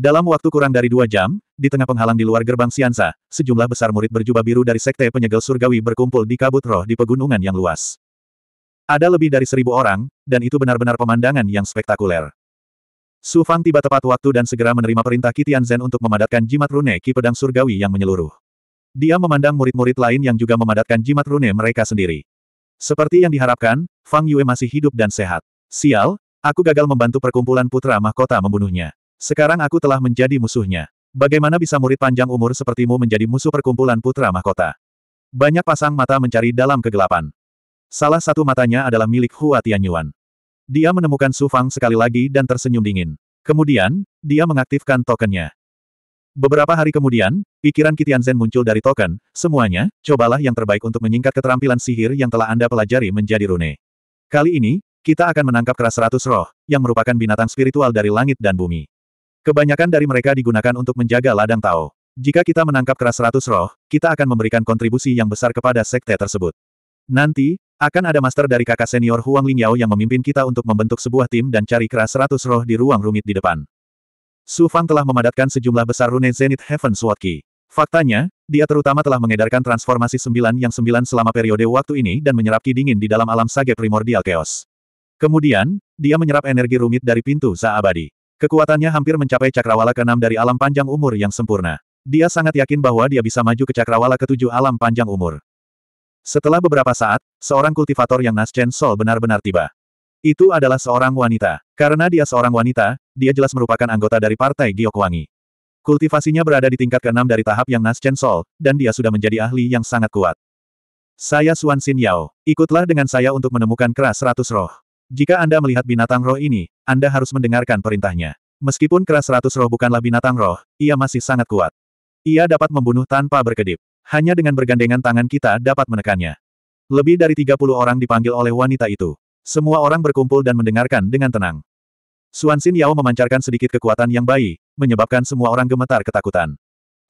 Dalam waktu kurang dari dua jam, di tengah penghalang di luar gerbang Siansa, sejumlah besar murid berjubah biru dari Sekte Penyegel Surgawi berkumpul di kabut roh di pegunungan yang luas. Ada lebih dari seribu orang, dan itu benar-benar pemandangan yang spektakuler. Su Fang tiba tepat waktu dan segera menerima perintah Kitian Zen untuk memadatkan jimat rune Ki Pedang Surgawi yang menyeluruh. Dia memandang murid-murid lain yang juga memadatkan jimat rune mereka sendiri. Seperti yang diharapkan, Fang Yue masih hidup dan sehat. Sial, aku gagal membantu perkumpulan putra mahkota membunuhnya. Sekarang aku telah menjadi musuhnya. Bagaimana bisa murid panjang umur sepertimu menjadi musuh perkumpulan putra mahkota? Banyak pasang mata mencari dalam kegelapan. Salah satu matanya adalah milik Hua Tianyuan. Dia menemukan Su Fang sekali lagi dan tersenyum dingin. Kemudian, dia mengaktifkan tokennya. Beberapa hari kemudian, pikiran Kitian Zen muncul dari token, semuanya, cobalah yang terbaik untuk menyingkat keterampilan sihir yang telah Anda pelajari menjadi rune. Kali ini, kita akan menangkap keras seratus roh, yang merupakan binatang spiritual dari langit dan bumi. Kebanyakan dari mereka digunakan untuk menjaga ladang Tao. Jika kita menangkap keras seratus roh, kita akan memberikan kontribusi yang besar kepada sekte tersebut. Nanti, akan ada master dari kakak senior Huang Lingyao yang memimpin kita untuk membentuk sebuah tim dan cari keras seratus roh di ruang rumit di depan. Su Fang telah memadatkan sejumlah besar rune Zenith Heaven Sword Key. Faktanya, dia terutama telah mengedarkan transformasi sembilan yang sembilan selama periode waktu ini dan menyerap ki dingin di dalam alam sage primordial chaos. Kemudian, dia menyerap energi rumit dari pintu Za Abadi. Kekuatannya hampir mencapai cakrawala ke dari alam panjang umur yang sempurna. Dia sangat yakin bahwa dia bisa maju ke cakrawala ketujuh alam panjang umur. Setelah beberapa saat, seorang kultivator yang Naschen Sol benar-benar tiba. Itu adalah seorang wanita. Karena dia seorang wanita, dia jelas merupakan anggota dari Partai Giokwangi. Kultivasinya berada di tingkat keenam dari tahap yang Naschen Sol, dan dia sudah menjadi ahli yang sangat kuat. Saya Suan Xin Yao. Ikutlah dengan saya untuk menemukan keras seratus roh. Jika Anda melihat binatang roh ini, Anda harus mendengarkan perintahnya. Meskipun keras seratus roh bukanlah binatang roh, ia masih sangat kuat. Ia dapat membunuh tanpa berkedip. Hanya dengan bergandengan tangan kita dapat menekannya. Lebih dari 30 orang dipanggil oleh wanita itu. Semua orang berkumpul dan mendengarkan dengan tenang. Suan Xin Yao memancarkan sedikit kekuatan yang baik, menyebabkan semua orang gemetar ketakutan.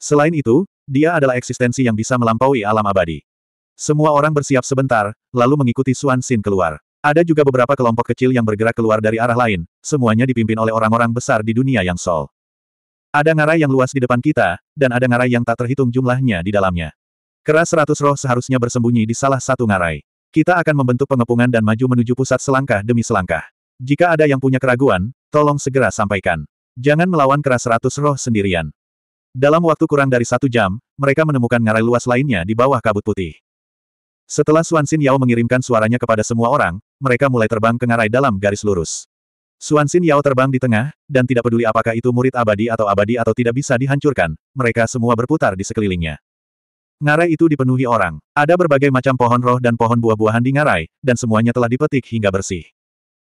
Selain itu, dia adalah eksistensi yang bisa melampaui alam abadi. Semua orang bersiap sebentar, lalu mengikuti Suan Xin keluar. Ada juga beberapa kelompok kecil yang bergerak keluar dari arah lain, semuanya dipimpin oleh orang-orang besar di dunia yang sol. Ada ngarai yang luas di depan kita, dan ada ngarai yang tak terhitung jumlahnya di dalamnya. Keras seratus roh seharusnya bersembunyi di salah satu ngarai. Kita akan membentuk pengepungan dan maju menuju pusat selangkah demi selangkah. Jika ada yang punya keraguan, tolong segera sampaikan. Jangan melawan keras seratus roh sendirian. Dalam waktu kurang dari satu jam, mereka menemukan ngarai luas lainnya di bawah kabut putih. Setelah Suan Xin Yao mengirimkan suaranya kepada semua orang, mereka mulai terbang ke ngarai dalam garis lurus. Suan Xin Yao terbang di tengah, dan tidak peduli apakah itu murid abadi atau abadi atau tidak bisa dihancurkan, mereka semua berputar di sekelilingnya. Ngarai itu dipenuhi orang. Ada berbagai macam pohon roh dan pohon buah-buahan di ngarai, dan semuanya telah dipetik hingga bersih.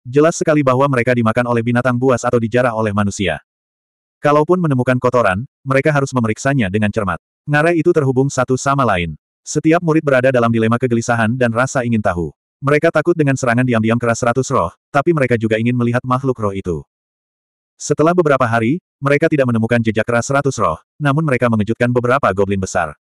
Jelas sekali bahwa mereka dimakan oleh binatang buas atau dijarah oleh manusia. Kalaupun menemukan kotoran, mereka harus memeriksanya dengan cermat. Ngarai itu terhubung satu sama lain. Setiap murid berada dalam dilema kegelisahan dan rasa ingin tahu. Mereka takut dengan serangan diam-diam keras seratus roh, tapi mereka juga ingin melihat makhluk roh itu. Setelah beberapa hari, mereka tidak menemukan jejak keras seratus roh, namun mereka mengejutkan beberapa goblin besar.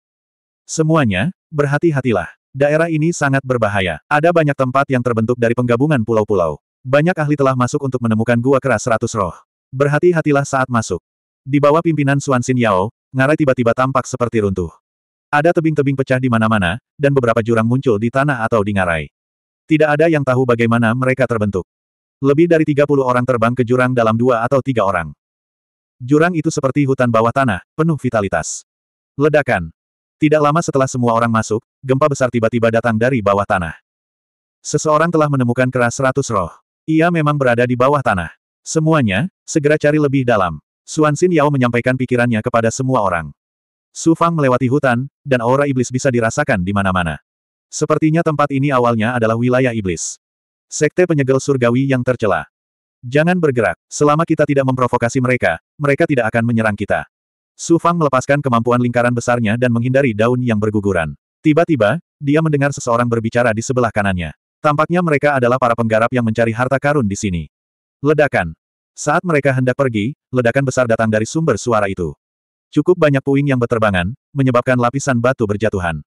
Semuanya, berhati-hatilah. Daerah ini sangat berbahaya. Ada banyak tempat yang terbentuk dari penggabungan pulau-pulau. Banyak ahli telah masuk untuk menemukan gua keras seratus roh. Berhati-hatilah saat masuk. Di bawah pimpinan Suan Xin Yao, ngarai tiba-tiba tampak seperti runtuh. Ada tebing-tebing pecah di mana-mana, dan beberapa jurang muncul di tanah atau di ngarai. Tidak ada yang tahu bagaimana mereka terbentuk. Lebih dari 30 orang terbang ke jurang dalam dua atau tiga orang. Jurang itu seperti hutan bawah tanah, penuh vitalitas. Ledakan. Tidak lama setelah semua orang masuk, gempa besar tiba-tiba datang dari bawah tanah. Seseorang telah menemukan keras seratus roh. Ia memang berada di bawah tanah. Semuanya, segera cari lebih dalam. Suan Xin Yao menyampaikan pikirannya kepada semua orang. Su Fang melewati hutan, dan aura iblis bisa dirasakan di mana-mana. Sepertinya tempat ini awalnya adalah wilayah iblis. Sekte penyegel surgawi yang tercela. Jangan bergerak, selama kita tidak memprovokasi mereka, mereka tidak akan menyerang kita. Su Fang melepaskan kemampuan lingkaran besarnya dan menghindari daun yang berguguran. Tiba-tiba, dia mendengar seseorang berbicara di sebelah kanannya. Tampaknya mereka adalah para penggarap yang mencari harta karun di sini. Ledakan. Saat mereka hendak pergi, ledakan besar datang dari sumber suara itu. Cukup banyak puing yang berterbangan, menyebabkan lapisan batu berjatuhan.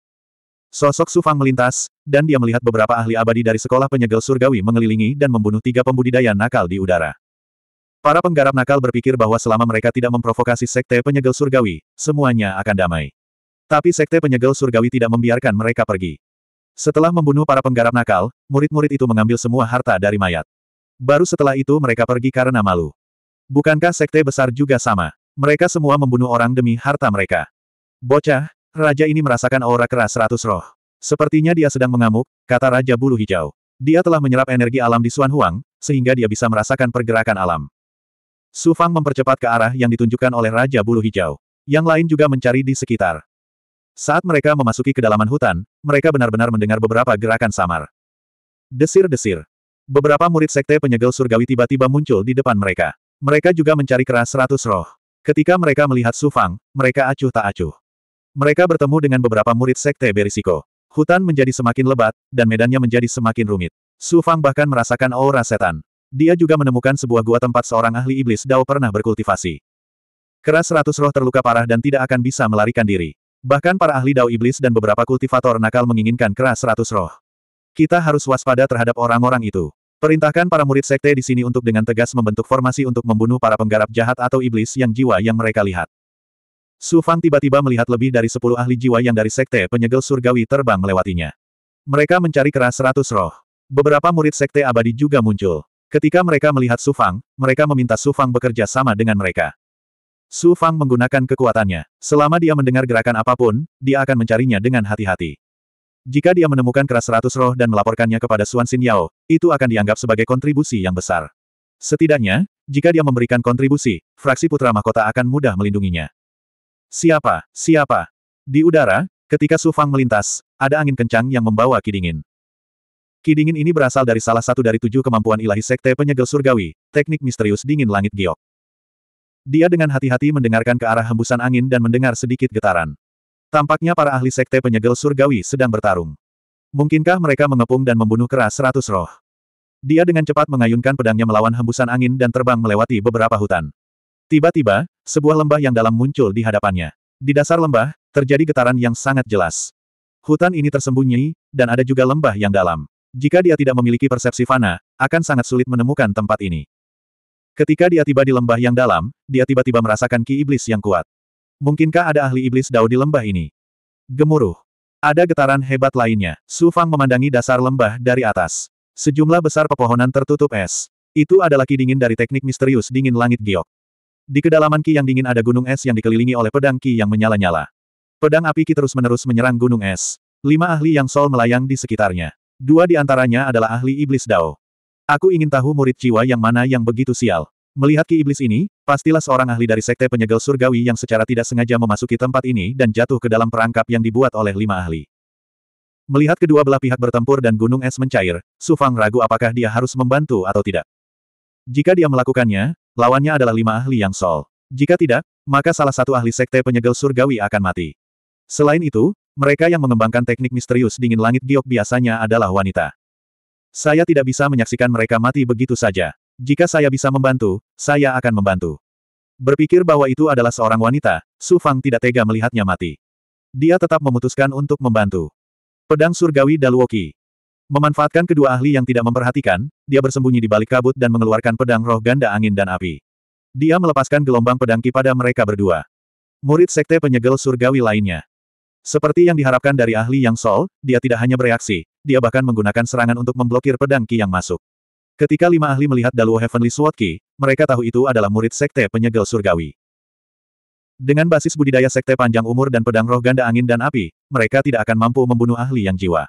Sosok Sufang melintas, dan dia melihat beberapa ahli abadi dari sekolah penyegel surgawi mengelilingi dan membunuh tiga pembudidaya nakal di udara. Para penggarap nakal berpikir bahwa selama mereka tidak memprovokasi sekte penyegel surgawi, semuanya akan damai. Tapi sekte penyegel surgawi tidak membiarkan mereka pergi. Setelah membunuh para penggarap nakal, murid-murid itu mengambil semua harta dari mayat. Baru setelah itu mereka pergi karena malu. Bukankah sekte besar juga sama? Mereka semua membunuh orang demi harta mereka. Bocah, Raja ini merasakan aura keras seratus roh. Sepertinya dia sedang mengamuk, kata Raja Bulu Hijau. Dia telah menyerap energi alam di Xuan Huang, sehingga dia bisa merasakan pergerakan alam. Su Fang mempercepat ke arah yang ditunjukkan oleh Raja Bulu Hijau. Yang lain juga mencari di sekitar. Saat mereka memasuki kedalaman hutan, mereka benar-benar mendengar beberapa gerakan samar. Desir-desir. Beberapa murid sekte penyegel surgawi tiba-tiba muncul di depan mereka. Mereka juga mencari keras seratus roh. Ketika mereka melihat Su Fang, mereka acuh tak acuh. Mereka bertemu dengan beberapa murid sekte berisiko. Hutan menjadi semakin lebat, dan medannya menjadi semakin rumit. Su Fang bahkan merasakan aura setan. Dia juga menemukan sebuah gua tempat seorang ahli iblis Dao pernah berkultivasi. Keras seratus roh terluka parah dan tidak akan bisa melarikan diri. Bahkan para ahli Dao iblis dan beberapa kultivator nakal menginginkan keras seratus roh. Kita harus waspada terhadap orang-orang itu. Perintahkan para murid sekte di sini untuk dengan tegas membentuk formasi untuk membunuh para penggarap jahat atau iblis yang jiwa yang mereka lihat. Su Fang tiba-tiba melihat lebih dari sepuluh ahli jiwa yang dari sekte penyegel surgawi terbang melewatinya. Mereka mencari keras seratus roh. Beberapa murid sekte abadi juga muncul. Ketika mereka melihat Su Fang, mereka meminta Su Fang bekerja sama dengan mereka. Su Fang menggunakan kekuatannya. Selama dia mendengar gerakan apapun, dia akan mencarinya dengan hati-hati. Jika dia menemukan keras seratus roh dan melaporkannya kepada Suan Xin Yao, itu akan dianggap sebagai kontribusi yang besar. Setidaknya, jika dia memberikan kontribusi, fraksi putra mahkota akan mudah melindunginya. Siapa? Siapa? Di udara, ketika Su Fang melintas, ada angin kencang yang membawa kidingin. Kidingin ini berasal dari salah satu dari tujuh kemampuan ilahi sekte penyegel surgawi, teknik misterius dingin langit giok. Dia dengan hati-hati mendengarkan ke arah hembusan angin dan mendengar sedikit getaran. Tampaknya para ahli sekte penyegel surgawi sedang bertarung. Mungkinkah mereka mengepung dan membunuh keras seratus roh? Dia dengan cepat mengayunkan pedangnya melawan hembusan angin dan terbang melewati beberapa hutan. Tiba-tiba, sebuah lembah yang dalam muncul di hadapannya. Di dasar lembah, terjadi getaran yang sangat jelas. Hutan ini tersembunyi, dan ada juga lembah yang dalam. Jika dia tidak memiliki persepsi fana, akan sangat sulit menemukan tempat ini. Ketika dia tiba di lembah yang dalam, dia tiba-tiba merasakan ki iblis yang kuat. Mungkinkah ada ahli iblis dao di lembah ini? Gemuruh. Ada getaran hebat lainnya. Su Fang memandangi dasar lembah dari atas. Sejumlah besar pepohonan tertutup es. Itu adalah ki dingin dari teknik misterius dingin langit giok. Di kedalaman Ki yang dingin ada gunung es yang dikelilingi oleh pedang Ki yang menyala-nyala. Pedang api Ki terus-menerus menyerang gunung es. Lima ahli yang sol melayang di sekitarnya. Dua di antaranya adalah ahli iblis Dao. Aku ingin tahu murid jiwa yang mana yang begitu sial. Melihat Ki Iblis ini, pastilah seorang ahli dari Sekte Penyegel Surgawi yang secara tidak sengaja memasuki tempat ini dan jatuh ke dalam perangkap yang dibuat oleh lima ahli. Melihat kedua belah pihak bertempur dan gunung es mencair, Sufang ragu apakah dia harus membantu atau tidak. Jika dia melakukannya, Lawannya adalah lima ahli yang sol. Jika tidak, maka salah satu ahli sekte penyegel surgawi akan mati. Selain itu, mereka yang mengembangkan teknik misterius dingin langit giok biasanya adalah wanita. Saya tidak bisa menyaksikan mereka mati begitu saja. Jika saya bisa membantu, saya akan membantu. Berpikir bahwa itu adalah seorang wanita, Su Fang tidak tega melihatnya mati. Dia tetap memutuskan untuk membantu. Pedang Surgawi Daluoki. Memanfaatkan kedua ahli yang tidak memperhatikan, dia bersembunyi di balik kabut dan mengeluarkan pedang roh ganda angin dan api. Dia melepaskan gelombang pedang ki pada mereka berdua. Murid sekte penyegel surgawi lainnya. Seperti yang diharapkan dari ahli yang sol, dia tidak hanya bereaksi, dia bahkan menggunakan serangan untuk memblokir pedang ki yang masuk. Ketika lima ahli melihat Daluo Heavenly Sword Ki, mereka tahu itu adalah murid sekte penyegel surgawi. Dengan basis budidaya sekte panjang umur dan pedang roh ganda angin dan api, mereka tidak akan mampu membunuh ahli yang jiwa.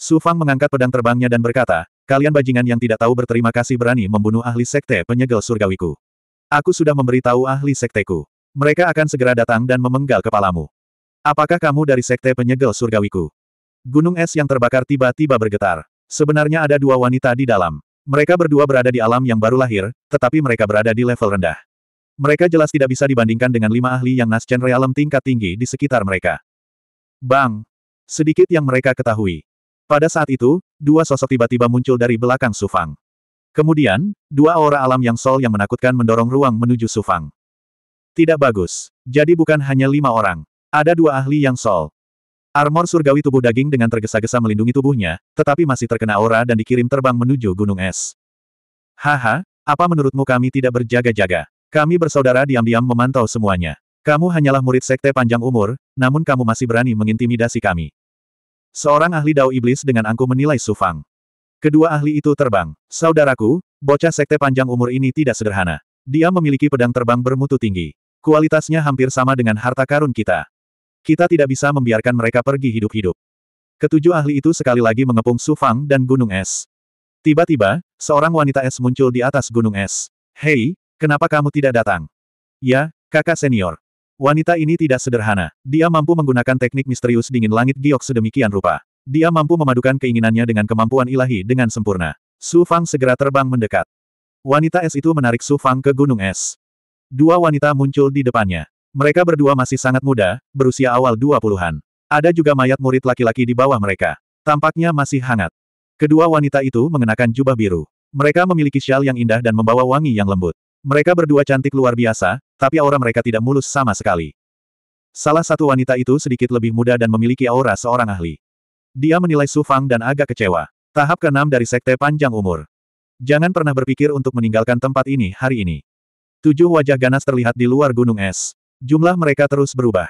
Su Fang mengangkat pedang terbangnya dan berkata, kalian bajingan yang tidak tahu berterima kasih berani membunuh ahli sekte penyegel surgawiku. Aku sudah memberitahu ahli sekteku. Mereka akan segera datang dan memenggal kepalamu. Apakah kamu dari sekte penyegel surgawiku? Gunung es yang terbakar tiba-tiba bergetar. Sebenarnya ada dua wanita di dalam. Mereka berdua berada di alam yang baru lahir, tetapi mereka berada di level rendah. Mereka jelas tidak bisa dibandingkan dengan lima ahli yang nascen realem tingkat tinggi di sekitar mereka. Bang! Sedikit yang mereka ketahui. Pada saat itu, dua sosok tiba-tiba muncul dari belakang Sufang. Kemudian, dua aura alam yang sol yang menakutkan mendorong ruang menuju Sufang. Tidak bagus. Jadi bukan hanya lima orang. Ada dua ahli yang sol. Armor surgawi tubuh daging dengan tergesa-gesa melindungi tubuhnya, tetapi masih terkena aura dan dikirim terbang menuju gunung es. Haha, apa menurutmu kami tidak berjaga-jaga? Kami bersaudara diam-diam memantau semuanya. Kamu hanyalah murid sekte panjang umur, namun kamu masih berani mengintimidasi kami. Seorang ahli dao iblis dengan angku menilai Sufang. Kedua ahli itu terbang. Saudaraku, bocah sekte panjang umur ini tidak sederhana. Dia memiliki pedang terbang bermutu tinggi. Kualitasnya hampir sama dengan harta karun kita. Kita tidak bisa membiarkan mereka pergi hidup-hidup. Ketujuh ahli itu sekali lagi mengepung Sufang dan gunung es. Tiba-tiba, seorang wanita es muncul di atas gunung es. Hei, kenapa kamu tidak datang? Ya, kakak senior. Wanita ini tidak sederhana. Dia mampu menggunakan teknik misterius dingin langit giok sedemikian rupa. Dia mampu memadukan keinginannya dengan kemampuan ilahi dengan sempurna. Su Fang segera terbang mendekat. Wanita es itu menarik Su Fang ke gunung es. Dua wanita muncul di depannya. Mereka berdua masih sangat muda, berusia awal 20-an. Ada juga mayat murid laki-laki di bawah mereka. Tampaknya masih hangat. Kedua wanita itu mengenakan jubah biru. Mereka memiliki syal yang indah dan membawa wangi yang lembut. Mereka berdua cantik luar biasa, tapi aura mereka tidak mulus sama sekali. Salah satu wanita itu sedikit lebih muda dan memiliki aura seorang ahli. Dia menilai Su Fang dan agak kecewa. Tahap keenam dari Sekte Panjang Umur. Jangan pernah berpikir untuk meninggalkan tempat ini hari ini. Tujuh wajah ganas terlihat di luar gunung es. Jumlah mereka terus berubah.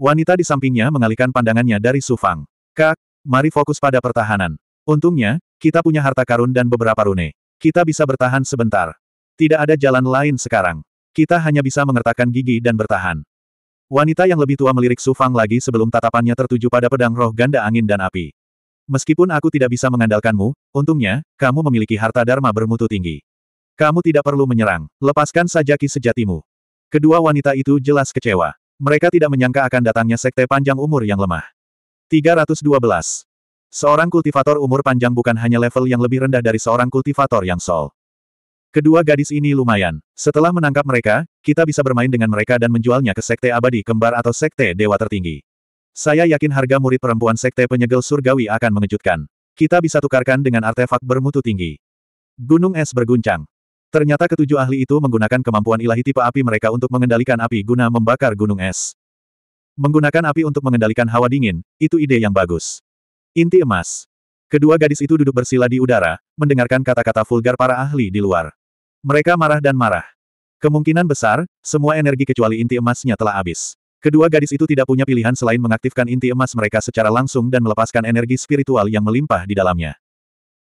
Wanita di sampingnya mengalihkan pandangannya dari Su Fang. Kak, mari fokus pada pertahanan. Untungnya, kita punya harta karun dan beberapa rune. Kita bisa bertahan sebentar. Tidak ada jalan lain sekarang. Kita hanya bisa mengertakkan gigi dan bertahan. Wanita yang lebih tua melirik Sufang lagi sebelum tatapannya tertuju pada pedang roh ganda angin dan api. Meskipun aku tidak bisa mengandalkanmu, untungnya, kamu memiliki harta dharma bermutu tinggi. Kamu tidak perlu menyerang, lepaskan saja ki sejatimu. Kedua wanita itu jelas kecewa. Mereka tidak menyangka akan datangnya sekte panjang umur yang lemah. 312. Seorang kultivator umur panjang bukan hanya level yang lebih rendah dari seorang kultivator yang sol. Kedua gadis ini lumayan. Setelah menangkap mereka, kita bisa bermain dengan mereka dan menjualnya ke Sekte Abadi Kembar atau Sekte Dewa Tertinggi. Saya yakin harga murid perempuan Sekte Penyegel Surgawi akan mengejutkan. Kita bisa tukarkan dengan artefak bermutu tinggi. Gunung es berguncang. Ternyata ketujuh ahli itu menggunakan kemampuan ilahi tipe api mereka untuk mengendalikan api guna membakar gunung es. Menggunakan api untuk mengendalikan hawa dingin, itu ide yang bagus. Inti emas. Kedua gadis itu duduk bersila di udara, mendengarkan kata-kata vulgar para ahli di luar. Mereka marah dan marah. Kemungkinan besar, semua energi kecuali inti emasnya telah habis. Kedua gadis itu tidak punya pilihan selain mengaktifkan inti emas mereka secara langsung dan melepaskan energi spiritual yang melimpah di dalamnya.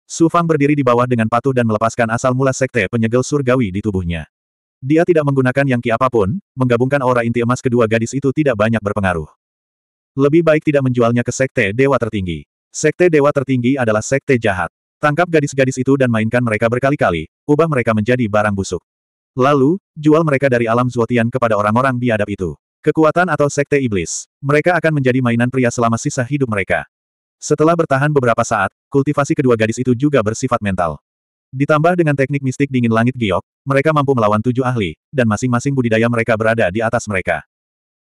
Su Fang berdiri di bawah dengan patuh dan melepaskan asal mula sekte penyegel surgawi di tubuhnya. Dia tidak menggunakan yang ki apapun, menggabungkan aura inti emas kedua gadis itu tidak banyak berpengaruh. Lebih baik tidak menjualnya ke sekte dewa tertinggi. Sekte Dewa Tertinggi adalah sekte jahat. Tangkap gadis-gadis itu dan mainkan mereka berkali-kali, ubah mereka menjadi barang busuk. Lalu, jual mereka dari alam Zuotian kepada orang-orang biadab itu. Kekuatan atau sekte iblis. Mereka akan menjadi mainan pria selama sisa hidup mereka. Setelah bertahan beberapa saat, kultivasi kedua gadis itu juga bersifat mental. Ditambah dengan teknik mistik dingin langit giok, mereka mampu melawan tujuh ahli, dan masing-masing budidaya mereka berada di atas mereka.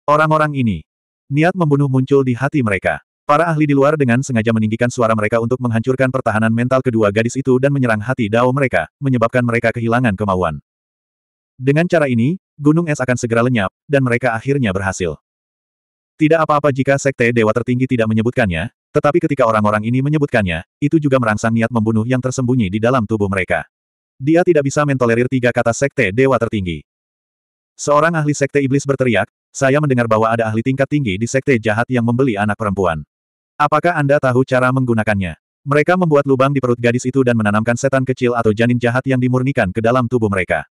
Orang-orang ini. Niat membunuh muncul di hati mereka. Para ahli di luar dengan sengaja meninggikan suara mereka untuk menghancurkan pertahanan mental kedua gadis itu dan menyerang hati dao mereka, menyebabkan mereka kehilangan kemauan. Dengan cara ini, gunung es akan segera lenyap, dan mereka akhirnya berhasil. Tidak apa-apa jika sekte dewa tertinggi tidak menyebutkannya, tetapi ketika orang-orang ini menyebutkannya, itu juga merangsang niat membunuh yang tersembunyi di dalam tubuh mereka. Dia tidak bisa mentolerir tiga kata sekte dewa tertinggi. Seorang ahli sekte iblis berteriak, saya mendengar bahwa ada ahli tingkat tinggi di sekte jahat yang membeli anak perempuan. Apakah Anda tahu cara menggunakannya? Mereka membuat lubang di perut gadis itu dan menanamkan setan kecil atau janin jahat yang dimurnikan ke dalam tubuh mereka.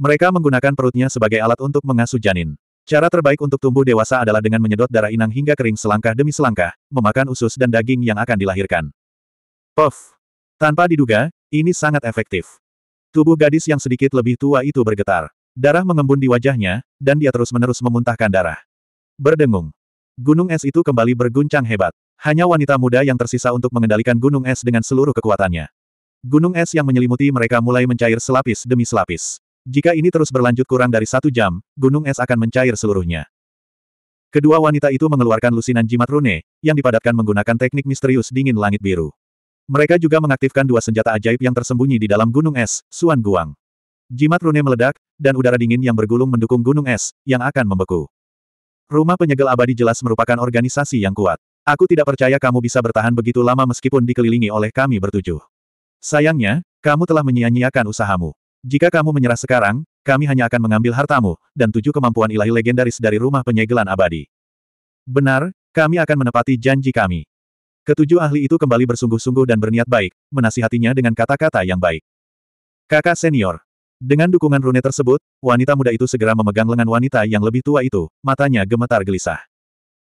Mereka menggunakan perutnya sebagai alat untuk mengasuh janin. Cara terbaik untuk tumbuh dewasa adalah dengan menyedot darah inang hingga kering selangkah demi selangkah, memakan usus dan daging yang akan dilahirkan. Puff! Tanpa diduga, ini sangat efektif. Tubuh gadis yang sedikit lebih tua itu bergetar. Darah mengembun di wajahnya, dan dia terus-menerus memuntahkan darah. Berdengung. Gunung es itu kembali berguncang hebat. Hanya wanita muda yang tersisa untuk mengendalikan gunung es dengan seluruh kekuatannya. Gunung es yang menyelimuti mereka mulai mencair selapis demi selapis. Jika ini terus berlanjut kurang dari satu jam, gunung es akan mencair seluruhnya. Kedua wanita itu mengeluarkan lusinan jimat rune, yang dipadatkan menggunakan teknik misterius dingin langit biru. Mereka juga mengaktifkan dua senjata ajaib yang tersembunyi di dalam gunung es, Suan Guang. Jimat rune meledak, dan udara dingin yang bergulung mendukung gunung es, yang akan membeku. Rumah Penyegel Abadi jelas merupakan organisasi yang kuat. Aku tidak percaya kamu bisa bertahan begitu lama meskipun dikelilingi oleh kami bertujuh. Sayangnya, kamu telah menyia-nyiakan usahamu. Jika kamu menyerah sekarang, kami hanya akan mengambil hartamu, dan tujuh kemampuan ilahi legendaris dari rumah penyegelan abadi. Benar, kami akan menepati janji kami. Ketujuh ahli itu kembali bersungguh-sungguh dan berniat baik, menasihatinya dengan kata-kata yang baik. Kakak senior, dengan dukungan rune tersebut, wanita muda itu segera memegang lengan wanita yang lebih tua itu, matanya gemetar gelisah.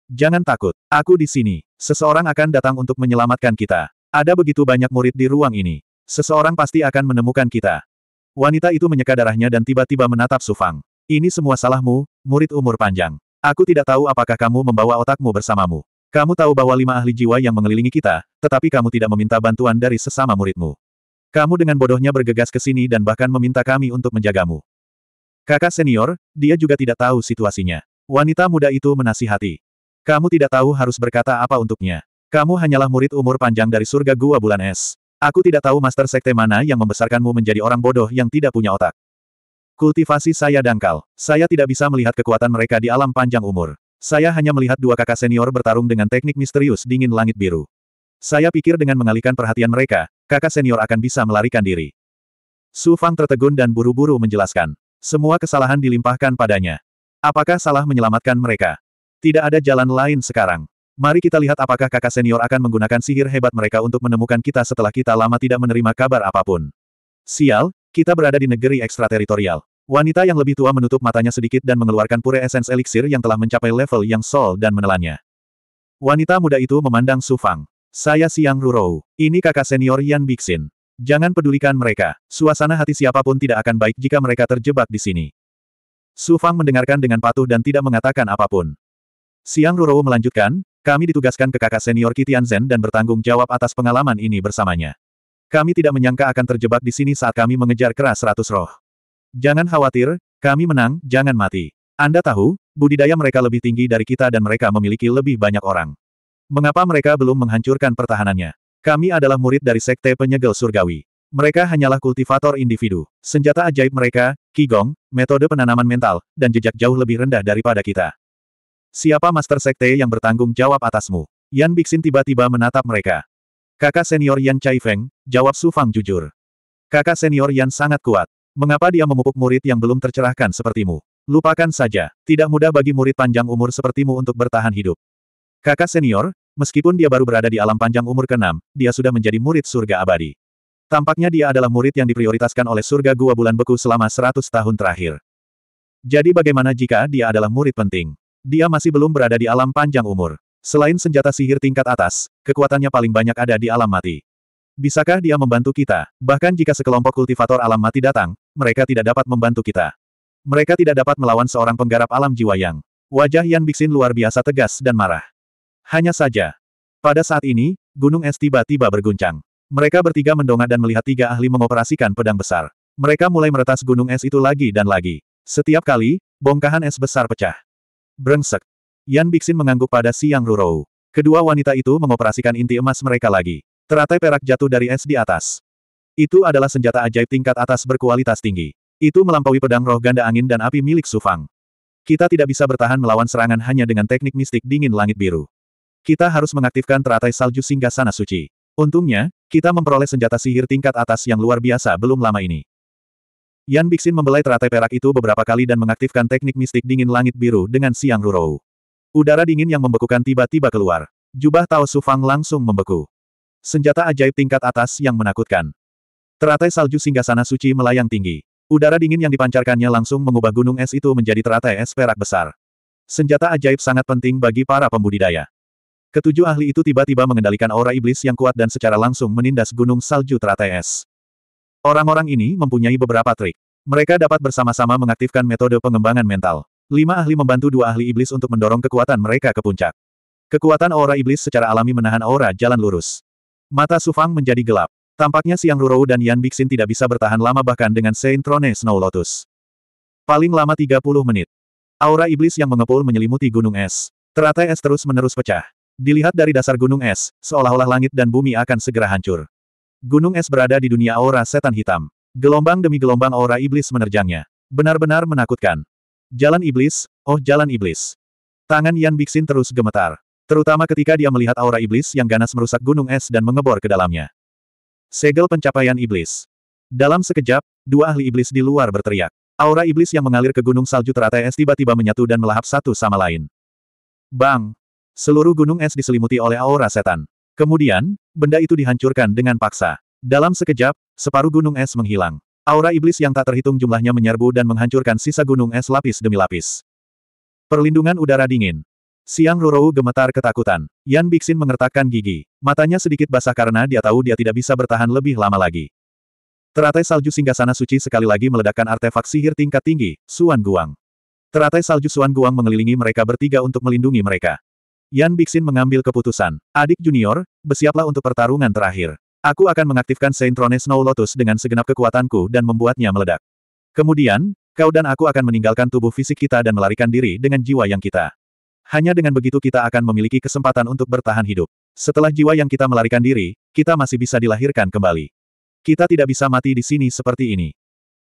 Jangan takut, aku di sini. Seseorang akan datang untuk menyelamatkan kita. Ada begitu banyak murid di ruang ini. Seseorang pasti akan menemukan kita. Wanita itu menyeka darahnya dan tiba-tiba menatap Sufang. Ini semua salahmu, murid umur panjang. Aku tidak tahu apakah kamu membawa otakmu bersamamu. Kamu tahu bahwa lima ahli jiwa yang mengelilingi kita, tetapi kamu tidak meminta bantuan dari sesama muridmu. Kamu dengan bodohnya bergegas ke sini dan bahkan meminta kami untuk menjagamu. Kakak senior, dia juga tidak tahu situasinya. Wanita muda itu menasihati. Kamu tidak tahu harus berkata apa untuknya. Kamu hanyalah murid umur panjang dari surga gua bulan es. Aku tidak tahu master sekte mana yang membesarkanmu menjadi orang bodoh yang tidak punya otak. Kultivasi saya dangkal. Saya tidak bisa melihat kekuatan mereka di alam panjang umur. Saya hanya melihat dua kakak senior bertarung dengan teknik misterius dingin langit biru. Saya pikir dengan mengalihkan perhatian mereka, kakak senior akan bisa melarikan diri. Su Fang tertegun dan buru-buru menjelaskan. Semua kesalahan dilimpahkan padanya. Apakah salah menyelamatkan mereka? Tidak ada jalan lain sekarang. Mari kita lihat apakah kakak senior akan menggunakan sihir hebat mereka untuk menemukan kita setelah kita lama tidak menerima kabar apapun. Sial, kita berada di negeri ekstrateritorial. Wanita yang lebih tua menutup matanya sedikit dan mengeluarkan pure esens elixir yang telah mencapai level yang sol dan menelannya. Wanita muda itu memandang Su Fang. Saya Siang Rurou. Ini kakak senior Yan Bixin. Jangan pedulikan mereka. Suasana hati siapapun tidak akan baik jika mereka terjebak di sini. Su Fang mendengarkan dengan patuh dan tidak mengatakan apapun. Siang Rurou melanjutkan, kami ditugaskan ke kakak senior Kitian Zen dan bertanggung jawab atas pengalaman ini bersamanya. Kami tidak menyangka akan terjebak di sini saat kami mengejar keras seratus roh. Jangan khawatir, kami menang, jangan mati. Anda tahu, budidaya mereka lebih tinggi dari kita dan mereka memiliki lebih banyak orang. Mengapa mereka belum menghancurkan pertahanannya? Kami adalah murid dari Sekte Penyegel Surgawi. Mereka hanyalah kultivator individu. Senjata ajaib mereka, kigong, metode penanaman mental, dan jejak jauh lebih rendah daripada kita. Siapa Master Sekte yang bertanggung jawab atasmu? Yan Bixin tiba-tiba menatap mereka. Kakak senior Yan Chai Feng, jawab Su Fang jujur. Kakak senior Yan sangat kuat. Mengapa dia memupuk murid yang belum tercerahkan sepertimu? Lupakan saja, tidak mudah bagi murid panjang umur sepertimu untuk bertahan hidup. Kakak senior, meskipun dia baru berada di alam panjang umur ke-6, dia sudah menjadi murid surga abadi. Tampaknya dia adalah murid yang diprioritaskan oleh surga gua bulan beku selama 100 tahun terakhir. Jadi bagaimana jika dia adalah murid penting? Dia masih belum berada di alam panjang umur. Selain senjata sihir tingkat atas, kekuatannya paling banyak ada di alam mati. Bisakah dia membantu kita? Bahkan jika sekelompok kultivator alam mati datang, mereka tidak dapat membantu kita. Mereka tidak dapat melawan seorang penggarap alam jiwa yang. Wajah Yan Bixin luar biasa tegas dan marah. Hanya saja. Pada saat ini, gunung es tiba-tiba berguncang. Mereka bertiga mendongak dan melihat tiga ahli mengoperasikan pedang besar. Mereka mulai meretas gunung es itu lagi dan lagi. Setiap kali, bongkahan es besar pecah. Brengsek. Yan Bixin mengangguk pada Siang Rurou. Kedua wanita itu mengoperasikan inti emas mereka lagi. Teratai perak jatuh dari es di atas. Itu adalah senjata ajaib tingkat atas berkualitas tinggi. Itu melampaui pedang roh ganda angin dan api milik Sufang. Kita tidak bisa bertahan melawan serangan hanya dengan teknik mistik dingin langit biru. Kita harus mengaktifkan teratai salju singgah sana suci. Untungnya, kita memperoleh senjata sihir tingkat atas yang luar biasa belum lama ini. Yan Bixin membelai teratai perak itu beberapa kali dan mengaktifkan teknik mistik dingin langit biru dengan siang rurou. Udara dingin yang membekukan tiba-tiba keluar. Jubah Tao Sufang langsung membeku. Senjata ajaib tingkat atas yang menakutkan. Teratai salju singgah sana suci melayang tinggi. Udara dingin yang dipancarkannya langsung mengubah gunung es itu menjadi teratai es perak besar. Senjata ajaib sangat penting bagi para pembudidaya. Ketujuh ahli itu tiba-tiba mengendalikan aura iblis yang kuat dan secara langsung menindas gunung salju teratai Orang-orang ini mempunyai beberapa trik. Mereka dapat bersama-sama mengaktifkan metode pengembangan mental. Lima ahli membantu dua ahli iblis untuk mendorong kekuatan mereka ke puncak. Kekuatan aura iblis secara alami menahan aura jalan lurus. Mata Sufang menjadi gelap. Tampaknya Siang Rurou dan Yan Bixin tidak bisa bertahan lama bahkan dengan Saint Trone Snow Lotus. Paling lama 30 menit. Aura iblis yang mengepul menyelimuti gunung es. Teratai es terus-menerus pecah. Dilihat dari dasar gunung es, seolah-olah langit dan bumi akan segera hancur. Gunung es berada di dunia aura setan hitam. Gelombang demi gelombang aura iblis menerjangnya. Benar-benar menakutkan. Jalan iblis, oh jalan iblis. Tangan Yan Bixin terus gemetar. Terutama ketika dia melihat aura iblis yang ganas merusak gunung es dan mengebor ke dalamnya. Segel pencapaian iblis. Dalam sekejap, dua ahli iblis di luar berteriak. Aura iblis yang mengalir ke gunung salju teratai es tiba-tiba menyatu dan melahap satu sama lain. Bang! Seluruh gunung es diselimuti oleh aura setan. Kemudian, benda itu dihancurkan dengan paksa. Dalam sekejap, separuh gunung es menghilang. Aura iblis yang tak terhitung jumlahnya menyerbu dan menghancurkan sisa gunung es lapis demi lapis. Perlindungan udara dingin. Siang Rurou gemetar ketakutan. Yan Bixin mengertakkan gigi. Matanya sedikit basah karena dia tahu dia tidak bisa bertahan lebih lama lagi. Teratai salju singgasana suci sekali lagi meledakkan artefak sihir tingkat tinggi, Suan Guang. Teratai salju Suan Guang mengelilingi mereka bertiga untuk melindungi mereka. Yan Bixin mengambil keputusan. Adik junior, bersiaplah untuk pertarungan terakhir. Aku akan mengaktifkan Seintrone Snow Lotus dengan segenap kekuatanku dan membuatnya meledak. Kemudian, kau dan aku akan meninggalkan tubuh fisik kita dan melarikan diri dengan jiwa yang kita. Hanya dengan begitu kita akan memiliki kesempatan untuk bertahan hidup. Setelah jiwa yang kita melarikan diri, kita masih bisa dilahirkan kembali. Kita tidak bisa mati di sini seperti ini.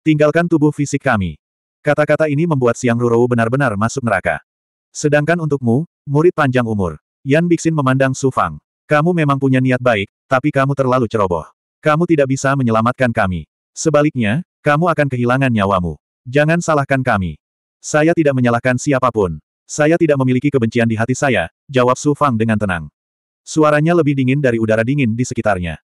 Tinggalkan tubuh fisik kami. Kata-kata ini membuat Siang Rurou benar-benar masuk neraka. Sedangkan untukmu, Murid panjang umur. Yan Bixin memandang Su Fang. Kamu memang punya niat baik, tapi kamu terlalu ceroboh. Kamu tidak bisa menyelamatkan kami. Sebaliknya, kamu akan kehilangan nyawamu. Jangan salahkan kami. Saya tidak menyalahkan siapapun. Saya tidak memiliki kebencian di hati saya, jawab Su Fang dengan tenang. Suaranya lebih dingin dari udara dingin di sekitarnya.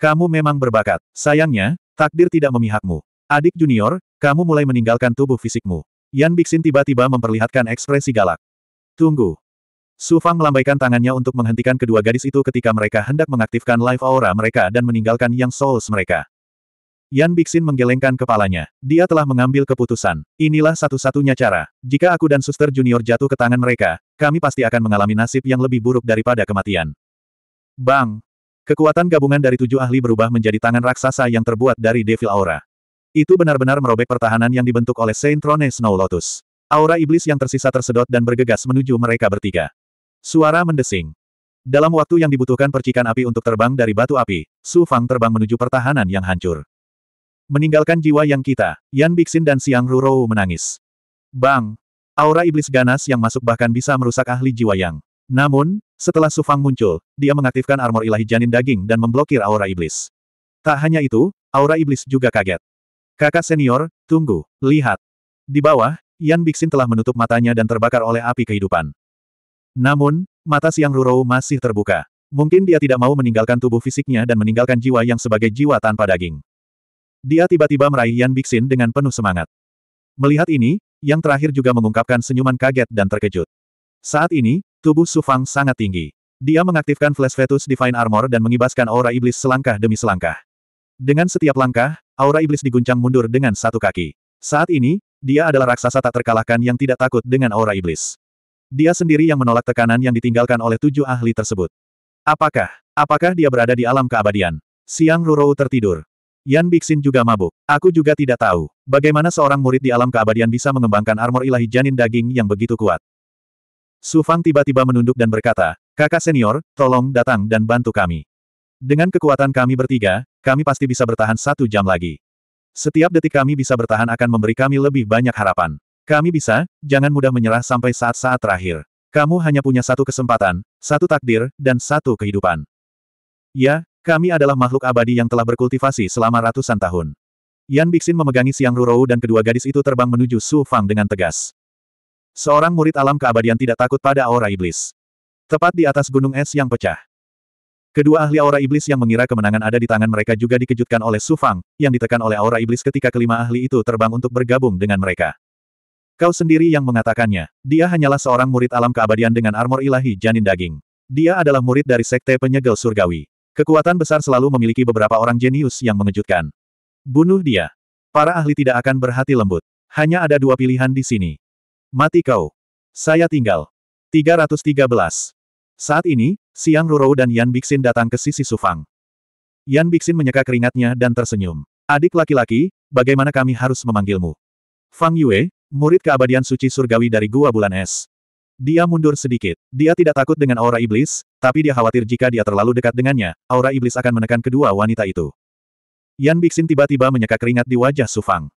Kamu memang berbakat. Sayangnya, takdir tidak memihakmu. Adik junior, kamu mulai meninggalkan tubuh fisikmu. Yan Bixin tiba-tiba memperlihatkan ekspresi galak. Tunggu, Su Fang melambaikan tangannya untuk menghentikan kedua gadis itu ketika mereka hendak mengaktifkan live aura mereka dan meninggalkan yang souls mereka. Yan Bixin menggelengkan kepalanya. Dia telah mengambil keputusan. Inilah satu-satunya cara. Jika aku dan suster junior jatuh ke tangan mereka, kami pasti akan mengalami nasib yang lebih buruk daripada kematian. Bang! Kekuatan gabungan dari tujuh ahli berubah menjadi tangan raksasa yang terbuat dari Devil Aura. Itu benar-benar merobek pertahanan yang dibentuk oleh Saint Trone Snow Lotus. Aura iblis yang tersisa tersedot dan bergegas menuju mereka bertiga. Suara mendesing. Dalam waktu yang dibutuhkan percikan api untuk terbang dari batu api, Su Fang terbang menuju pertahanan yang hancur. Meninggalkan jiwa yang kita, Yan Bixin dan Siang Rurou menangis. Bang! Aura iblis ganas yang masuk bahkan bisa merusak ahli jiwa yang. Namun, setelah Su Fang muncul, dia mengaktifkan armor ilahi janin daging dan memblokir aura iblis. Tak hanya itu, aura iblis juga kaget. Kakak senior, tunggu, lihat. Di bawah, Yan Bixin telah menutup matanya dan terbakar oleh api kehidupan. Namun, mata siang Ruro masih terbuka. Mungkin dia tidak mau meninggalkan tubuh fisiknya dan meninggalkan jiwa yang sebagai jiwa tanpa daging. Dia tiba-tiba meraih Yan Bixin dengan penuh semangat. Melihat ini, yang terakhir juga mengungkapkan senyuman kaget dan terkejut. Saat ini, tubuh Sufang sangat tinggi. Dia mengaktifkan Flash Fetus Divine Armor dan mengibaskan aura iblis selangkah demi selangkah. Dengan setiap langkah, aura iblis diguncang mundur dengan satu kaki. Saat ini, dia adalah raksasa tak terkalahkan yang tidak takut dengan aura iblis. Dia sendiri yang menolak tekanan yang ditinggalkan oleh tujuh ahli tersebut. Apakah, apakah dia berada di alam keabadian? Siang Rurou tertidur. Yan Bixin juga mabuk. Aku juga tidak tahu, bagaimana seorang murid di alam keabadian bisa mengembangkan armor ilahi janin daging yang begitu kuat. Su Fang tiba-tiba menunduk dan berkata, kakak senior, tolong datang dan bantu kami. Dengan kekuatan kami bertiga, kami pasti bisa bertahan satu jam lagi. Setiap detik kami bisa bertahan akan memberi kami lebih banyak harapan. Kami bisa, jangan mudah menyerah sampai saat-saat terakhir. Kamu hanya punya satu kesempatan, satu takdir, dan satu kehidupan. Ya, kami adalah makhluk abadi yang telah berkultivasi selama ratusan tahun. Yan Bixin memegangi Siang Rurou dan kedua gadis itu terbang menuju Su Fang dengan tegas. Seorang murid alam keabadian tidak takut pada aura iblis. Tepat di atas gunung es yang pecah. Kedua ahli aura iblis yang mengira kemenangan ada di tangan mereka juga dikejutkan oleh Su Fang, yang ditekan oleh aura iblis ketika kelima ahli itu terbang untuk bergabung dengan mereka. Kau sendiri yang mengatakannya, dia hanyalah seorang murid alam keabadian dengan armor ilahi janin daging. Dia adalah murid dari sekte penyegel surgawi. Kekuatan besar selalu memiliki beberapa orang jenius yang mengejutkan. Bunuh dia. Para ahli tidak akan berhati lembut. Hanya ada dua pilihan di sini. Mati kau. Saya tinggal. 313. Saat ini, Siang Rurou dan Yan Bixin datang ke sisi Sufang. Yan Bixin menyeka keringatnya dan tersenyum. Adik laki-laki, bagaimana kami harus memanggilmu? Fang Yue, Murid keabadian suci surgawi dari gua bulan es. Dia mundur sedikit. Dia tidak takut dengan aura iblis, tapi dia khawatir jika dia terlalu dekat dengannya, aura iblis akan menekan kedua wanita itu. Yan Bixin tiba-tiba menyeka keringat di wajah Sufang.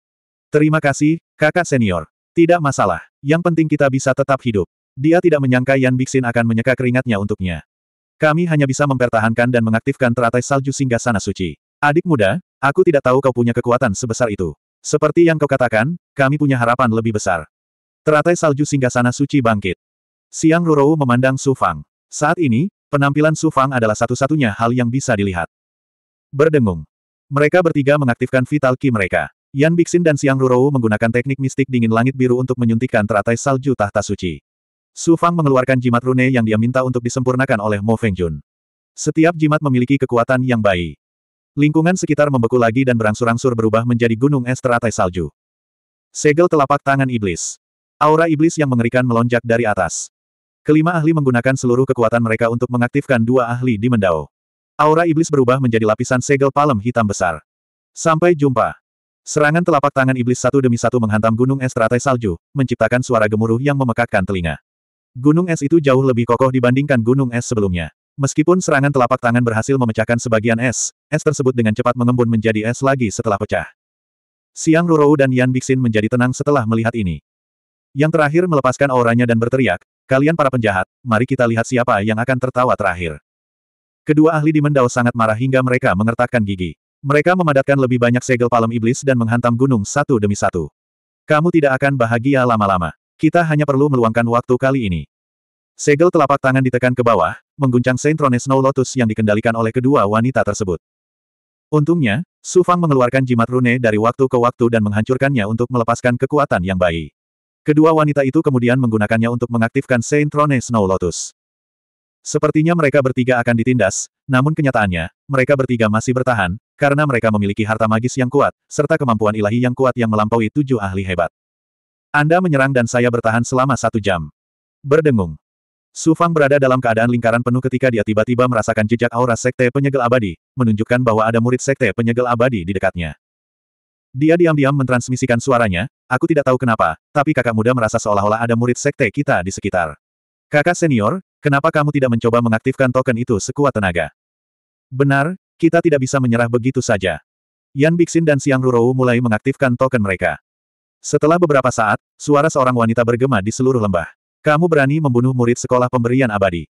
Terima kasih, kakak senior. Tidak masalah. Yang penting kita bisa tetap hidup. Dia tidak menyangka Yan Bixin akan menyeka keringatnya untuknya. Kami hanya bisa mempertahankan dan mengaktifkan teratai salju singgah sana suci. Adik muda, aku tidak tahu kau punya kekuatan sebesar itu. Seperti yang kau katakan, kami punya harapan lebih besar. Teratai salju singgasana suci bangkit. Siang Rurou memandang Su Fang. Saat ini, penampilan Su Fang adalah satu-satunya hal yang bisa dilihat. Berdengung. Mereka bertiga mengaktifkan vital ki mereka. Yan Bixin dan Siang Rurou menggunakan teknik mistik dingin langit biru untuk menyuntikkan teratai salju tahta suci. Su Fang mengeluarkan jimat rune yang dia minta untuk disempurnakan oleh Mo Fengjun. Setiap jimat memiliki kekuatan yang baik. Lingkungan sekitar membeku lagi dan berangsur-angsur berubah menjadi gunung es teratai salju. Segel telapak tangan iblis. Aura iblis yang mengerikan melonjak dari atas. Kelima ahli menggunakan seluruh kekuatan mereka untuk mengaktifkan dua ahli di Mendao. Aura iblis berubah menjadi lapisan segel palem hitam besar. Sampai jumpa. Serangan telapak tangan iblis satu demi satu menghantam gunung es teratai salju, menciptakan suara gemuruh yang memekakkan telinga. Gunung es itu jauh lebih kokoh dibandingkan gunung es sebelumnya. Meskipun serangan telapak tangan berhasil memecahkan sebagian es, Es tersebut dengan cepat mengembun menjadi es lagi setelah pecah. Siang Rurou dan Yan Bixin menjadi tenang setelah melihat ini. Yang terakhir melepaskan auranya dan berteriak, kalian para penjahat, mari kita lihat siapa yang akan tertawa terakhir. Kedua ahli di Mendao sangat marah hingga mereka mengertakkan gigi. Mereka memadatkan lebih banyak segel palem iblis dan menghantam gunung satu demi satu. Kamu tidak akan bahagia lama-lama. Kita hanya perlu meluangkan waktu kali ini. Segel telapak tangan ditekan ke bawah, mengguncang Saint Rone Snow Lotus yang dikendalikan oleh kedua wanita tersebut. Untungnya, Su Fang mengeluarkan jimat rune dari waktu ke waktu dan menghancurkannya untuk melepaskan kekuatan yang baik. Kedua wanita itu kemudian menggunakannya untuk mengaktifkan Saint Trone Snow Lotus. Sepertinya mereka bertiga akan ditindas, namun kenyataannya, mereka bertiga masih bertahan, karena mereka memiliki harta magis yang kuat, serta kemampuan ilahi yang kuat yang melampaui tujuh ahli hebat. Anda menyerang dan saya bertahan selama satu jam. Berdengung. Su Fang berada dalam keadaan lingkaran penuh ketika dia tiba-tiba merasakan jejak aura Sekte Penyegel Abadi, menunjukkan bahwa ada murid Sekte Penyegel Abadi di dekatnya. Dia diam-diam mentransmisikan suaranya, aku tidak tahu kenapa, tapi kakak muda merasa seolah-olah ada murid Sekte kita di sekitar. Kakak senior, kenapa kamu tidak mencoba mengaktifkan token itu sekuat tenaga? Benar, kita tidak bisa menyerah begitu saja. Yan Bixin dan Siang Rurou mulai mengaktifkan token mereka. Setelah beberapa saat, suara seorang wanita bergema di seluruh lembah. Kamu berani membunuh murid sekolah pemberian abadi.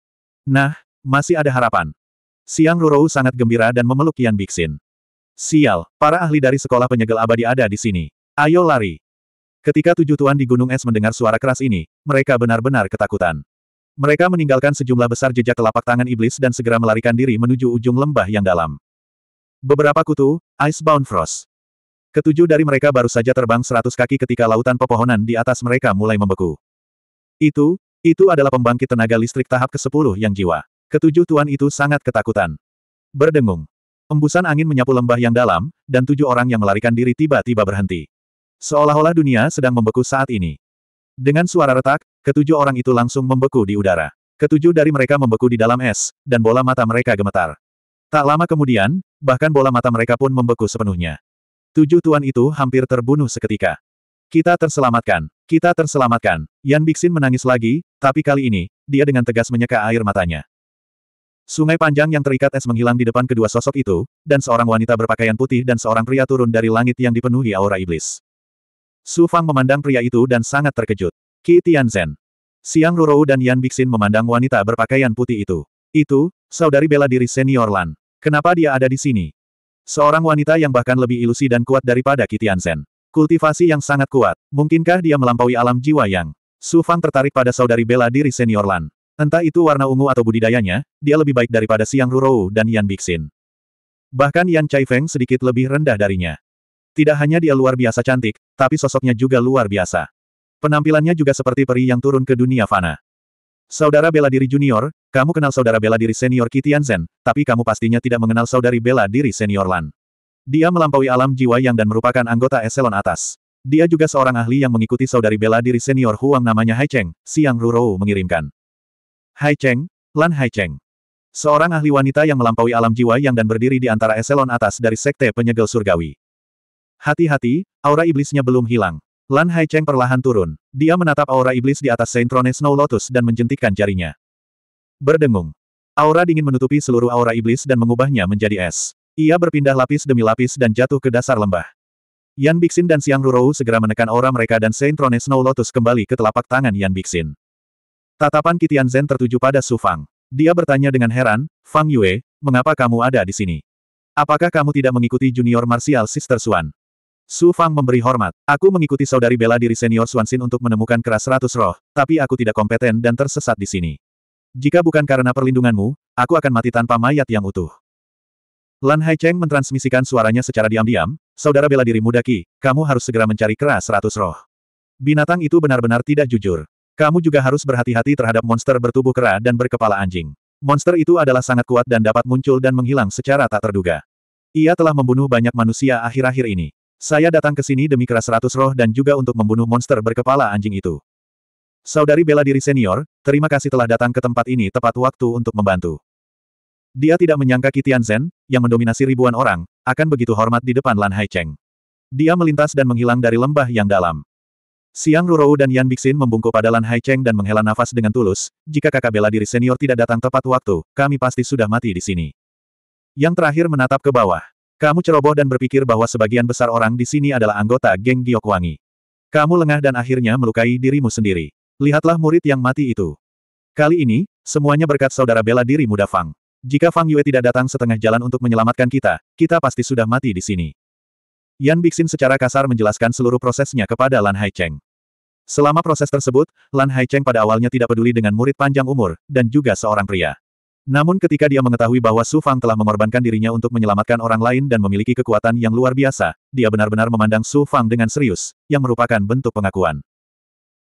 Nah, masih ada harapan. Siang Rurou sangat gembira dan memeluk Yan Bixin. Sial, para ahli dari sekolah penyegel abadi ada di sini. Ayo lari. Ketika tujuh tuan di Gunung Es mendengar suara keras ini, mereka benar-benar ketakutan. Mereka meninggalkan sejumlah besar jejak telapak tangan iblis dan segera melarikan diri menuju ujung lembah yang dalam. Beberapa kutu, Icebound Frost. Ketujuh dari mereka baru saja terbang seratus kaki ketika lautan pepohonan di atas mereka mulai membeku. Itu, itu adalah pembangkit tenaga listrik tahap ke-10 yang jiwa. Ketujuh tuan itu sangat ketakutan. Berdengung. Embusan angin menyapu lembah yang dalam, dan tujuh orang yang melarikan diri tiba-tiba berhenti. Seolah-olah dunia sedang membeku saat ini. Dengan suara retak, ketujuh orang itu langsung membeku di udara. Ketujuh dari mereka membeku di dalam es, dan bola mata mereka gemetar. Tak lama kemudian, bahkan bola mata mereka pun membeku sepenuhnya. Tujuh tuan itu hampir terbunuh seketika. Kita terselamatkan, kita terselamatkan. Yan Bixin menangis lagi, tapi kali ini, dia dengan tegas menyeka air matanya. Sungai panjang yang terikat es menghilang di depan kedua sosok itu, dan seorang wanita berpakaian putih dan seorang pria turun dari langit yang dipenuhi aura iblis. Su Fang memandang pria itu dan sangat terkejut. Qi Tianzhen. Siang Rurou dan Yan Bixin memandang wanita berpakaian putih itu. Itu, saudari bela diri senior Lan. Kenapa dia ada di sini? Seorang wanita yang bahkan lebih ilusi dan kuat daripada Qi Tianzhen. Kultivasi yang sangat kuat. Mungkinkah dia melampaui alam jiwa yang... Su Fang tertarik pada saudari bela diri senior Lan. Entah itu warna ungu atau budidayanya, dia lebih baik daripada Siang Rurou dan Yan Bixin. Bahkan Yan Chai Feng sedikit lebih rendah darinya. Tidak hanya dia luar biasa cantik, tapi sosoknya juga luar biasa. Penampilannya juga seperti peri yang turun ke dunia fana. Saudara bela diri junior, kamu kenal saudara bela diri senior Kitian Zen, tapi kamu pastinya tidak mengenal saudari bela diri senior Lan. Dia melampaui alam jiwa yang dan merupakan anggota eselon atas. Dia juga seorang ahli yang mengikuti saudari bela diri senior Huang namanya Hai Cheng, Siang Ruo mengirimkan. Hai Cheng, Lan Hai Cheng. Seorang ahli wanita yang melampaui alam jiwa yang dan berdiri di antara eselon atas dari sekte penyegel surgawi. Hati-hati, aura iblisnya belum hilang. Lan Hai Cheng perlahan turun. Dia menatap aura iblis di atas Saintrone Snow Lotus dan menjentikkan jarinya. Berdengung. Aura dingin menutupi seluruh aura iblis dan mengubahnya menjadi es. Ia berpindah lapis demi lapis dan jatuh ke dasar lembah. Yan Bixin dan Siang Rurou segera menekan aura mereka dan Saint Rone Snow Lotus kembali ke telapak tangan Yan Bixin. Tatapan Kitian Zen tertuju pada Su Fang. Dia bertanya dengan heran, Fang Yue, mengapa kamu ada di sini? Apakah kamu tidak mengikuti junior martial sister Suan? Su Fang memberi hormat. Aku mengikuti saudari bela diri senior Suan Xin untuk menemukan keras ratus roh, tapi aku tidak kompeten dan tersesat di sini. Jika bukan karena perlindunganmu, aku akan mati tanpa mayat yang utuh. Lan Hai Cheng mentransmisikan suaranya secara diam-diam, Saudara bela diri muda Ki, kamu harus segera mencari kera seratus roh. Binatang itu benar-benar tidak jujur. Kamu juga harus berhati-hati terhadap monster bertubuh kera dan berkepala anjing. Monster itu adalah sangat kuat dan dapat muncul dan menghilang secara tak terduga. Ia telah membunuh banyak manusia akhir-akhir ini. Saya datang ke sini demi kera seratus roh dan juga untuk membunuh monster berkepala anjing itu. Saudari bela diri senior, terima kasih telah datang ke tempat ini tepat waktu untuk membantu. Dia tidak menyangka Kitian Zen, yang mendominasi ribuan orang, akan begitu hormat di depan Lan Haicheng. Dia melintas dan menghilang dari lembah yang dalam. Siang Rurou dan Yan Bixin membungkuk pada Lan Haicheng dan menghela nafas dengan tulus, jika kakak bela diri senior tidak datang tepat waktu, kami pasti sudah mati di sini. Yang terakhir menatap ke bawah. Kamu ceroboh dan berpikir bahwa sebagian besar orang di sini adalah anggota geng Giokwangi. Kamu lengah dan akhirnya melukai dirimu sendiri. Lihatlah murid yang mati itu. Kali ini, semuanya berkat saudara bela diri muda Fang. Jika Fang Yue tidak datang setengah jalan untuk menyelamatkan kita, kita pasti sudah mati di sini. Yan Bixin secara kasar menjelaskan seluruh prosesnya kepada Lan Haicheng. Selama proses tersebut, Lan Haicheng pada awalnya tidak peduli dengan murid panjang umur, dan juga seorang pria. Namun ketika dia mengetahui bahwa Su Fang telah mengorbankan dirinya untuk menyelamatkan orang lain dan memiliki kekuatan yang luar biasa, dia benar-benar memandang Su Fang dengan serius, yang merupakan bentuk pengakuan.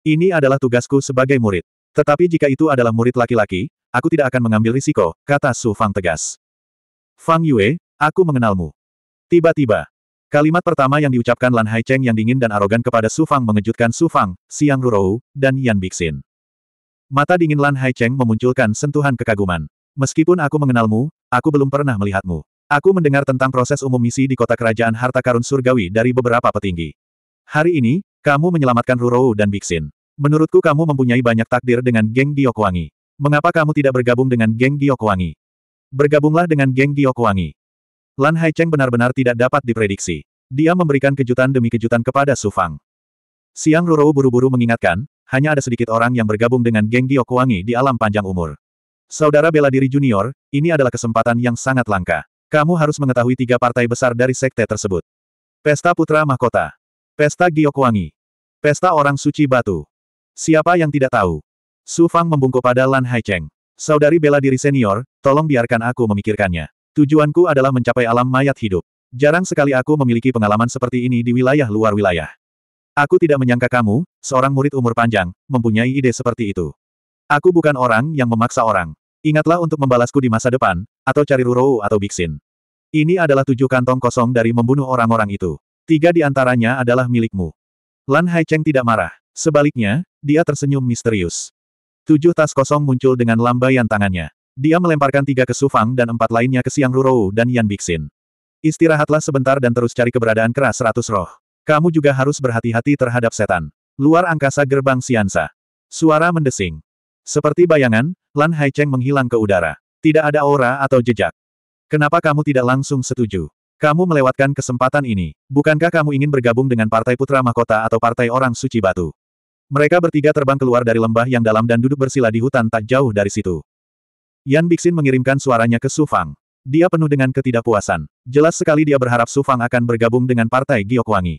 Ini adalah tugasku sebagai murid. Tetapi jika itu adalah murid laki-laki, aku tidak akan mengambil risiko, kata Su Fang tegas. Fang Yue, aku mengenalmu. Tiba-tiba, kalimat pertama yang diucapkan Lan Hai Cheng yang dingin dan arogan kepada Su Fang mengejutkan Su Fang, Siang Rurou, dan Yan Bixin. Mata dingin Lan Hai Cheng memunculkan sentuhan kekaguman. Meskipun aku mengenalmu, aku belum pernah melihatmu. Aku mendengar tentang proses umum misi di kota kerajaan harta karun surgawi dari beberapa petinggi. Hari ini, kamu menyelamatkan Rurou dan Bixin. Menurutku kamu mempunyai banyak takdir dengan geng Diokwangi. Mengapa kamu tidak bergabung dengan geng Giokwangi? Bergabunglah dengan geng Giokwangi. Lan Haicheng benar-benar tidak dapat diprediksi. Dia memberikan kejutan demi kejutan kepada Su Fang. Siang Rurou buru-buru mengingatkan, hanya ada sedikit orang yang bergabung dengan geng Giokwangi di alam panjang umur. Saudara bela diri junior, ini adalah kesempatan yang sangat langka. Kamu harus mengetahui tiga partai besar dari sekte tersebut. Pesta Putra Mahkota. Pesta Giokwangi. Pesta Orang Suci Batu. Siapa yang tidak tahu? Su Fang membungkuk pada Lan Haicheng. Saudari bela diri senior, tolong biarkan aku memikirkannya. Tujuanku adalah mencapai alam mayat hidup. Jarang sekali aku memiliki pengalaman seperti ini di wilayah luar wilayah. Aku tidak menyangka kamu, seorang murid umur panjang, mempunyai ide seperti itu. Aku bukan orang yang memaksa orang. Ingatlah untuk membalasku di masa depan, atau cari Rurou atau Bixin. Ini adalah tujuh kantong kosong dari membunuh orang-orang itu. Tiga di antaranya adalah milikmu. Lan Haicheng tidak marah. Sebaliknya, dia tersenyum misterius. Tujuh tas kosong muncul dengan lambaian tangannya. Dia melemparkan tiga ke Sufang dan empat lainnya ke Siang Rurou dan Yan Bixin. Istirahatlah sebentar dan terus cari keberadaan keras seratus roh. Kamu juga harus berhati-hati terhadap setan. Luar angkasa gerbang Siansa. Suara mendesing. Seperti bayangan, Lan Haicheng menghilang ke udara. Tidak ada aura atau jejak. Kenapa kamu tidak langsung setuju? Kamu melewatkan kesempatan ini. Bukankah kamu ingin bergabung dengan Partai Putra Mahkota atau Partai Orang Suci Batu? Mereka bertiga terbang keluar dari lembah yang dalam dan duduk bersila di hutan tak jauh dari situ. Yan Bixin mengirimkan suaranya ke Su Fang. Dia penuh dengan ketidakpuasan. Jelas sekali dia berharap Su Fang akan bergabung dengan partai Giokwangi.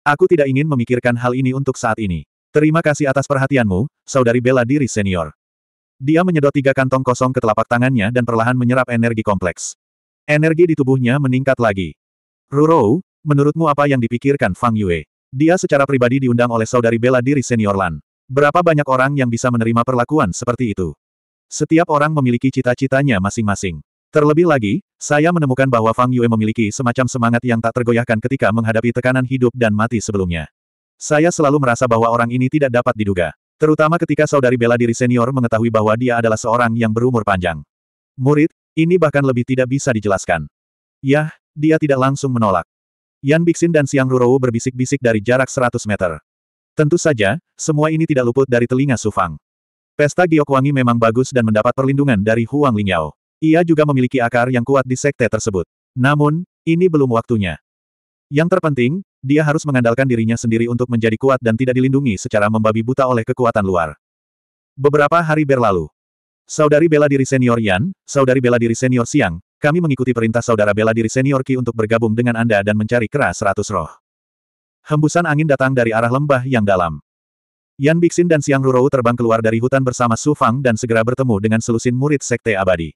Aku tidak ingin memikirkan hal ini untuk saat ini. Terima kasih atas perhatianmu, saudari bela diri senior. Dia menyedot tiga kantong kosong ke telapak tangannya dan perlahan menyerap energi kompleks. Energi di tubuhnya meningkat lagi. Rurou, menurutmu apa yang dipikirkan Fang Yue? Dia secara pribadi diundang oleh saudari bela diri senior Lan. Berapa banyak orang yang bisa menerima perlakuan seperti itu? Setiap orang memiliki cita-citanya masing-masing. Terlebih lagi, saya menemukan bahwa Fang Yue memiliki semacam semangat yang tak tergoyahkan ketika menghadapi tekanan hidup dan mati sebelumnya. Saya selalu merasa bahwa orang ini tidak dapat diduga. Terutama ketika saudari bela diri senior mengetahui bahwa dia adalah seorang yang berumur panjang. Murid, ini bahkan lebih tidak bisa dijelaskan. Yah, dia tidak langsung menolak. Yan Bixin dan Siang Rurou berbisik-bisik dari jarak 100 meter. Tentu saja, semua ini tidak luput dari telinga Sufang. Pesta Giok Wangi memang bagus dan mendapat perlindungan dari Huang Lingyao. Ia juga memiliki akar yang kuat di sekte tersebut. Namun, ini belum waktunya. Yang terpenting, dia harus mengandalkan dirinya sendiri untuk menjadi kuat dan tidak dilindungi secara membabi buta oleh kekuatan luar. Beberapa hari berlalu. Saudari bela diri senior Yan, saudari bela diri senior Siang, kami mengikuti perintah saudara bela diri senior Ki untuk bergabung dengan Anda dan mencari kera seratus roh. Hembusan angin datang dari arah lembah yang dalam. Yan Bixin dan Siang Rurou terbang keluar dari hutan bersama Su Fang dan segera bertemu dengan selusin murid Sekte Abadi.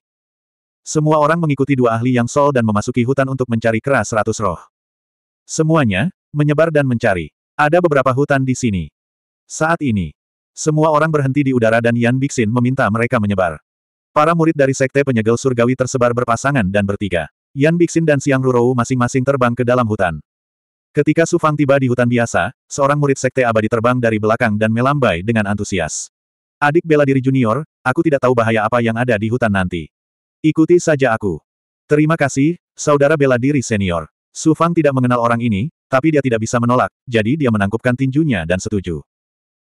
Semua orang mengikuti dua ahli yang sol dan memasuki hutan untuk mencari kera seratus roh. Semuanya, menyebar dan mencari. Ada beberapa hutan di sini. Saat ini, semua orang berhenti di udara dan Yan Bixin meminta mereka menyebar. Para murid dari sekte penyegel surgawi tersebar berpasangan dan bertiga. Yan Bixin dan Siang Rurou masing-masing terbang ke dalam hutan. Ketika Su Fang tiba di hutan biasa, seorang murid sekte abadi terbang dari belakang dan melambai dengan antusias. Adik bela diri junior, aku tidak tahu bahaya apa yang ada di hutan nanti. Ikuti saja aku. Terima kasih, saudara bela diri senior. Su Fang tidak mengenal orang ini, tapi dia tidak bisa menolak, jadi dia menangkupkan tinjunya dan setuju.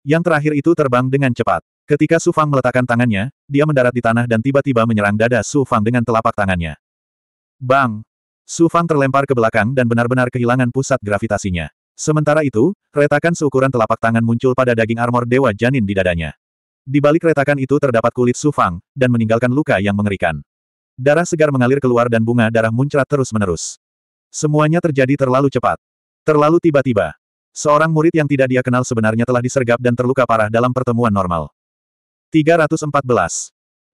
Yang terakhir itu terbang dengan cepat. Ketika Su Fang meletakkan tangannya, dia mendarat di tanah dan tiba-tiba menyerang dada Su Fang dengan telapak tangannya. Bang! Su Fang terlempar ke belakang dan benar-benar kehilangan pusat gravitasinya. Sementara itu, retakan seukuran telapak tangan muncul pada daging armor Dewa Janin di dadanya. Di balik retakan itu terdapat kulit Su Fang, dan meninggalkan luka yang mengerikan. Darah segar mengalir keluar dan bunga darah muncrat terus-menerus. Semuanya terjadi terlalu cepat. Terlalu tiba-tiba. Seorang murid yang tidak dia kenal sebenarnya telah disergap dan terluka parah dalam pertemuan normal. 314.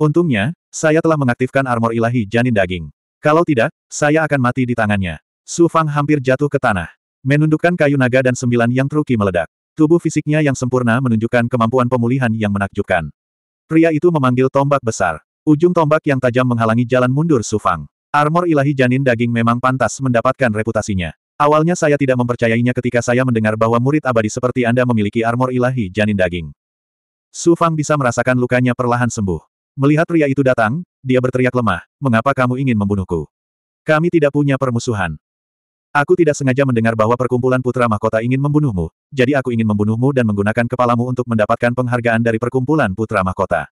Untungnya, saya telah mengaktifkan armor ilahi janin daging. Kalau tidak, saya akan mati di tangannya. Su Fang hampir jatuh ke tanah. Menundukkan kayu naga dan sembilan yang truki meledak. Tubuh fisiknya yang sempurna menunjukkan kemampuan pemulihan yang menakjubkan. Pria itu memanggil tombak besar. Ujung tombak yang tajam menghalangi jalan mundur Su Fang. Armor ilahi janin daging memang pantas mendapatkan reputasinya. Awalnya saya tidak mempercayainya ketika saya mendengar bahwa murid abadi seperti Anda memiliki armor ilahi janin daging. Su Fang bisa merasakan lukanya perlahan sembuh. Melihat pria itu datang, dia berteriak lemah, mengapa kamu ingin membunuhku? Kami tidak punya permusuhan. Aku tidak sengaja mendengar bahwa perkumpulan putra mahkota ingin membunuhmu, jadi aku ingin membunuhmu dan menggunakan kepalamu untuk mendapatkan penghargaan dari perkumpulan putra mahkota.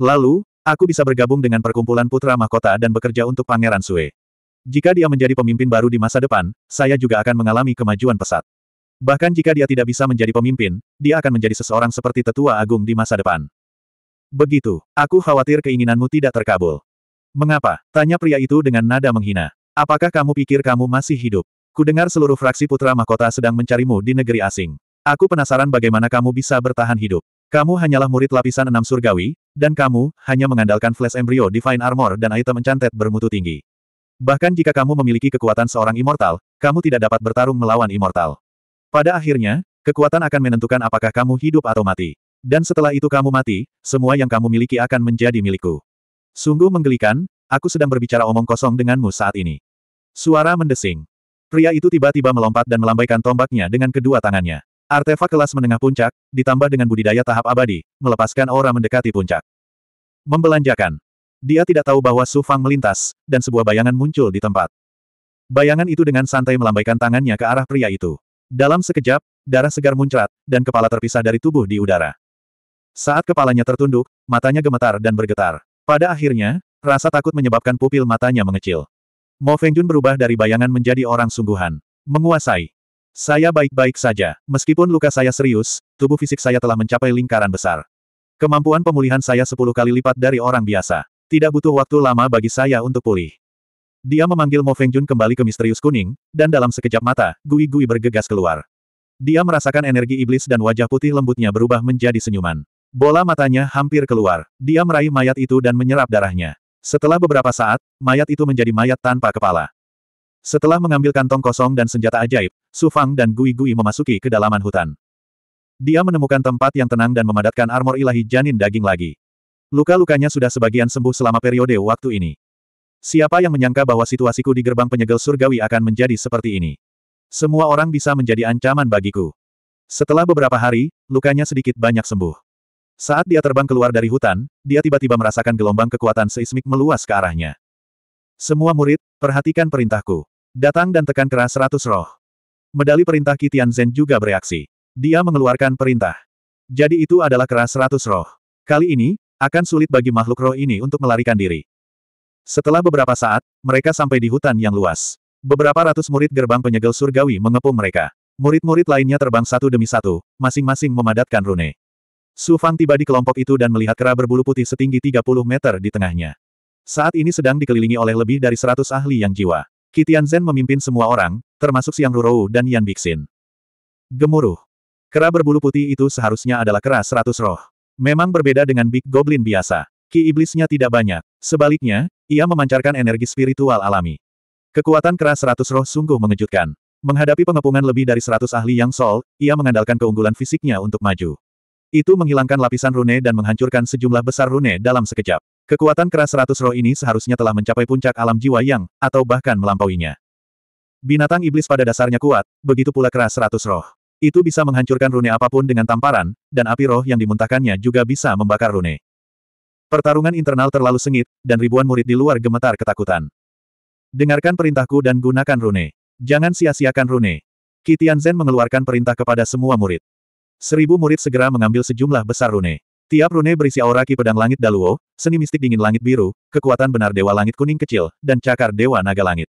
Lalu, aku bisa bergabung dengan perkumpulan putra mahkota dan bekerja untuk Pangeran Sue. Jika dia menjadi pemimpin baru di masa depan, saya juga akan mengalami kemajuan pesat. Bahkan jika dia tidak bisa menjadi pemimpin, dia akan menjadi seseorang seperti tetua agung di masa depan. Begitu, aku khawatir keinginanmu tidak terkabul. Mengapa? Tanya pria itu dengan nada menghina. Apakah kamu pikir kamu masih hidup? Kudengar seluruh fraksi putra mahkota sedang mencarimu di negeri asing. Aku penasaran bagaimana kamu bisa bertahan hidup. Kamu hanyalah murid lapisan enam surgawi, dan kamu hanya mengandalkan flash embrio Divine Armor dan item mencantet bermutu tinggi. Bahkan jika kamu memiliki kekuatan seorang immortal, kamu tidak dapat bertarung melawan immortal. Pada akhirnya, kekuatan akan menentukan apakah kamu hidup atau mati. Dan setelah itu kamu mati, semua yang kamu miliki akan menjadi milikku. Sungguh menggelikan, aku sedang berbicara omong kosong denganmu saat ini. Suara mendesing. Pria itu tiba-tiba melompat dan melambaikan tombaknya dengan kedua tangannya. Artefak kelas menengah puncak, ditambah dengan budidaya tahap abadi, melepaskan aura mendekati puncak. Membelanjakan. Dia tidak tahu bahwa Su Fang melintas, dan sebuah bayangan muncul di tempat. Bayangan itu dengan santai melambaikan tangannya ke arah pria itu. Dalam sekejap, darah segar muncrat, dan kepala terpisah dari tubuh di udara. Saat kepalanya tertunduk, matanya gemetar dan bergetar. Pada akhirnya, rasa takut menyebabkan pupil matanya mengecil. Mo Fengjun berubah dari bayangan menjadi orang sungguhan. Menguasai. Saya baik-baik saja. Meskipun luka saya serius, tubuh fisik saya telah mencapai lingkaran besar. Kemampuan pemulihan saya sepuluh kali lipat dari orang biasa. Tidak butuh waktu lama bagi saya untuk pulih. Dia memanggil Mo Fengjun kembali ke misterius kuning, dan dalam sekejap mata, Gui Gui bergegas keluar. Dia merasakan energi iblis dan wajah putih lembutnya berubah menjadi senyuman. Bola matanya hampir keluar. Dia meraih mayat itu dan menyerap darahnya. Setelah beberapa saat, mayat itu menjadi mayat tanpa kepala. Setelah mengambil kantong kosong dan senjata ajaib, Su Fang dan Gui Gui memasuki kedalaman hutan. Dia menemukan tempat yang tenang dan memadatkan armor ilahi janin daging lagi. Luka-lukanya sudah sebagian sembuh selama periode waktu ini. Siapa yang menyangka bahwa situasiku di gerbang penyegel surgawi akan menjadi seperti ini? Semua orang bisa menjadi ancaman bagiku. Setelah beberapa hari, lukanya sedikit banyak sembuh. Saat dia terbang keluar dari hutan, dia tiba-tiba merasakan gelombang kekuatan seismik meluas ke arahnya. Semua murid, perhatikan perintahku. Datang dan tekan keras 100 roh. Medali perintah Kitian Zen juga bereaksi. Dia mengeluarkan perintah. Jadi itu adalah keras 100 roh. Kali ini, akan sulit bagi makhluk roh ini untuk melarikan diri. Setelah beberapa saat, mereka sampai di hutan yang luas. Beberapa ratus murid gerbang penyegel surgawi mengepung mereka. Murid-murid lainnya terbang satu demi satu, masing-masing memadatkan rune. Su Fang tiba di kelompok itu dan melihat kera berbulu putih setinggi 30 meter di tengahnya. Saat ini sedang dikelilingi oleh lebih dari 100 ahli yang jiwa. Kitian Zen memimpin semua orang, termasuk Siang Rurou dan Yan Bixin. Gemuruh. Kera berbulu putih itu seharusnya adalah kera 100 roh. Memang berbeda dengan Big Goblin biasa. Ki iblisnya tidak banyak. Sebaliknya, ia memancarkan energi spiritual alami. Kekuatan keras seratus roh sungguh mengejutkan. Menghadapi pengepungan lebih dari seratus ahli yang sol, ia mengandalkan keunggulan fisiknya untuk maju. Itu menghilangkan lapisan rune dan menghancurkan sejumlah besar rune dalam sekejap. Kekuatan keras seratus roh ini seharusnya telah mencapai puncak alam jiwa yang, atau bahkan melampauinya. Binatang iblis pada dasarnya kuat, begitu pula keras seratus roh. Itu bisa menghancurkan rune apapun dengan tamparan, dan api roh yang dimuntahkannya juga bisa membakar rune. Pertarungan internal terlalu sengit, dan ribuan murid di luar gemetar ketakutan. Dengarkan perintahku dan gunakan rune. Jangan sia-siakan rune. Kitian Zen mengeluarkan perintah kepada semua murid. Seribu murid segera mengambil sejumlah besar rune. Tiap rune berisi aura ki pedang langit Daluo, seni mistik dingin langit biru, kekuatan benar dewa langit kuning kecil, dan cakar dewa naga langit.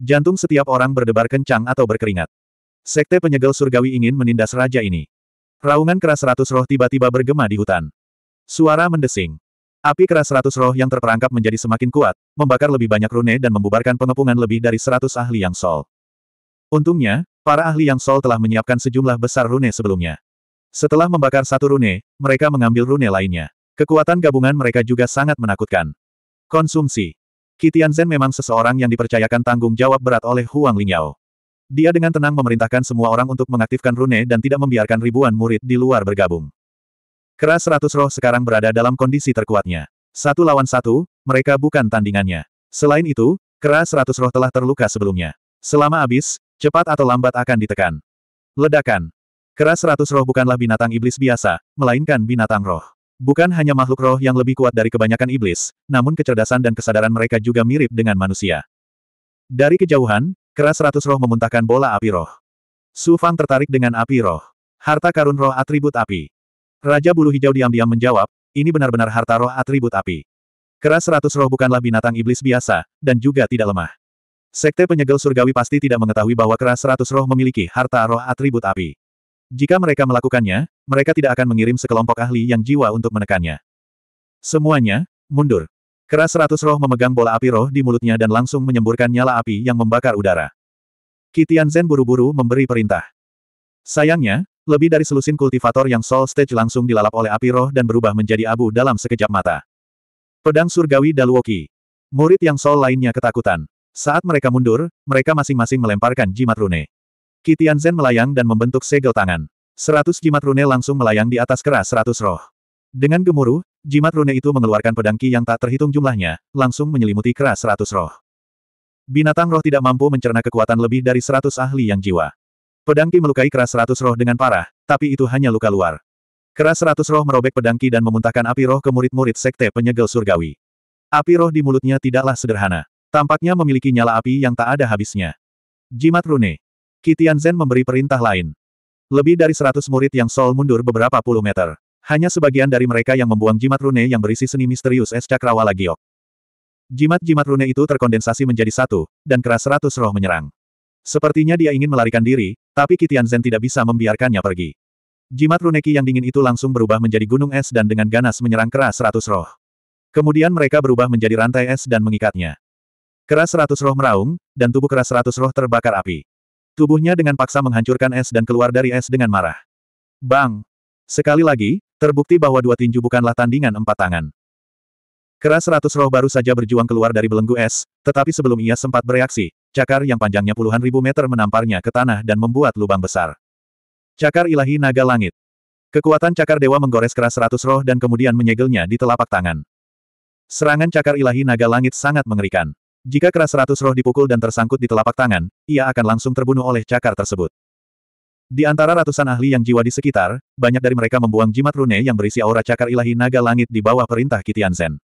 Jantung setiap orang berdebar kencang atau berkeringat. Sekte penyegel surgawi ingin menindas raja ini. Raungan keras ratus roh tiba-tiba bergema di hutan. Suara mendesing. Api keras seratus roh yang terperangkap menjadi semakin kuat, membakar lebih banyak rune dan membubarkan pengepungan lebih dari seratus ahli yang sol. Untungnya, para ahli yang sol telah menyiapkan sejumlah besar rune sebelumnya. Setelah membakar satu rune, mereka mengambil rune lainnya. Kekuatan gabungan mereka juga sangat menakutkan. Konsumsi. Kitian Zen memang seseorang yang dipercayakan tanggung jawab berat oleh Huang Lingyao. Dia dengan tenang memerintahkan semua orang untuk mengaktifkan rune dan tidak membiarkan ribuan murid di luar bergabung. Keras seratus roh sekarang berada dalam kondisi terkuatnya. Satu lawan satu, mereka bukan tandingannya. Selain itu, keras seratus roh telah terluka sebelumnya. Selama habis, cepat atau lambat akan ditekan. Ledakan. Keras seratus roh bukanlah binatang iblis biasa, melainkan binatang roh. Bukan hanya makhluk roh yang lebih kuat dari kebanyakan iblis, namun kecerdasan dan kesadaran mereka juga mirip dengan manusia. Dari kejauhan, keras seratus roh memuntahkan bola api roh. Su Fang tertarik dengan api roh. Harta karun roh atribut api. Raja Bulu Hijau diam-diam menjawab, ini benar-benar harta roh atribut api. Keras seratus roh bukanlah binatang iblis biasa, dan juga tidak lemah. Sekte penyegel surgawi pasti tidak mengetahui bahwa keras seratus roh memiliki harta roh atribut api. Jika mereka melakukannya, mereka tidak akan mengirim sekelompok ahli yang jiwa untuk menekannya. Semuanya, mundur. Keras seratus roh memegang bola api roh di mulutnya dan langsung menyemburkan nyala api yang membakar udara. Kitian Zen buru-buru memberi perintah. Sayangnya, lebih dari selusin kultivator yang Soul Stage langsung dilalap oleh api roh dan berubah menjadi abu dalam sekejap mata. Pedang Surgawi Daluoki. Murid yang Soul lainnya ketakutan. Saat mereka mundur, mereka masing-masing melemparkan jimat rune. Kitian Zen melayang dan membentuk segel tangan. Seratus jimat rune langsung melayang di atas keras seratus roh. Dengan gemuruh, jimat rune itu mengeluarkan pedang ki yang tak terhitung jumlahnya, langsung menyelimuti keras seratus roh. Binatang roh tidak mampu mencerna kekuatan lebih dari seratus ahli yang jiwa. Pedangki melukai keras seratus roh dengan parah, tapi itu hanya luka luar. Keras seratus roh merobek pedangki dan memuntahkan api roh ke murid-murid sekte penyegel surgawi. Api roh di mulutnya tidaklah sederhana. Tampaknya memiliki nyala api yang tak ada habisnya. Jimat Rune. Kitian Zen memberi perintah lain. Lebih dari seratus murid yang sol mundur beberapa puluh meter. Hanya sebagian dari mereka yang membuang jimat rune yang berisi seni misterius es cakrawala giok. Jimat-jimat rune itu terkondensasi menjadi satu, dan keras seratus roh menyerang. Sepertinya dia ingin melarikan diri, tapi Kitian Zen tidak bisa membiarkannya pergi. Jimat Runeki yang dingin itu langsung berubah menjadi gunung es dan dengan ganas menyerang keras seratus roh. Kemudian mereka berubah menjadi rantai es dan mengikatnya. Keras seratus roh meraung, dan tubuh keras seratus roh terbakar api. Tubuhnya dengan paksa menghancurkan es dan keluar dari es dengan marah. Bang! Sekali lagi, terbukti bahwa dua tinju bukanlah tandingan empat tangan. Keras seratus roh baru saja berjuang keluar dari belenggu es, tetapi sebelum ia sempat bereaksi, Cakar yang panjangnya puluhan ribu meter menamparnya ke tanah dan membuat lubang besar. Cakar ilahi naga langit. Kekuatan cakar dewa menggores keras seratus roh dan kemudian menyegelnya di telapak tangan. Serangan cakar ilahi naga langit sangat mengerikan. Jika keras seratus roh dipukul dan tersangkut di telapak tangan, ia akan langsung terbunuh oleh cakar tersebut. Di antara ratusan ahli yang jiwa di sekitar, banyak dari mereka membuang jimat rune yang berisi aura cakar ilahi naga langit di bawah perintah Kitian Zen.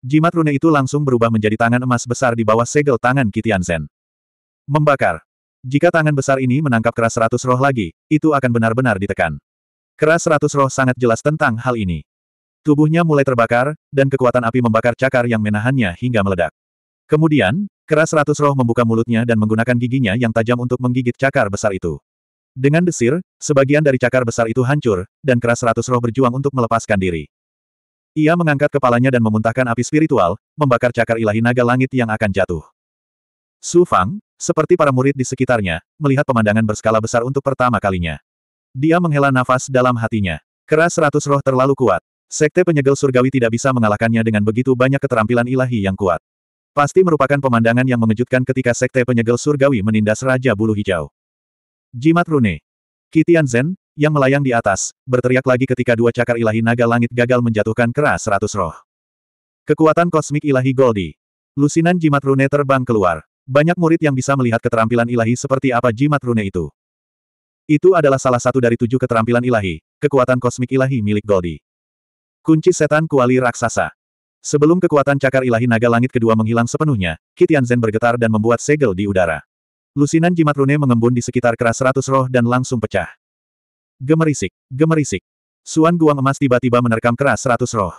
Jimat rune itu langsung berubah menjadi tangan emas besar di bawah segel tangan Kitian Zen. Membakar. Jika tangan besar ini menangkap keras seratus roh lagi, itu akan benar-benar ditekan. Keras seratus roh sangat jelas tentang hal ini. Tubuhnya mulai terbakar, dan kekuatan api membakar cakar yang menahannya hingga meledak. Kemudian, keras seratus roh membuka mulutnya dan menggunakan giginya yang tajam untuk menggigit cakar besar itu. Dengan desir, sebagian dari cakar besar itu hancur, dan keras seratus roh berjuang untuk melepaskan diri. Ia mengangkat kepalanya dan memuntahkan api spiritual, membakar cakar ilahi naga langit yang akan jatuh. Su Fang, seperti para murid di sekitarnya, melihat pemandangan berskala besar untuk pertama kalinya. Dia menghela nafas dalam hatinya. Keras seratus roh terlalu kuat. Sekte penyegel surgawi tidak bisa mengalahkannya dengan begitu banyak keterampilan ilahi yang kuat. Pasti merupakan pemandangan yang mengejutkan ketika sekte penyegel surgawi menindas Raja Bulu Hijau. Jimat Rune. Kitian Zen, yang melayang di atas, berteriak lagi ketika dua cakar ilahi naga langit gagal menjatuhkan keras seratus roh. Kekuatan kosmik ilahi Goldi. Lusinan jimat rune terbang keluar. Banyak murid yang bisa melihat keterampilan ilahi seperti apa jimat rune itu. Itu adalah salah satu dari tujuh keterampilan ilahi, kekuatan kosmik ilahi milik Goldi. Kunci setan kuali raksasa. Sebelum kekuatan cakar ilahi naga langit kedua menghilang sepenuhnya, Kitian Zen bergetar dan membuat segel di udara. Lusinan jimat rune mengembun di sekitar keras seratus roh dan langsung pecah. Gemerisik, gemerisik. Suan guang emas tiba-tiba menerkam keras seratus roh.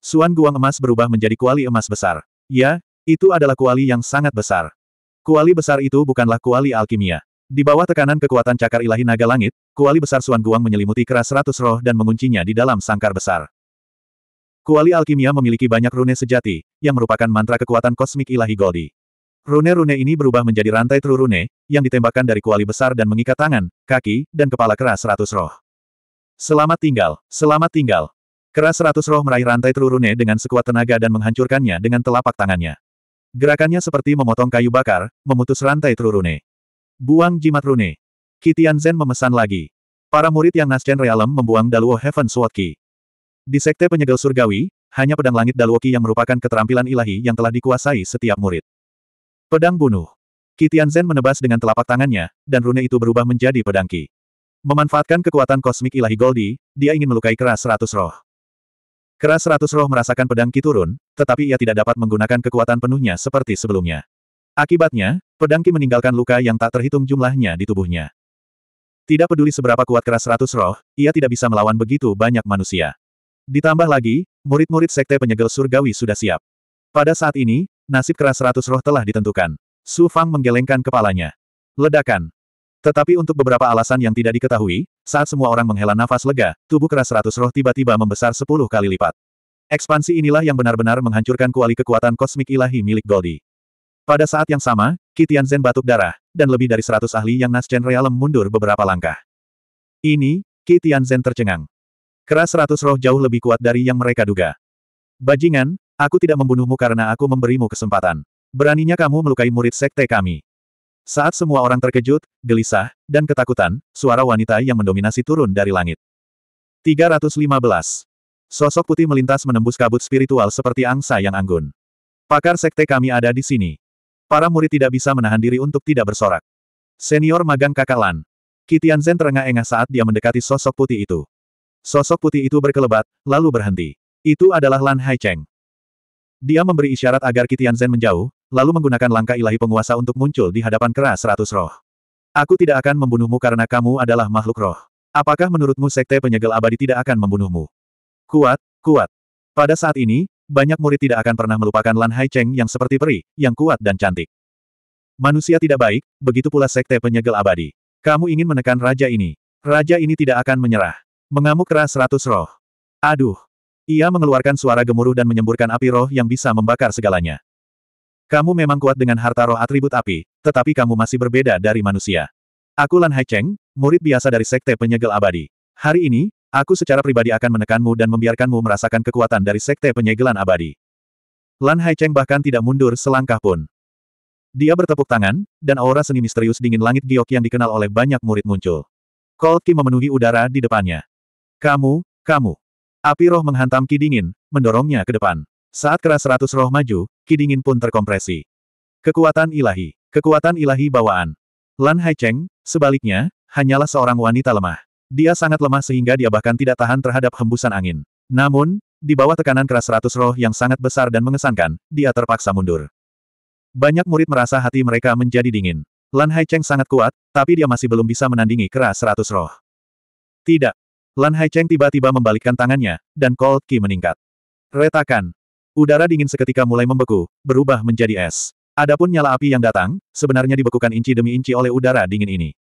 Suan guang emas berubah menjadi kuali emas besar. Ya, itu adalah kuali yang sangat besar. Kuali besar itu bukanlah kuali alkimia. Di bawah tekanan kekuatan cakar ilahi naga langit, kuali besar Suan Guang menyelimuti keras seratus roh dan menguncinya di dalam sangkar besar. Kuali alkimia memiliki banyak rune sejati, yang merupakan mantra kekuatan kosmik ilahi Goldi. Rune-rune ini berubah menjadi rantai rune, yang ditembakkan dari kuali besar dan mengikat tangan, kaki, dan kepala keras seratus roh. Selamat tinggal, selamat tinggal. Keras seratus roh meraih rantai rune dengan sekuat tenaga dan menghancurkannya dengan telapak tangannya. Gerakannya seperti memotong kayu bakar, memutus rantai rune. Buang jimat rune. Kitian Zen memesan lagi. Para murid yang Naschen Realem membuang Daluo Heaven Sword Key. Di Sekte Penyegel Surgawi, hanya pedang langit Dalwoki yang merupakan keterampilan ilahi yang telah dikuasai setiap murid. Pedang bunuh. Kitian Zen menebas dengan telapak tangannya, dan rune itu berubah menjadi pedang Ki. Memanfaatkan kekuatan kosmik ilahi Goldi, dia ingin melukai keras seratus roh. Keras seratus roh merasakan pedang Ki turun, tetapi ia tidak dapat menggunakan kekuatan penuhnya seperti sebelumnya. Akibatnya, pedang Ki meninggalkan luka yang tak terhitung jumlahnya di tubuhnya. Tidak peduli seberapa kuat keras seratus roh, ia tidak bisa melawan begitu banyak manusia. Ditambah lagi, murid-murid sekte penyegel surgawi sudah siap. Pada saat ini, nasib keras seratus roh telah ditentukan. Su Fang menggelengkan kepalanya. Ledakan. Tetapi untuk beberapa alasan yang tidak diketahui, saat semua orang menghela nafas lega, tubuh keras seratus roh tiba-tiba membesar sepuluh kali lipat. Ekspansi inilah yang benar-benar menghancurkan kuali kekuatan kosmik ilahi milik Goldie. Pada saat yang sama, Kitian Zen batuk darah, dan lebih dari seratus ahli yang Nasjen Realem mundur beberapa langkah. Ini, Kitian Zen tercengang. Keras seratus roh jauh lebih kuat dari yang mereka duga. Bajingan, Aku tidak membunuhmu karena aku memberimu kesempatan. Beraninya kamu melukai murid sekte kami. Saat semua orang terkejut, gelisah, dan ketakutan, suara wanita yang mendominasi turun dari langit. 315. Sosok putih melintas menembus kabut spiritual seperti angsa yang anggun. Pakar sekte kami ada di sini. Para murid tidak bisa menahan diri untuk tidak bersorak. Senior magang kakak Lan. Kitian Zen terengah-engah saat dia mendekati sosok putih itu. Sosok putih itu berkelebat, lalu berhenti. Itu adalah Lan Haicheng. Dia memberi isyarat agar Kitian Zen menjauh, lalu menggunakan langkah ilahi penguasa untuk muncul di hadapan keras seratus roh. Aku tidak akan membunuhmu karena kamu adalah makhluk roh. Apakah menurutmu sekte penyegel abadi tidak akan membunuhmu? Kuat, kuat. Pada saat ini, banyak murid tidak akan pernah melupakan Lan Hai Cheng yang seperti peri, yang kuat dan cantik. Manusia tidak baik, begitu pula sekte penyegel abadi. Kamu ingin menekan raja ini. Raja ini tidak akan menyerah. Mengamuk keras seratus roh. Aduh, ia mengeluarkan suara gemuruh dan menyemburkan api roh yang bisa membakar segalanya. Kamu memang kuat dengan harta roh atribut api, tetapi kamu masih berbeda dari manusia. Aku Lan Haicheng, murid biasa dari Sekte Penyegel Abadi. Hari ini, aku secara pribadi akan menekanmu dan membiarkanmu merasakan kekuatan dari Sekte Penyegelan Abadi. Lan Haicheng bahkan tidak mundur selangkah pun. Dia bertepuk tangan, dan aura seni misterius dingin langit giok yang dikenal oleh banyak murid muncul. Cold memenuhi udara di depannya. Kamu, kamu. Api roh menghantam Ki Dingin, mendorongnya ke depan. Saat keras seratus roh maju, Ki Dingin pun terkompresi. Kekuatan ilahi. Kekuatan ilahi bawaan. Lan Haicheng, sebaliknya, hanyalah seorang wanita lemah. Dia sangat lemah sehingga dia bahkan tidak tahan terhadap hembusan angin. Namun, di bawah tekanan keras seratus roh yang sangat besar dan mengesankan, dia terpaksa mundur. Banyak murid merasa hati mereka menjadi dingin. Lan Haicheng sangat kuat, tapi dia masih belum bisa menandingi keras seratus roh. Tidak, Lan Haicheng tiba-tiba membalikkan tangannya, dan Cold Ki meningkat. Retakan. Udara dingin seketika mulai membeku, berubah menjadi es. Adapun nyala api yang datang, sebenarnya dibekukan inci demi inci oleh udara dingin ini.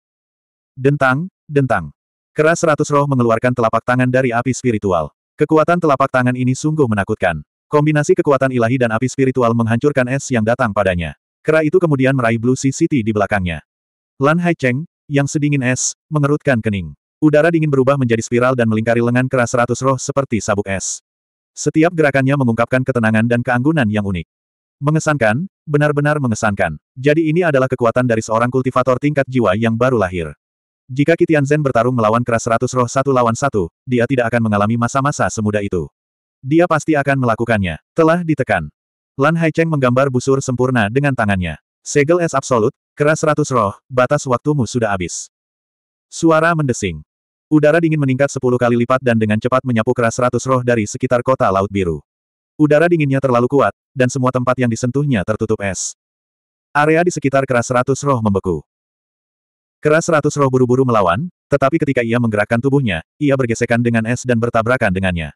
Dentang, dentang. Keras seratus roh mengeluarkan telapak tangan dari api spiritual. Kekuatan telapak tangan ini sungguh menakutkan. Kombinasi kekuatan ilahi dan api spiritual menghancurkan es yang datang padanya. Kera itu kemudian meraih Blue Sea City di belakangnya. Lan Haicheng, yang sedingin es, mengerutkan kening. Udara dingin berubah menjadi spiral dan melingkari lengan keras seratus roh seperti sabuk es. Setiap gerakannya mengungkapkan ketenangan dan keanggunan yang unik. Mengesankan, benar-benar mengesankan. Jadi ini adalah kekuatan dari seorang kultivator tingkat jiwa yang baru lahir. Jika Kitian Zen bertarung melawan keras seratus roh satu lawan satu, dia tidak akan mengalami masa-masa semudah itu. Dia pasti akan melakukannya. Telah ditekan. Lan Haicheng menggambar busur sempurna dengan tangannya. Segel es absolut, keras seratus roh, batas waktumu sudah habis. Suara mendesing. Udara dingin meningkat sepuluh kali lipat dan dengan cepat menyapu keras 100 roh dari sekitar kota Laut Biru. Udara dinginnya terlalu kuat, dan semua tempat yang disentuhnya tertutup es. Area di sekitar keras 100 roh membeku. Keras 100 roh buru-buru melawan, tetapi ketika ia menggerakkan tubuhnya, ia bergesekan dengan es dan bertabrakan dengannya.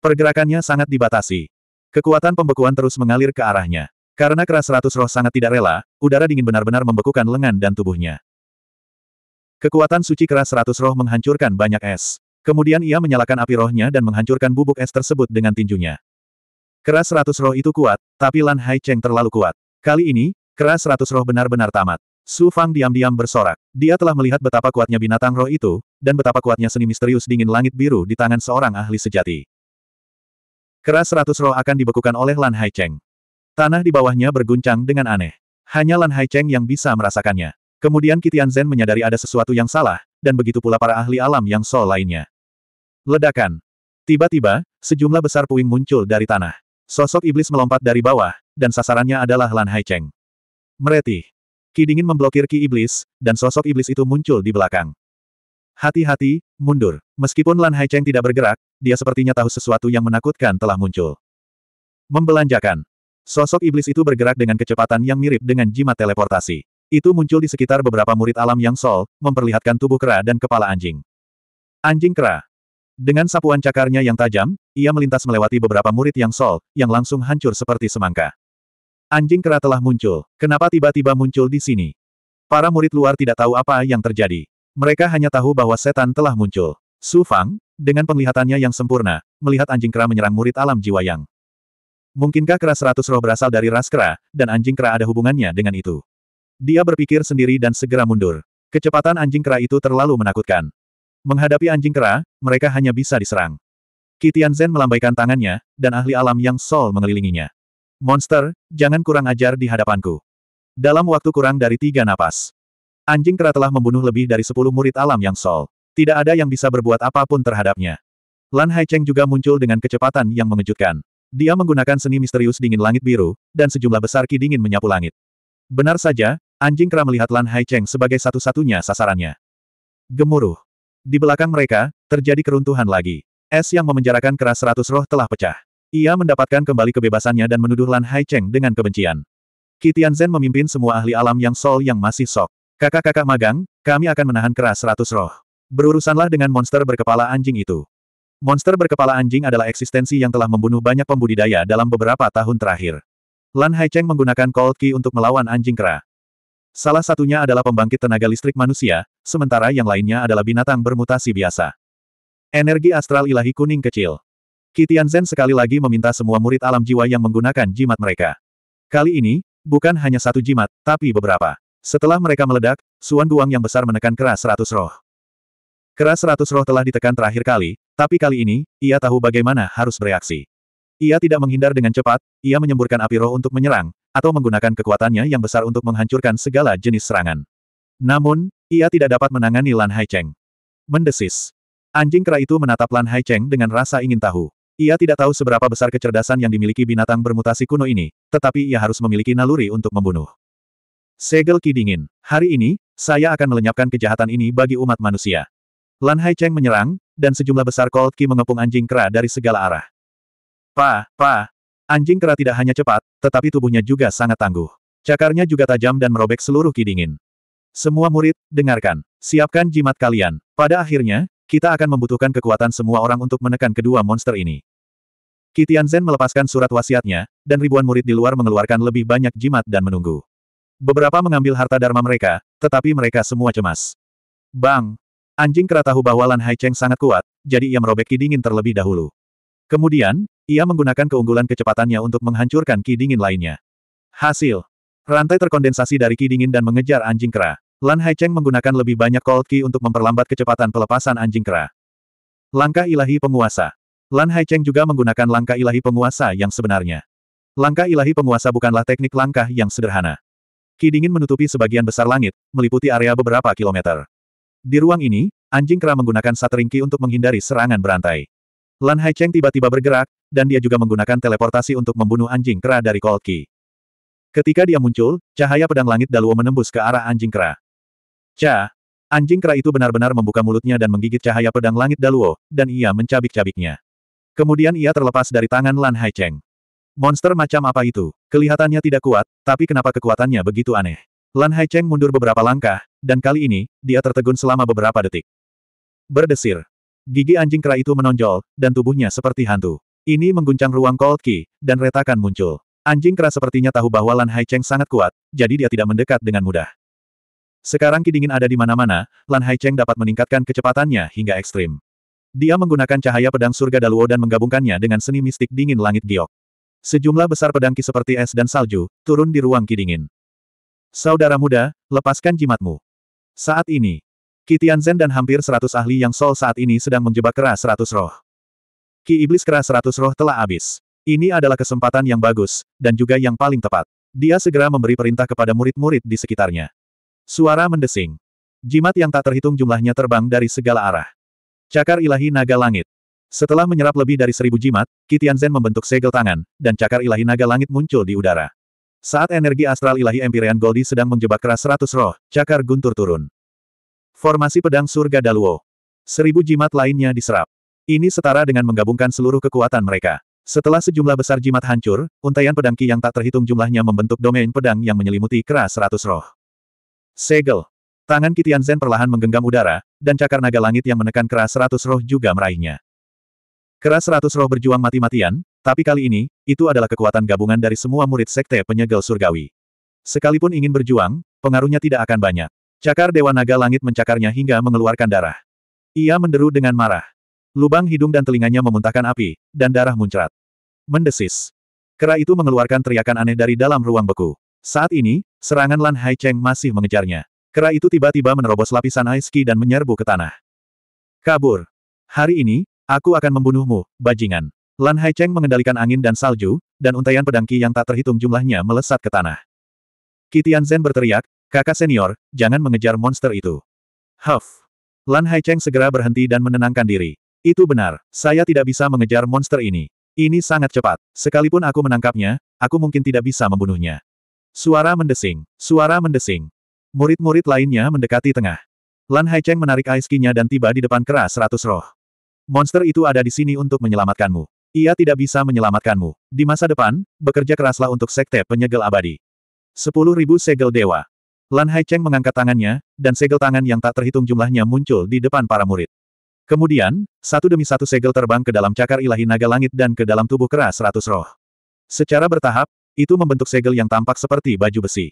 Pergerakannya sangat dibatasi. Kekuatan pembekuan terus mengalir ke arahnya. Karena keras 100 roh sangat tidak rela, udara dingin benar-benar membekukan lengan dan tubuhnya. Kekuatan suci keras seratus roh menghancurkan banyak es. Kemudian ia menyalakan api rohnya dan menghancurkan bubuk es tersebut dengan tinjunya. Keras seratus roh itu kuat, tapi Lan Hai Cheng terlalu kuat. Kali ini, keras seratus roh benar-benar tamat. Su Fang diam-diam bersorak. Dia telah melihat betapa kuatnya binatang roh itu, dan betapa kuatnya seni misterius dingin langit biru di tangan seorang ahli sejati. Keras seratus roh akan dibekukan oleh Lan Hai Cheng. Tanah di bawahnya berguncang dengan aneh. Hanya Lan Hai Cheng yang bisa merasakannya. Kemudian Kitian Zen menyadari ada sesuatu yang salah, dan begitu pula para ahli alam yang sol lainnya. Ledakan. Tiba-tiba, sejumlah besar puing muncul dari tanah. Sosok iblis melompat dari bawah, dan sasarannya adalah Lan Haicheng. Mereti. Ki dingin memblokir ki iblis, dan sosok iblis itu muncul di belakang. Hati-hati, mundur. Meskipun Lan Cheng tidak bergerak, dia sepertinya tahu sesuatu yang menakutkan telah muncul. Membelanjakan. Sosok iblis itu bergerak dengan kecepatan yang mirip dengan jimat teleportasi. Itu muncul di sekitar beberapa murid alam yang sol, memperlihatkan tubuh kera dan kepala anjing. Anjing kera. Dengan sapuan cakarnya yang tajam, ia melintas melewati beberapa murid yang sol, yang langsung hancur seperti semangka. Anjing kera telah muncul. Kenapa tiba-tiba muncul di sini? Para murid luar tidak tahu apa yang terjadi. Mereka hanya tahu bahwa setan telah muncul. Su Fang, dengan penglihatannya yang sempurna, melihat anjing kera menyerang murid alam jiwa yang. Mungkinkah kera seratus roh berasal dari ras kera, dan anjing kera ada hubungannya dengan itu? Dia berpikir sendiri dan segera mundur. Kecepatan anjing kera itu terlalu menakutkan. Menghadapi anjing kera, mereka hanya bisa diserang. Kitian Zen melambaikan tangannya, dan ahli alam yang sol mengelilinginya. Monster, jangan kurang ajar di hadapanku. Dalam waktu kurang dari tiga napas. Anjing kera telah membunuh lebih dari sepuluh murid alam yang sol. Tidak ada yang bisa berbuat apapun terhadapnya. Lan Haicheng juga muncul dengan kecepatan yang mengejutkan. Dia menggunakan seni misterius dingin langit biru, dan sejumlah besar ki dingin menyapu langit. Benar saja, Anjing kera melihat Lan Hai Cheng sebagai satu-satunya sasarannya. Gemuruh. Di belakang mereka, terjadi keruntuhan lagi. Es yang memenjarakan kera seratus roh telah pecah. Ia mendapatkan kembali kebebasannya dan menuduh Lan Hai Cheng dengan kebencian. Kitian Zen memimpin semua ahli alam yang sol yang masih sok. Kakak-kakak magang, kami akan menahan kera seratus roh. Berurusanlah dengan monster berkepala anjing itu. Monster berkepala anjing adalah eksistensi yang telah membunuh banyak pembudidaya dalam beberapa tahun terakhir. Lan Hai Cheng menggunakan Cold Key untuk melawan anjing kera. Salah satunya adalah pembangkit tenaga listrik manusia, sementara yang lainnya adalah binatang bermutasi biasa. Energi astral ilahi kuning kecil. Kitian Zen sekali lagi meminta semua murid alam jiwa yang menggunakan jimat mereka. Kali ini, bukan hanya satu jimat, tapi beberapa. Setelah mereka meledak, Suan Guang yang besar menekan keras seratus roh. Keras seratus roh telah ditekan terakhir kali, tapi kali ini, ia tahu bagaimana harus bereaksi. Ia tidak menghindar dengan cepat, ia menyemburkan api roh untuk menyerang, atau menggunakan kekuatannya yang besar untuk menghancurkan segala jenis serangan. Namun, ia tidak dapat menangani Lan Haicheng. Mendesis. Anjing kera itu menatap Lan Haicheng dengan rasa ingin tahu. Ia tidak tahu seberapa besar kecerdasan yang dimiliki binatang bermutasi kuno ini, tetapi ia harus memiliki naluri untuk membunuh. Segel Ki dingin. Hari ini, saya akan melenyapkan kejahatan ini bagi umat manusia. Lan Haicheng menyerang, dan sejumlah besar Cold Ki mengepung anjing kera dari segala arah. Pa, pa, Anjing kera tidak hanya cepat, tetapi tubuhnya juga sangat tangguh. Cakarnya juga tajam dan merobek seluruh ki dingin. Semua murid, dengarkan. Siapkan jimat kalian. Pada akhirnya, kita akan membutuhkan kekuatan semua orang untuk menekan kedua monster ini. Kitian Zen melepaskan surat wasiatnya, dan ribuan murid di luar mengeluarkan lebih banyak jimat dan menunggu. Beberapa mengambil harta dharma mereka, tetapi mereka semua cemas. Bang! Anjing kera tahu bahwa Lan Haicheng sangat kuat, jadi ia merobek ki dingin terlebih dahulu. Kemudian, ia menggunakan keunggulan kecepatannya untuk menghancurkan ki dingin lainnya. Hasil. Rantai terkondensasi dari ki dingin dan mengejar anjing kera. Lan Haicheng menggunakan lebih banyak cold ki untuk memperlambat kecepatan pelepasan anjing kera. Langkah ilahi penguasa. Lan Haicheng juga menggunakan langkah ilahi penguasa yang sebenarnya. Langkah ilahi penguasa bukanlah teknik langkah yang sederhana. Ki dingin menutupi sebagian besar langit, meliputi area beberapa kilometer. Di ruang ini, anjing kera menggunakan Ki untuk menghindari serangan berantai. Lan Haicheng tiba-tiba bergerak, dan dia juga menggunakan teleportasi untuk membunuh anjing kera dari Kolki. Ketika dia muncul, cahaya pedang langit Daluo menembus ke arah anjing kera. Cha, Anjing kera itu benar-benar membuka mulutnya dan menggigit cahaya pedang langit Daluo, dan ia mencabik-cabiknya. Kemudian ia terlepas dari tangan Lan Haicheng. Monster macam apa itu? Kelihatannya tidak kuat, tapi kenapa kekuatannya begitu aneh? Lan Haicheng mundur beberapa langkah, dan kali ini, dia tertegun selama beberapa detik. Berdesir. Gigi anjing kera itu menonjol, dan tubuhnya seperti hantu. Ini mengguncang ruang Cold Key dan retakan muncul. Anjing kera sepertinya tahu bahwa Lan Haicheng sangat kuat, jadi dia tidak mendekat dengan mudah. Sekarang ki dingin ada di mana-mana, Lan Haicheng dapat meningkatkan kecepatannya hingga ekstrim. Dia menggunakan cahaya pedang surga Daluo dan menggabungkannya dengan seni mistik dingin langit giok. Sejumlah besar pedang ki seperti es dan salju, turun di ruang ki dingin. Saudara muda, lepaskan jimatmu. Saat ini, Kitian Zen dan hampir seratus ahli yang Sol saat ini sedang menjebak keras seratus roh. Ki Iblis keras seratus roh telah habis. Ini adalah kesempatan yang bagus, dan juga yang paling tepat. Dia segera memberi perintah kepada murid-murid di sekitarnya. Suara mendesing. Jimat yang tak terhitung jumlahnya terbang dari segala arah. Cakar ilahi naga langit. Setelah menyerap lebih dari seribu jimat, Kitian Zen membentuk segel tangan, dan cakar ilahi naga langit muncul di udara. Saat energi astral ilahi Empyrean Goldi sedang menjebak keras seratus roh, cakar guntur turun. Formasi pedang surga Daluo. Seribu jimat lainnya diserap. Ini setara dengan menggabungkan seluruh kekuatan mereka. Setelah sejumlah besar jimat hancur, untaian pedang Ki yang tak terhitung jumlahnya membentuk domain pedang yang menyelimuti keras seratus roh. Segel. Tangan Kitian Zen perlahan menggenggam udara, dan cakar naga langit yang menekan keras seratus roh juga meraihnya. Keras seratus roh berjuang mati-matian, tapi kali ini, itu adalah kekuatan gabungan dari semua murid sekte penyegel surgawi. Sekalipun ingin berjuang, pengaruhnya tidak akan banyak. Cakar Dewa Naga Langit mencakarnya hingga mengeluarkan darah. Ia menderu dengan marah. Lubang hidung dan telinganya memuntahkan api, dan darah muncrat. Mendesis. Kera itu mengeluarkan teriakan aneh dari dalam ruang beku. Saat ini, serangan Lan Hai Cheng masih mengejarnya. Kera itu tiba-tiba menerobos lapisan ice ski dan menyerbu ke tanah. Kabur. Hari ini, aku akan membunuhmu, bajingan. Lan Hai Cheng mengendalikan angin dan salju, dan untaian pedangki yang tak terhitung jumlahnya melesat ke tanah. Kitian Zen berteriak, Kakak senior, jangan mengejar monster itu. Huff. Lan Haicheng segera berhenti dan menenangkan diri. Itu benar, saya tidak bisa mengejar monster ini. Ini sangat cepat. Sekalipun aku menangkapnya, aku mungkin tidak bisa membunuhnya. Suara mendesing, suara mendesing. Murid-murid lainnya mendekati tengah. Lan Haicheng menarik aiskinya dan tiba di depan keras seratus roh. Monster itu ada di sini untuk menyelamatkanmu. Ia tidak bisa menyelamatkanmu. Di masa depan, bekerja keraslah untuk sekte penyegel abadi. Sepuluh ribu segel dewa. Lan Haicheng mengangkat tangannya, dan segel tangan yang tak terhitung jumlahnya muncul di depan para murid. Kemudian, satu demi satu segel terbang ke dalam cakar ilahi naga langit dan ke dalam tubuh keras seratus roh. Secara bertahap, itu membentuk segel yang tampak seperti baju besi.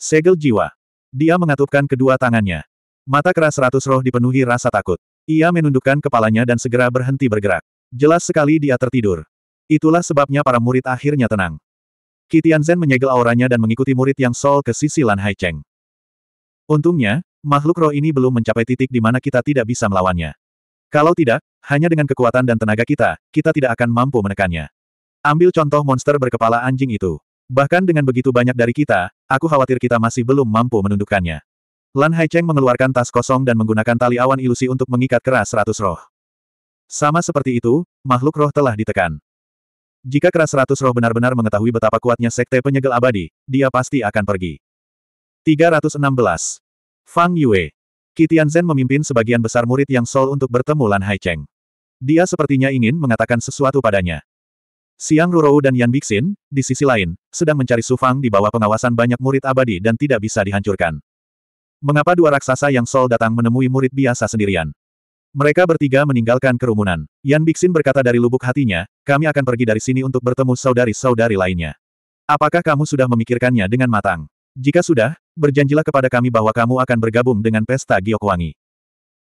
Segel jiwa. Dia mengatupkan kedua tangannya. Mata keras seratus roh dipenuhi rasa takut. Ia menundukkan kepalanya dan segera berhenti bergerak. Jelas sekali dia tertidur. Itulah sebabnya para murid akhirnya tenang. Kitian Zen menyegel auranya dan mengikuti murid yang sol ke sisi Lan Haicheng. Untungnya, makhluk roh ini belum mencapai titik di mana kita tidak bisa melawannya. Kalau tidak, hanya dengan kekuatan dan tenaga kita, kita tidak akan mampu menekannya. Ambil contoh monster berkepala anjing itu. Bahkan dengan begitu banyak dari kita, aku khawatir kita masih belum mampu menundukkannya. Lan Haicheng mengeluarkan tas kosong dan menggunakan tali awan ilusi untuk mengikat keras seratus roh. Sama seperti itu, makhluk roh telah ditekan. Jika keras seratus roh benar-benar mengetahui betapa kuatnya sekte penyegel abadi, dia pasti akan pergi. 316. Fang Yue. Qitian Zhen memimpin sebagian besar murid yang Sol untuk bertemu Lan Cheng. Dia sepertinya ingin mengatakan sesuatu padanya. Siang Rurou dan Yan Bixin, di sisi lain, sedang mencari Su Fang di bawah pengawasan banyak murid abadi dan tidak bisa dihancurkan. Mengapa dua raksasa yang Sol datang menemui murid biasa sendirian? Mereka bertiga meninggalkan kerumunan. Yan Bixin berkata dari lubuk hatinya, kami akan pergi dari sini untuk bertemu saudari-saudari lainnya. Apakah kamu sudah memikirkannya dengan matang? Jika sudah, berjanjilah kepada kami bahwa kamu akan bergabung dengan pesta giok wangi.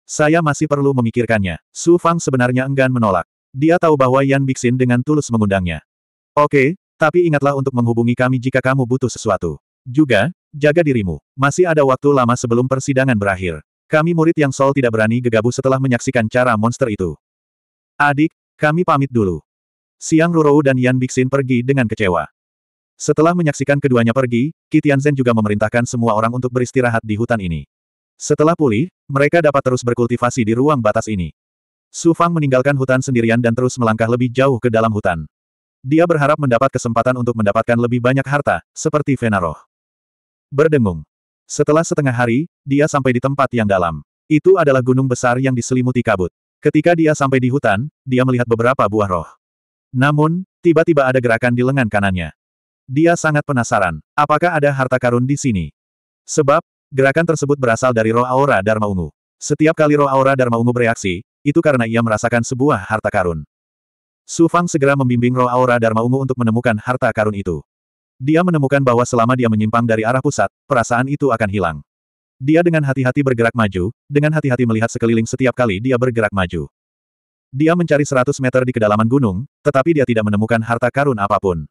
Saya masih perlu memikirkannya. Su Fang sebenarnya enggan menolak. Dia tahu bahwa Yan Bixin dengan tulus mengundangnya. Oke, tapi ingatlah untuk menghubungi kami jika kamu butuh sesuatu. Juga, jaga dirimu. Masih ada waktu lama sebelum persidangan berakhir. Kami murid yang Sol tidak berani gegabah setelah menyaksikan cara monster itu. Adik, kami pamit dulu. Siang Rurou dan Yan Bixin pergi dengan kecewa. Setelah menyaksikan keduanya pergi, Kitian Zen juga memerintahkan semua orang untuk beristirahat di hutan ini. Setelah pulih, mereka dapat terus berkultivasi di ruang batas ini. Su Fang meninggalkan hutan sendirian dan terus melangkah lebih jauh ke dalam hutan. Dia berharap mendapat kesempatan untuk mendapatkan lebih banyak harta, seperti Venaroh. Berdengung. Setelah setengah hari, dia sampai di tempat yang dalam. Itu adalah gunung besar yang diselimuti kabut. Ketika dia sampai di hutan, dia melihat beberapa buah roh. Namun, tiba-tiba ada gerakan di lengan kanannya. Dia sangat penasaran, apakah ada harta karun di sini? Sebab, gerakan tersebut berasal dari roh aura Dharma Ungu. Setiap kali roh aura Dharma Ungu bereaksi, itu karena ia merasakan sebuah harta karun. Su Fang segera membimbing roh aura Dharma Ungu untuk menemukan harta karun itu. Dia menemukan bahwa selama dia menyimpang dari arah pusat, perasaan itu akan hilang. Dia dengan hati-hati bergerak maju, dengan hati-hati melihat sekeliling setiap kali dia bergerak maju. Dia mencari 100 meter di kedalaman gunung, tetapi dia tidak menemukan harta karun apapun.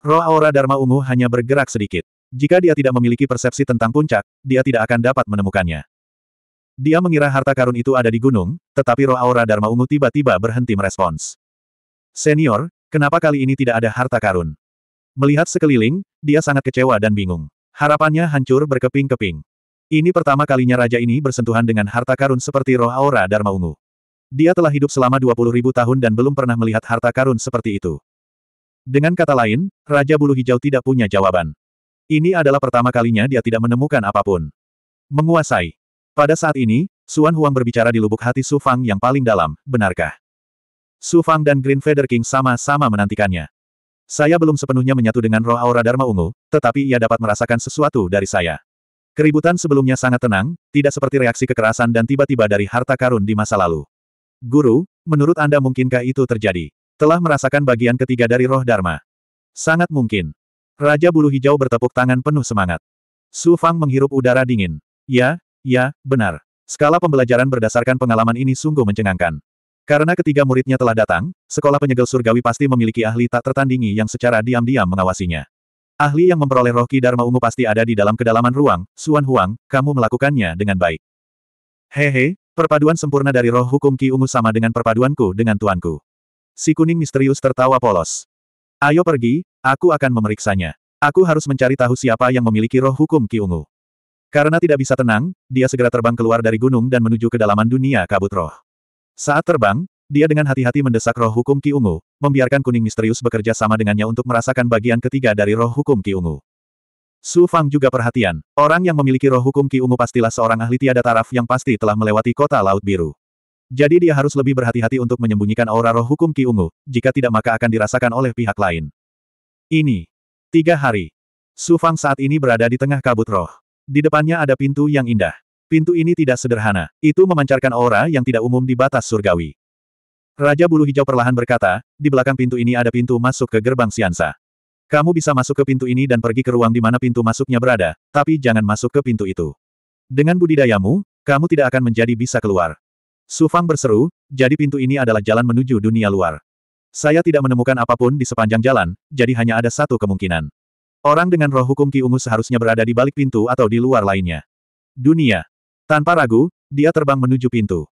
Roh aura Dharma Ungu hanya bergerak sedikit. Jika dia tidak memiliki persepsi tentang puncak, dia tidak akan dapat menemukannya. Dia mengira harta karun itu ada di gunung, tetapi roh aura Dharma Ungu tiba-tiba berhenti merespons. Senior, kenapa kali ini tidak ada harta karun? Melihat sekeliling, dia sangat kecewa dan bingung. Harapannya hancur berkeping-keping. Ini pertama kalinya raja ini bersentuhan dengan harta karun seperti roh aura Dharma Ungu. Dia telah hidup selama 20.000 tahun dan belum pernah melihat harta karun seperti itu. Dengan kata lain, Raja Bulu Hijau tidak punya jawaban. Ini adalah pertama kalinya dia tidak menemukan apapun. Menguasai. Pada saat ini, Suan Huang berbicara di lubuk hati Su Fang yang paling dalam, benarkah? Su Fang dan Green Feather King sama-sama menantikannya. Saya belum sepenuhnya menyatu dengan roh aura Dharma Ungu, tetapi ia dapat merasakan sesuatu dari saya. Keributan sebelumnya sangat tenang, tidak seperti reaksi kekerasan dan tiba-tiba dari harta karun di masa lalu. Guru, menurut Anda mungkinkah itu terjadi? Telah merasakan bagian ketiga dari roh Dharma. Sangat mungkin. Raja bulu hijau bertepuk tangan penuh semangat. Su Fang menghirup udara dingin. Ya, ya, benar. Skala pembelajaran berdasarkan pengalaman ini sungguh mencengangkan. Karena ketiga muridnya telah datang, sekolah penyegel surgawi pasti memiliki ahli tak tertandingi yang secara diam-diam mengawasinya. Ahli yang memperoleh roh Ki Dharma Ungu pasti ada di dalam kedalaman ruang, Suan Huang, kamu melakukannya dengan baik. Hehe, Perpaduan sempurna dari roh hukum Ki Ungu sama dengan perpaduanku dengan tuanku si kuning misterius tertawa polos. Ayo pergi, aku akan memeriksanya. Aku harus mencari tahu siapa yang memiliki roh hukum ki ungu. Karena tidak bisa tenang, dia segera terbang keluar dari gunung dan menuju kedalaman dunia kabut roh. Saat terbang, dia dengan hati-hati mendesak roh hukum ki ungu, membiarkan kuning misterius bekerja sama dengannya untuk merasakan bagian ketiga dari roh hukum ki ungu. Su Fang juga perhatian, orang yang memiliki roh hukum ki ungu pastilah seorang ahli tiada taraf yang pasti telah melewati kota Laut Biru. Jadi dia harus lebih berhati-hati untuk menyembunyikan aura roh hukum Ki Ungu, jika tidak maka akan dirasakan oleh pihak lain. Ini. Tiga hari. Su Fang saat ini berada di tengah kabut roh. Di depannya ada pintu yang indah. Pintu ini tidak sederhana, itu memancarkan aura yang tidak umum di batas surgawi. Raja Bulu Hijau perlahan berkata, di belakang pintu ini ada pintu masuk ke gerbang Siansa. Kamu bisa masuk ke pintu ini dan pergi ke ruang di mana pintu masuknya berada, tapi jangan masuk ke pintu itu. Dengan budidayamu, kamu tidak akan menjadi bisa keluar. Sufang berseru, jadi pintu ini adalah jalan menuju dunia luar. Saya tidak menemukan apapun di sepanjang jalan, jadi hanya ada satu kemungkinan. Orang dengan roh hukum Ki Ungu seharusnya berada di balik pintu atau di luar lainnya. Dunia. Tanpa ragu, dia terbang menuju pintu.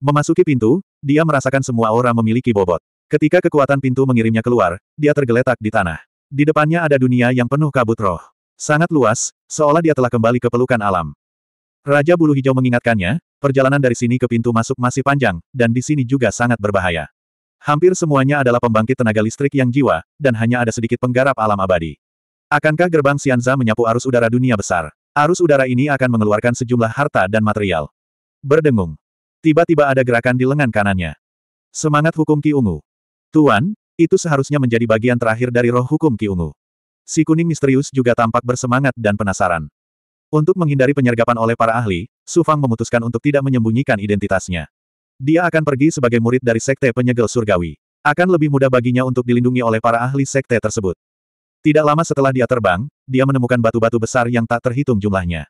Memasuki pintu, dia merasakan semua aura memiliki bobot. Ketika kekuatan pintu mengirimnya keluar, dia tergeletak di tanah. Di depannya ada dunia yang penuh kabut roh. Sangat luas, seolah dia telah kembali ke pelukan alam. Raja Bulu Hijau mengingatkannya, Perjalanan dari sini ke pintu masuk masih panjang, dan di sini juga sangat berbahaya. Hampir semuanya adalah pembangkit tenaga listrik yang jiwa, dan hanya ada sedikit penggarap alam abadi. Akankah gerbang Sianza menyapu arus udara dunia besar? Arus udara ini akan mengeluarkan sejumlah harta dan material. Berdengung. Tiba-tiba ada gerakan di lengan kanannya. Semangat hukum Ki Ungu. Tuan, itu seharusnya menjadi bagian terakhir dari roh hukum Ki Ungu. Si kuning misterius juga tampak bersemangat dan penasaran. Untuk menghindari penyergapan oleh para ahli, Su Fang memutuskan untuk tidak menyembunyikan identitasnya. Dia akan pergi sebagai murid dari Sekte Penyegel Surgawi. Akan lebih mudah baginya untuk dilindungi oleh para ahli Sekte tersebut. Tidak lama setelah dia terbang, dia menemukan batu-batu besar yang tak terhitung jumlahnya.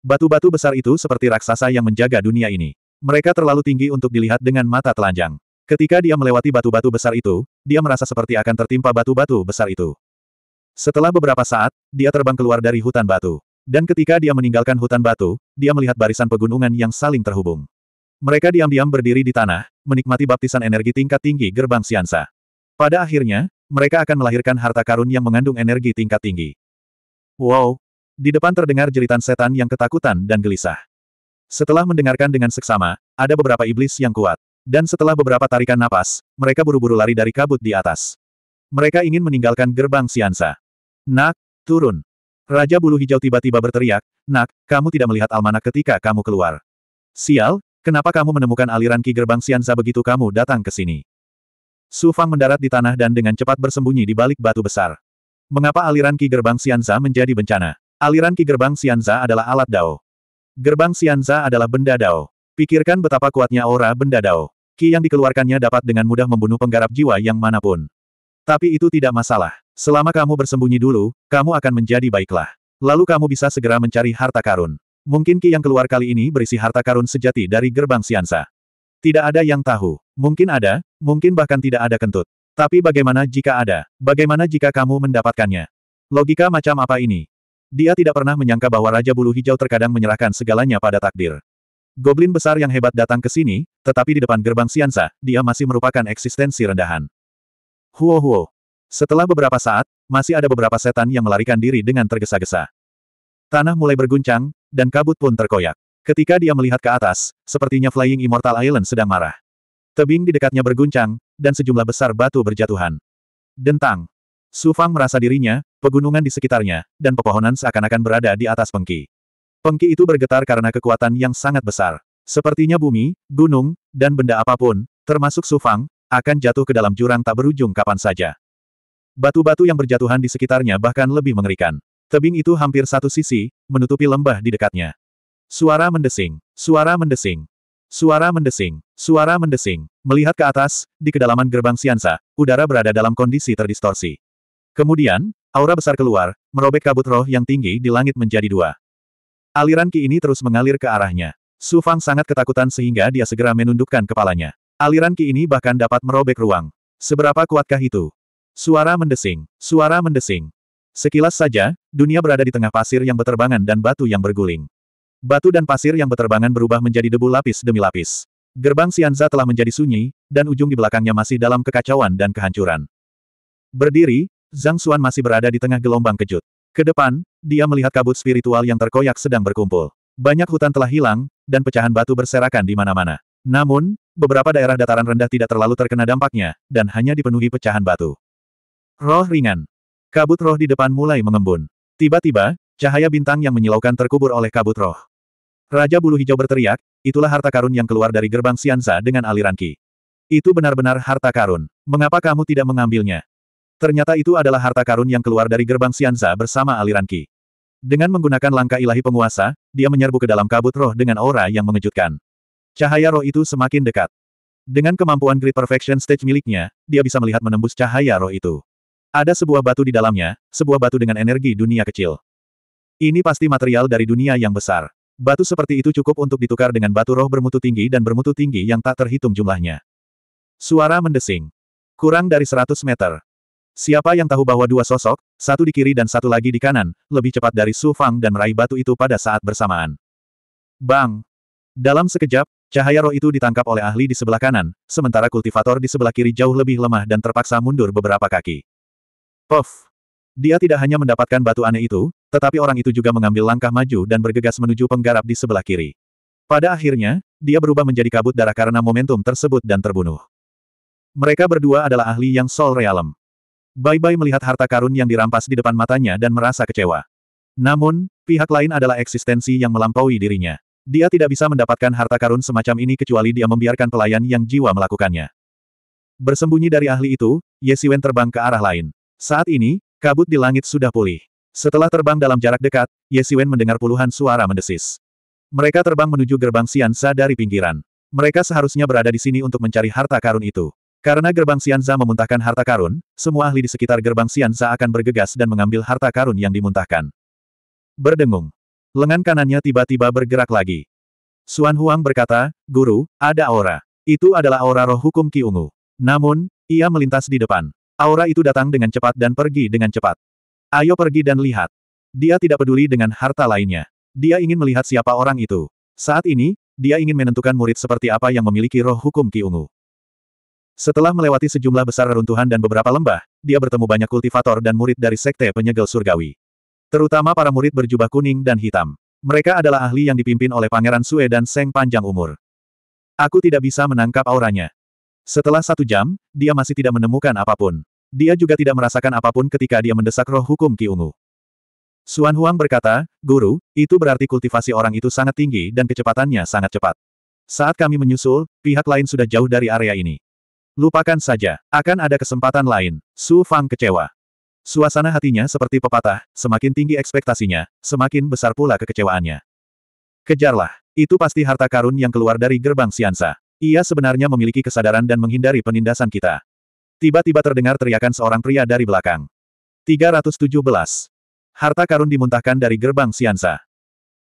Batu-batu besar itu seperti raksasa yang menjaga dunia ini. Mereka terlalu tinggi untuk dilihat dengan mata telanjang. Ketika dia melewati batu-batu besar itu, dia merasa seperti akan tertimpa batu-batu besar itu. Setelah beberapa saat, dia terbang keluar dari hutan batu. Dan ketika dia meninggalkan hutan batu, dia melihat barisan pegunungan yang saling terhubung. Mereka diam-diam berdiri di tanah, menikmati baptisan energi tingkat tinggi gerbang Siansa. Pada akhirnya, mereka akan melahirkan harta karun yang mengandung energi tingkat tinggi. Wow! Di depan terdengar jeritan setan yang ketakutan dan gelisah. Setelah mendengarkan dengan seksama, ada beberapa iblis yang kuat. Dan setelah beberapa tarikan napas, mereka buru-buru lari dari kabut di atas. Mereka ingin meninggalkan gerbang Siansa. Nak, turun. Raja Bulu Hijau tiba-tiba berteriak, Nak, kamu tidak melihat almanak ketika kamu keluar. Sial, kenapa kamu menemukan aliran Ki Gerbang Sianza begitu kamu datang ke sini? Su Fang mendarat di tanah dan dengan cepat bersembunyi di balik batu besar. Mengapa aliran Ki Gerbang Sianza menjadi bencana? Aliran Ki Gerbang Sianza adalah alat Dao. Gerbang Sianza adalah benda Dao. Pikirkan betapa kuatnya aura benda Dao. Ki yang dikeluarkannya dapat dengan mudah membunuh penggarap jiwa yang manapun. Tapi itu tidak masalah. Selama kamu bersembunyi dulu, kamu akan menjadi baiklah. Lalu kamu bisa segera mencari harta karun. Mungkin Ki yang keluar kali ini berisi harta karun sejati dari gerbang Siansa. Tidak ada yang tahu. Mungkin ada, mungkin bahkan tidak ada kentut. Tapi bagaimana jika ada? Bagaimana jika kamu mendapatkannya? Logika macam apa ini? Dia tidak pernah menyangka bahwa Raja Bulu Hijau terkadang menyerahkan segalanya pada takdir. Goblin besar yang hebat datang ke sini, tetapi di depan gerbang Siansa, dia masih merupakan eksistensi rendahan. Huo huo. Setelah beberapa saat, masih ada beberapa setan yang melarikan diri dengan tergesa-gesa. Tanah mulai berguncang, dan kabut pun terkoyak. Ketika dia melihat ke atas, sepertinya Flying Immortal Island sedang marah. Tebing di dekatnya berguncang, dan sejumlah besar batu berjatuhan. Dentang. Su Fang merasa dirinya, pegunungan di sekitarnya, dan pepohonan seakan-akan berada di atas pengki. Pengki itu bergetar karena kekuatan yang sangat besar. Sepertinya bumi, gunung, dan benda apapun, termasuk Su Fang, akan jatuh ke dalam jurang tak berujung kapan saja. Batu-batu yang berjatuhan di sekitarnya bahkan lebih mengerikan. Tebing itu hampir satu sisi, menutupi lembah di dekatnya. Suara mendesing, suara mendesing, suara mendesing, suara mendesing. Melihat ke atas, di kedalaman gerbang Siansa, udara berada dalam kondisi terdistorsi. Kemudian, aura besar keluar, merobek kabut roh yang tinggi di langit menjadi dua. Aliran ki ini terus mengalir ke arahnya. Su Fang sangat ketakutan sehingga dia segera menundukkan kepalanya. Aliran ki ini bahkan dapat merobek ruang. Seberapa kuatkah itu? Suara mendesing, suara mendesing. Sekilas saja, dunia berada di tengah pasir yang beterbangan dan batu yang berguling. Batu dan pasir yang beterbangan berubah menjadi debu lapis demi lapis. Gerbang Sianza telah menjadi sunyi, dan ujung di belakangnya masih dalam kekacauan dan kehancuran. Berdiri, Zhang Xuan masih berada di tengah gelombang kejut. Ke depan, dia melihat kabut spiritual yang terkoyak sedang berkumpul. Banyak hutan telah hilang, dan pecahan batu berserakan di mana-mana. Namun, beberapa daerah dataran rendah tidak terlalu terkena dampaknya, dan hanya dipenuhi pecahan batu. Roh ringan. Kabut roh di depan mulai mengembun. Tiba-tiba, cahaya bintang yang menyilaukan terkubur oleh kabut roh. Raja Bulu Hijau berteriak, itulah harta karun yang keluar dari gerbang Sianza dengan aliran Ki. Itu benar-benar harta karun. Mengapa kamu tidak mengambilnya? Ternyata itu adalah harta karun yang keluar dari gerbang Sianza bersama aliran Ki. Dengan menggunakan langkah ilahi penguasa, dia menyerbu ke dalam kabut roh dengan aura yang mengejutkan. Cahaya roh itu semakin dekat. Dengan kemampuan Great Perfection Stage miliknya, dia bisa melihat menembus cahaya roh itu. Ada sebuah batu di dalamnya, sebuah batu dengan energi dunia kecil. Ini pasti material dari dunia yang besar. Batu seperti itu cukup untuk ditukar dengan batu roh bermutu tinggi dan bermutu tinggi yang tak terhitung jumlahnya. Suara mendesing. Kurang dari 100 meter. Siapa yang tahu bahwa dua sosok, satu di kiri dan satu lagi di kanan, lebih cepat dari Su Fang dan meraih batu itu pada saat bersamaan. Bang! Dalam sekejap, Cahaya roh itu ditangkap oleh ahli di sebelah kanan, sementara kultivator di sebelah kiri jauh lebih lemah dan terpaksa mundur beberapa kaki. Puff! Dia tidak hanya mendapatkan batu aneh itu, tetapi orang itu juga mengambil langkah maju dan bergegas menuju penggarap di sebelah kiri. Pada akhirnya, dia berubah menjadi kabut darah karena momentum tersebut dan terbunuh. Mereka berdua adalah ahli yang Sol Realem. Bai-Bai melihat harta karun yang dirampas di depan matanya dan merasa kecewa. Namun, pihak lain adalah eksistensi yang melampaui dirinya. Dia tidak bisa mendapatkan harta karun semacam ini kecuali dia membiarkan pelayan yang jiwa melakukannya. Bersembunyi dari ahli itu, Ye Siwen terbang ke arah lain. Saat ini, kabut di langit sudah pulih. Setelah terbang dalam jarak dekat, Ye Siwen mendengar puluhan suara mendesis. Mereka terbang menuju gerbang Sianza dari pinggiran. Mereka seharusnya berada di sini untuk mencari harta karun itu. Karena gerbang Sianza memuntahkan harta karun, semua ahli di sekitar gerbang Sianza akan bergegas dan mengambil harta karun yang dimuntahkan. Berdengung. Lengan kanannya tiba-tiba bergerak lagi. Xuan Huang berkata, Guru, ada aura. Itu adalah aura roh hukum Ki Ungu. Namun, ia melintas di depan. Aura itu datang dengan cepat dan pergi dengan cepat. Ayo pergi dan lihat. Dia tidak peduli dengan harta lainnya. Dia ingin melihat siapa orang itu. Saat ini, dia ingin menentukan murid seperti apa yang memiliki roh hukum Ki Ungu. Setelah melewati sejumlah besar reruntuhan dan beberapa lembah, dia bertemu banyak kultivator dan murid dari Sekte Penyegel Surgawi. Terutama para murid berjubah kuning dan hitam. Mereka adalah ahli yang dipimpin oleh Pangeran Sue dan Seng panjang umur. Aku tidak bisa menangkap auranya. Setelah satu jam, dia masih tidak menemukan apapun. Dia juga tidak merasakan apapun ketika dia mendesak roh hukum Ki Ungu. Suan Huang berkata, Guru, itu berarti kultivasi orang itu sangat tinggi dan kecepatannya sangat cepat. Saat kami menyusul, pihak lain sudah jauh dari area ini. Lupakan saja, akan ada kesempatan lain. Su Fang kecewa. Suasana hatinya seperti pepatah, semakin tinggi ekspektasinya, semakin besar pula kekecewaannya. Kejarlah, itu pasti harta karun yang keluar dari gerbang Siansa. Ia sebenarnya memiliki kesadaran dan menghindari penindasan kita. Tiba-tiba terdengar teriakan seorang pria dari belakang. 317. Harta karun dimuntahkan dari gerbang Siansa.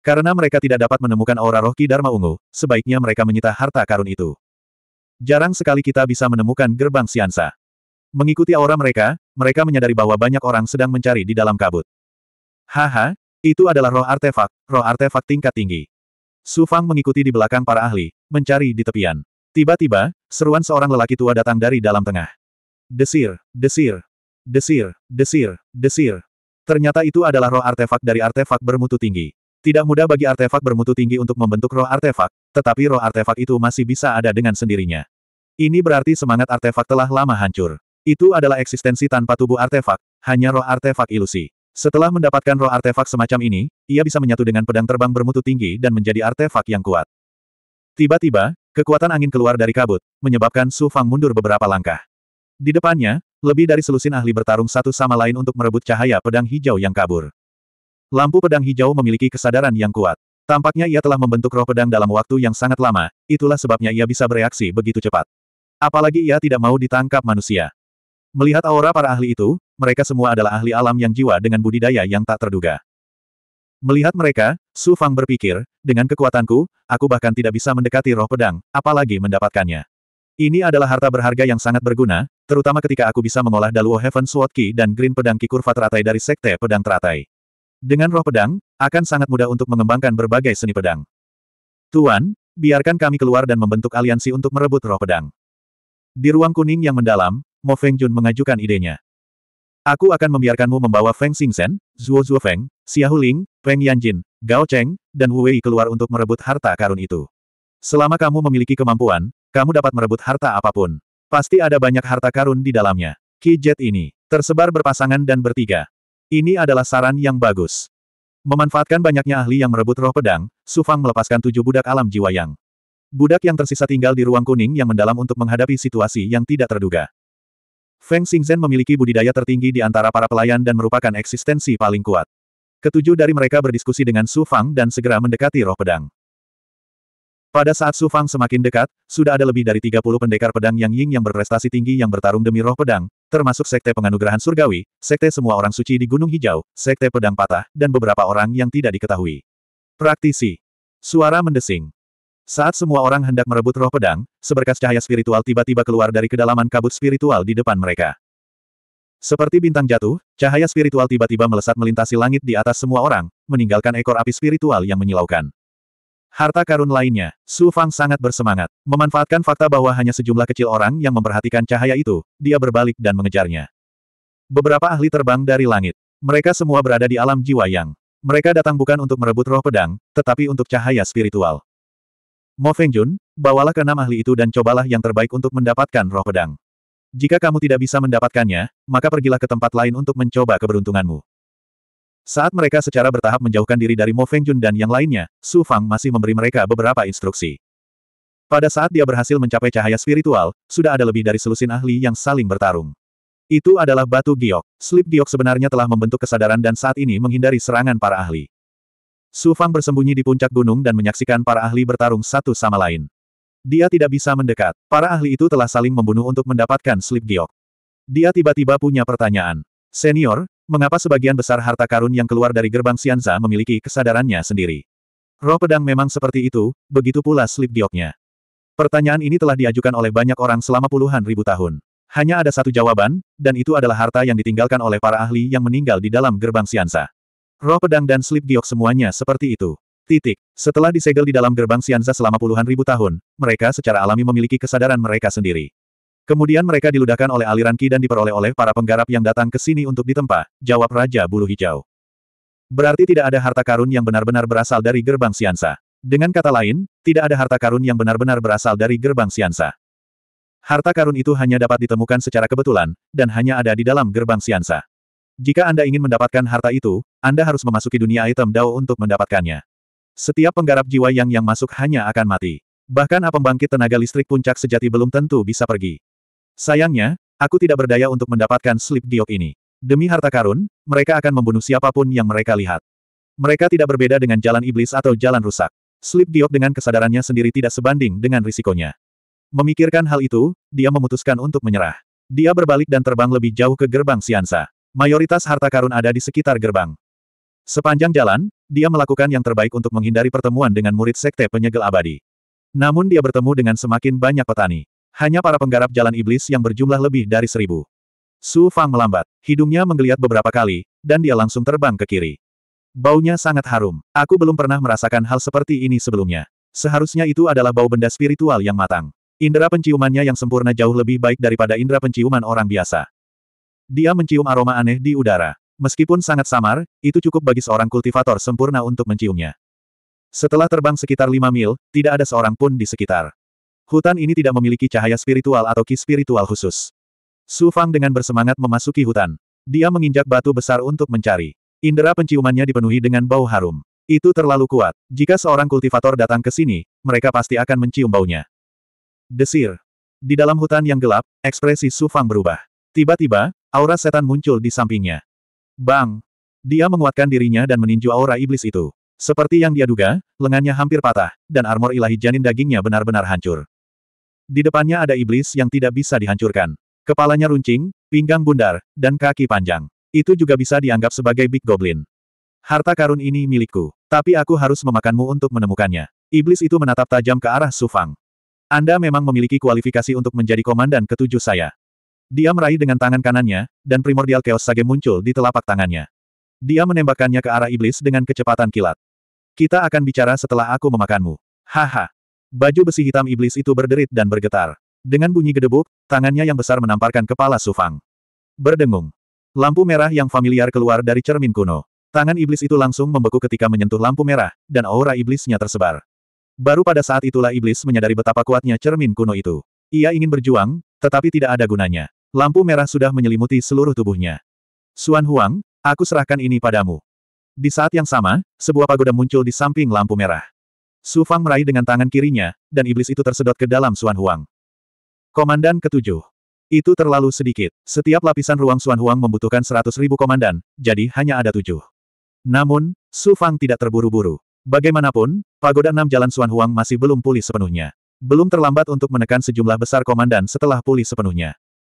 Karena mereka tidak dapat menemukan aura roh Ki Dharma Ungu, sebaiknya mereka menyita harta karun itu. Jarang sekali kita bisa menemukan gerbang Siansa. Mengikuti aura mereka, mereka menyadari bahwa banyak orang sedang mencari di dalam kabut. Haha, itu adalah roh artefak, roh artefak tingkat tinggi. Su Fang mengikuti di belakang para ahli, mencari di tepian. Tiba-tiba, seruan seorang lelaki tua datang dari dalam tengah. Desir, desir, desir, desir, desir. Ternyata itu adalah roh artefak dari artefak bermutu tinggi. Tidak mudah bagi artefak bermutu tinggi untuk membentuk roh artefak, tetapi roh artefak itu masih bisa ada dengan sendirinya. Ini berarti semangat artefak telah lama hancur. Itu adalah eksistensi tanpa tubuh artefak, hanya roh artefak ilusi. Setelah mendapatkan roh artefak semacam ini, ia bisa menyatu dengan pedang terbang bermutu tinggi dan menjadi artefak yang kuat. Tiba-tiba, kekuatan angin keluar dari kabut, menyebabkan Su Fang mundur beberapa langkah. Di depannya, lebih dari selusin ahli bertarung satu sama lain untuk merebut cahaya pedang hijau yang kabur. Lampu pedang hijau memiliki kesadaran yang kuat. Tampaknya ia telah membentuk roh pedang dalam waktu yang sangat lama, itulah sebabnya ia bisa bereaksi begitu cepat. Apalagi ia tidak mau ditangkap manusia. Melihat aura para ahli itu, mereka semua adalah ahli alam yang jiwa dengan budidaya yang tak terduga. Melihat mereka, Su Fang berpikir, dengan kekuatanku, aku bahkan tidak bisa mendekati roh pedang, apalagi mendapatkannya. Ini adalah harta berharga yang sangat berguna, terutama ketika aku bisa mengolah Daluo Heaven Sword Key dan Green Pedang Ki Kurva Teratai dari Sekte Pedang Teratai. Dengan roh pedang, akan sangat mudah untuk mengembangkan berbagai seni pedang. Tuan, biarkan kami keluar dan membentuk aliansi untuk merebut roh pedang. Di ruang kuning yang mendalam, Mo Feng Jun mengajukan idenya. Aku akan membiarkanmu membawa Feng Xingzhen, Zuo Zuo Feng, Xiahu Ling, Feng Yanjin, Gao Cheng, dan Wu Wei keluar untuk merebut harta karun itu. Selama kamu memiliki kemampuan, kamu dapat merebut harta apapun. Pasti ada banyak harta karun di dalamnya. Kijet ini, tersebar berpasangan dan bertiga. Ini adalah saran yang bagus. Memanfaatkan banyaknya ahli yang merebut roh pedang, Su Fang melepaskan tujuh budak alam jiwa yang. Budak yang tersisa tinggal di ruang kuning yang mendalam untuk menghadapi situasi yang tidak terduga. Feng Xingzhen memiliki budidaya tertinggi di antara para pelayan dan merupakan eksistensi paling kuat. Ketujuh dari mereka berdiskusi dengan Su Fang dan segera mendekati roh pedang. Pada saat Su Fang semakin dekat, sudah ada lebih dari 30 pendekar pedang yang Ying yang berprestasi tinggi yang bertarung demi roh pedang, termasuk Sekte Penganugerahan Surgawi, Sekte Semua Orang Suci di Gunung Hijau, Sekte Pedang Patah, dan beberapa orang yang tidak diketahui. Praktisi. Suara mendesing. Saat semua orang hendak merebut roh pedang, seberkas cahaya spiritual tiba-tiba keluar dari kedalaman kabut spiritual di depan mereka. Seperti bintang jatuh, cahaya spiritual tiba-tiba melesat melintasi langit di atas semua orang, meninggalkan ekor api spiritual yang menyilaukan. Harta karun lainnya, Su Fang sangat bersemangat. Memanfaatkan fakta bahwa hanya sejumlah kecil orang yang memperhatikan cahaya itu, dia berbalik dan mengejarnya. Beberapa ahli terbang dari langit. Mereka semua berada di alam jiwa yang. Mereka datang bukan untuk merebut roh pedang, tetapi untuk cahaya spiritual. Mo Fengjun, bawalah ke enam ahli itu dan cobalah yang terbaik untuk mendapatkan roh pedang. Jika kamu tidak bisa mendapatkannya, maka pergilah ke tempat lain untuk mencoba keberuntunganmu. Saat mereka secara bertahap menjauhkan diri dari Mo Fengjun dan yang lainnya, Su Fang masih memberi mereka beberapa instruksi. Pada saat dia berhasil mencapai cahaya spiritual, sudah ada lebih dari selusin ahli yang saling bertarung. Itu adalah batu giok. Slip giok sebenarnya telah membentuk kesadaran dan saat ini menghindari serangan para ahli. Su Fang bersembunyi di puncak gunung dan menyaksikan para ahli bertarung satu sama lain. Dia tidak bisa mendekat. Para ahli itu telah saling membunuh untuk mendapatkan slip giok. Dia tiba-tiba punya pertanyaan. Senior, mengapa sebagian besar harta karun yang keluar dari gerbang Sianza memiliki kesadarannya sendiri? Roh pedang memang seperti itu, begitu pula slip gioknya. Pertanyaan ini telah diajukan oleh banyak orang selama puluhan ribu tahun. Hanya ada satu jawaban, dan itu adalah harta yang ditinggalkan oleh para ahli yang meninggal di dalam gerbang Sianza. Roh pedang dan slip giok semuanya seperti itu. Titik. Setelah disegel di dalam gerbang Sianza selama puluhan ribu tahun, mereka secara alami memiliki kesadaran mereka sendiri. Kemudian mereka diludahkan oleh aliran Ki dan diperoleh oleh para penggarap yang datang ke sini untuk ditempa, jawab Raja Bulu Hijau. Berarti tidak ada harta karun yang benar-benar berasal dari gerbang Sianza. Dengan kata lain, tidak ada harta karun yang benar-benar berasal dari gerbang Sianza. Harta karun itu hanya dapat ditemukan secara kebetulan, dan hanya ada di dalam gerbang Sianza. Jika Anda ingin mendapatkan harta itu, Anda harus memasuki dunia item Dao untuk mendapatkannya. Setiap penggarap jiwa yang yang masuk hanya akan mati. Bahkan apa pembangkit tenaga listrik puncak sejati belum tentu bisa pergi. Sayangnya, aku tidak berdaya untuk mendapatkan slip diok ini. Demi harta karun, mereka akan membunuh siapapun yang mereka lihat. Mereka tidak berbeda dengan jalan iblis atau jalan rusak. Slip diok dengan kesadarannya sendiri tidak sebanding dengan risikonya. Memikirkan hal itu, dia memutuskan untuk menyerah. Dia berbalik dan terbang lebih jauh ke gerbang Siansa. Mayoritas harta karun ada di sekitar gerbang. Sepanjang jalan, dia melakukan yang terbaik untuk menghindari pertemuan dengan murid sekte penyegel abadi. Namun dia bertemu dengan semakin banyak petani. Hanya para penggarap jalan iblis yang berjumlah lebih dari seribu. Su Fang melambat, hidungnya menggeliat beberapa kali, dan dia langsung terbang ke kiri. Baunya sangat harum. Aku belum pernah merasakan hal seperti ini sebelumnya. Seharusnya itu adalah bau benda spiritual yang matang. Indera penciumannya yang sempurna jauh lebih baik daripada indera penciuman orang biasa. Dia mencium aroma aneh di udara. Meskipun sangat samar, itu cukup bagi seorang kultivator sempurna untuk menciumnya. Setelah terbang sekitar lima mil, tidak ada seorang pun di sekitar. Hutan ini tidak memiliki cahaya spiritual atau ki spiritual khusus. Su Fang dengan bersemangat memasuki hutan. Dia menginjak batu besar untuk mencari. Indera penciumannya dipenuhi dengan bau harum. Itu terlalu kuat. Jika seorang kultivator datang ke sini, mereka pasti akan mencium baunya. Desir. Di dalam hutan yang gelap, ekspresi Su Fang berubah. Tiba-tiba, aura setan muncul di sampingnya. Bang! Dia menguatkan dirinya dan meninju aura iblis itu. Seperti yang dia duga, lengannya hampir patah, dan armor ilahi janin dagingnya benar-benar hancur. Di depannya ada iblis yang tidak bisa dihancurkan. Kepalanya runcing, pinggang bundar, dan kaki panjang. Itu juga bisa dianggap sebagai Big Goblin. Harta karun ini milikku, tapi aku harus memakanmu untuk menemukannya. Iblis itu menatap tajam ke arah Sufang. Anda memang memiliki kualifikasi untuk menjadi komandan ketujuh saya. Dia meraih dengan tangan kanannya, dan primordial chaos sage muncul di telapak tangannya. Dia menembakkannya ke arah iblis dengan kecepatan kilat. Kita akan bicara setelah aku memakanmu. Haha. Baju besi hitam iblis itu berderit dan bergetar. Dengan bunyi gedebuk, tangannya yang besar menamparkan kepala Sufang. Berdengung. Lampu merah yang familiar keluar dari cermin kuno. Tangan iblis itu langsung membeku ketika menyentuh lampu merah, dan aura iblisnya tersebar. Baru pada saat itulah iblis menyadari betapa kuatnya cermin kuno itu. Ia ingin berjuang, tetapi tidak ada gunanya. Lampu merah sudah menyelimuti seluruh tubuhnya. Suan Huang, aku serahkan ini padamu. Di saat yang sama, sebuah pagoda muncul di samping lampu merah. Su Fang meraih dengan tangan kirinya, dan iblis itu tersedot ke dalam Suan Huang. Komandan ketujuh. Itu terlalu sedikit. Setiap lapisan ruang Suan Huang membutuhkan seratus ribu komandan, jadi hanya ada tujuh. Namun, Su Fang tidak terburu-buru. Bagaimanapun, pagoda enam jalan Suan Huang masih belum pulih sepenuhnya. Belum terlambat untuk menekan sejumlah besar komandan setelah pulih sepenuhnya.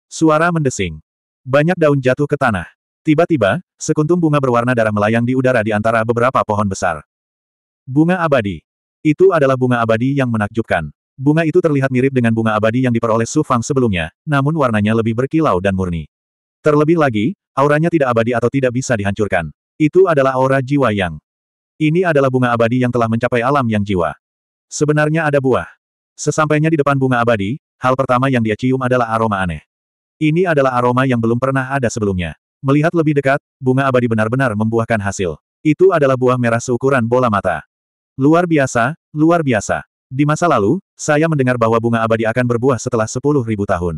Suara mendesing. Banyak daun jatuh ke tanah. Tiba-tiba, sekuntum bunga berwarna darah melayang di udara di antara beberapa pohon besar. Bunga abadi. Itu adalah bunga abadi yang menakjubkan. Bunga itu terlihat mirip dengan bunga abadi yang diperoleh Su Fang sebelumnya, namun warnanya lebih berkilau dan murni. Terlebih lagi, auranya tidak abadi atau tidak bisa dihancurkan. Itu adalah aura jiwa yang. Ini adalah bunga abadi yang telah mencapai alam yang jiwa. Sebenarnya ada buah. Sesampainya di depan bunga abadi, hal pertama yang dia cium adalah aroma aneh. Ini adalah aroma yang belum pernah ada sebelumnya. Melihat lebih dekat, bunga abadi benar-benar membuahkan hasil. Itu adalah buah merah seukuran bola mata. Luar biasa, luar biasa. Di masa lalu, saya mendengar bahwa bunga abadi akan berbuah setelah 10.000 tahun.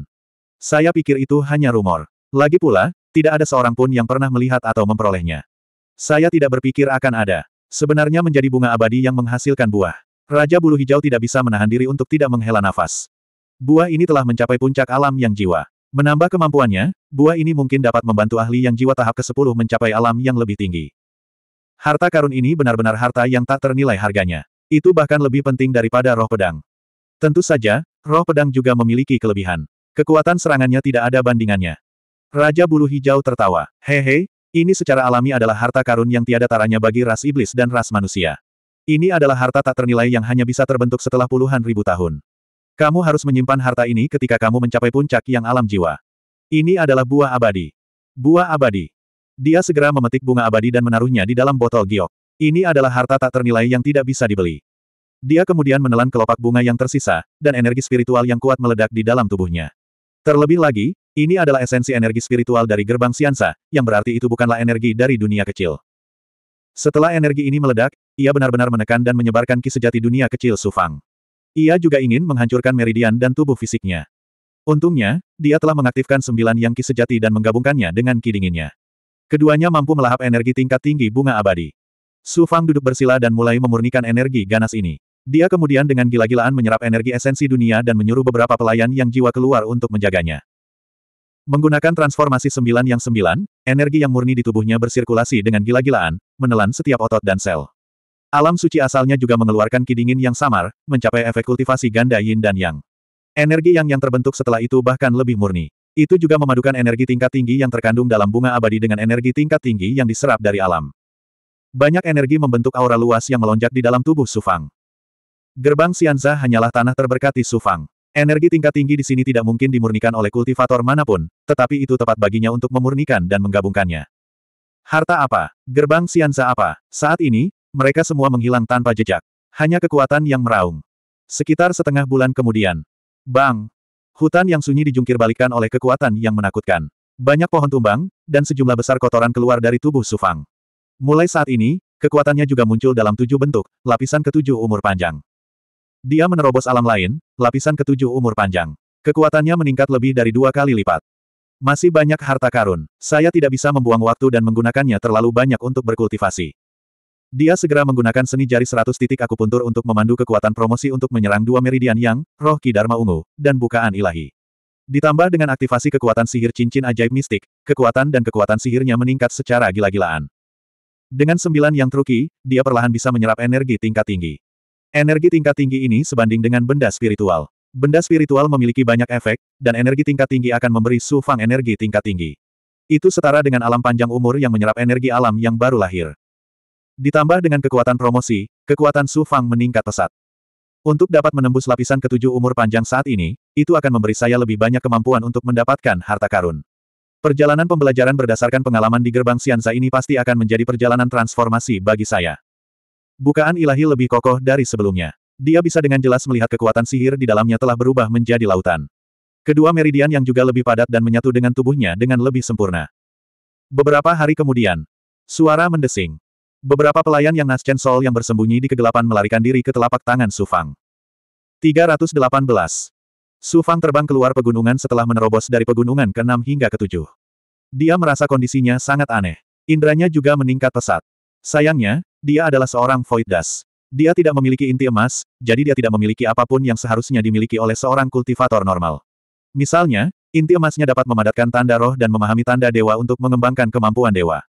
Saya pikir itu hanya rumor. Lagi pula, tidak ada seorang pun yang pernah melihat atau memperolehnya. Saya tidak berpikir akan ada. Sebenarnya menjadi bunga abadi yang menghasilkan buah. Raja bulu hijau tidak bisa menahan diri untuk tidak menghela nafas. Buah ini telah mencapai puncak alam yang jiwa. Menambah kemampuannya, buah ini mungkin dapat membantu ahli yang jiwa tahap ke-10 mencapai alam yang lebih tinggi. Harta karun ini benar-benar harta yang tak ternilai harganya. Itu bahkan lebih penting daripada roh pedang. Tentu saja, roh pedang juga memiliki kelebihan. Kekuatan serangannya tidak ada bandingannya. Raja Bulu Hijau tertawa. Hehe, ini secara alami adalah harta karun yang tiada taranya bagi ras iblis dan ras manusia. Ini adalah harta tak ternilai yang hanya bisa terbentuk setelah puluhan ribu tahun. Kamu harus menyimpan harta ini ketika kamu mencapai puncak yang alam jiwa. Ini adalah buah abadi. Buah abadi. Dia segera memetik bunga abadi dan menaruhnya di dalam botol giok. Ini adalah harta tak ternilai yang tidak bisa dibeli. Dia kemudian menelan kelopak bunga yang tersisa, dan energi spiritual yang kuat meledak di dalam tubuhnya. Terlebih lagi, ini adalah esensi energi spiritual dari gerbang Siansa, yang berarti itu bukanlah energi dari dunia kecil. Setelah energi ini meledak, ia benar-benar menekan dan menyebarkan ki sejati dunia kecil Sufang. Ia juga ingin menghancurkan meridian dan tubuh fisiknya. Untungnya, dia telah mengaktifkan sembilan yang ki sejati dan menggabungkannya dengan ki dinginnya. Keduanya mampu melahap energi tingkat tinggi bunga abadi. Su Fang duduk bersila dan mulai memurnikan energi ganas ini. Dia kemudian dengan gila-gilaan menyerap energi esensi dunia dan menyuruh beberapa pelayan yang jiwa keluar untuk menjaganya. Menggunakan transformasi sembilan yang sembilan, energi yang murni di tubuhnya bersirkulasi dengan gila-gilaan, menelan setiap otot dan sel. Alam suci asalnya juga mengeluarkan ki dingin yang samar, mencapai efek kultivasi ganda yin dan yang. Energi yang yang terbentuk setelah itu bahkan lebih murni. Itu juga memadukan energi tingkat tinggi yang terkandung dalam bunga abadi dengan energi tingkat tinggi yang diserap dari alam. Banyak energi membentuk aura luas yang melonjak di dalam tubuh Sufang. Gerbang Sianza hanyalah tanah terberkati Sufang. Energi tingkat tinggi di sini tidak mungkin dimurnikan oleh kultivator manapun, tetapi itu tepat baginya untuk memurnikan dan menggabungkannya. Harta apa? Gerbang Sianza apa? Saat ini, mereka semua menghilang tanpa jejak. Hanya kekuatan yang meraung. Sekitar setengah bulan kemudian. Bang! Hutan yang sunyi dijungkir balikan oleh kekuatan yang menakutkan. Banyak pohon tumbang, dan sejumlah besar kotoran keluar dari tubuh Sufang. Mulai saat ini, kekuatannya juga muncul dalam tujuh bentuk, lapisan ketujuh umur panjang. Dia menerobos alam lain, lapisan ketujuh umur panjang. Kekuatannya meningkat lebih dari dua kali lipat. Masih banyak harta karun. Saya tidak bisa membuang waktu dan menggunakannya terlalu banyak untuk berkultivasi. Dia segera menggunakan seni jari seratus titik akupuntur untuk memandu kekuatan promosi untuk menyerang dua meridian yang, roh Ki Dharma Ungu, dan bukaan ilahi. Ditambah dengan aktivasi kekuatan sihir cincin ajaib mistik, kekuatan dan kekuatan sihirnya meningkat secara gila-gilaan. Dengan sembilan yang truki, dia perlahan bisa menyerap energi tingkat tinggi. Energi tingkat tinggi ini sebanding dengan benda spiritual. Benda spiritual memiliki banyak efek, dan energi tingkat tinggi akan memberi sufang energi tingkat tinggi. Itu setara dengan alam panjang umur yang menyerap energi alam yang baru lahir. Ditambah dengan kekuatan promosi, kekuatan Su Fang meningkat pesat. Untuk dapat menembus lapisan ketujuh umur panjang saat ini, itu akan memberi saya lebih banyak kemampuan untuk mendapatkan harta karun. Perjalanan pembelajaran berdasarkan pengalaman di gerbang Sianza ini pasti akan menjadi perjalanan transformasi bagi saya. Bukaan ilahi lebih kokoh dari sebelumnya. Dia bisa dengan jelas melihat kekuatan sihir di dalamnya telah berubah menjadi lautan. Kedua meridian yang juga lebih padat dan menyatu dengan tubuhnya dengan lebih sempurna. Beberapa hari kemudian, suara mendesing. Beberapa pelayan yang Nascen Sol yang bersembunyi di kegelapan melarikan diri ke telapak tangan Sufang. Fang. 318. Su terbang keluar pegunungan setelah menerobos dari pegunungan ke-6 hingga ke-7. Dia merasa kondisinya sangat aneh. Indranya juga meningkat pesat. Sayangnya, dia adalah seorang Void Das. Dia tidak memiliki inti emas, jadi dia tidak memiliki apapun yang seharusnya dimiliki oleh seorang kultivator normal. Misalnya, inti emasnya dapat memadatkan tanda roh dan memahami tanda dewa untuk mengembangkan kemampuan dewa.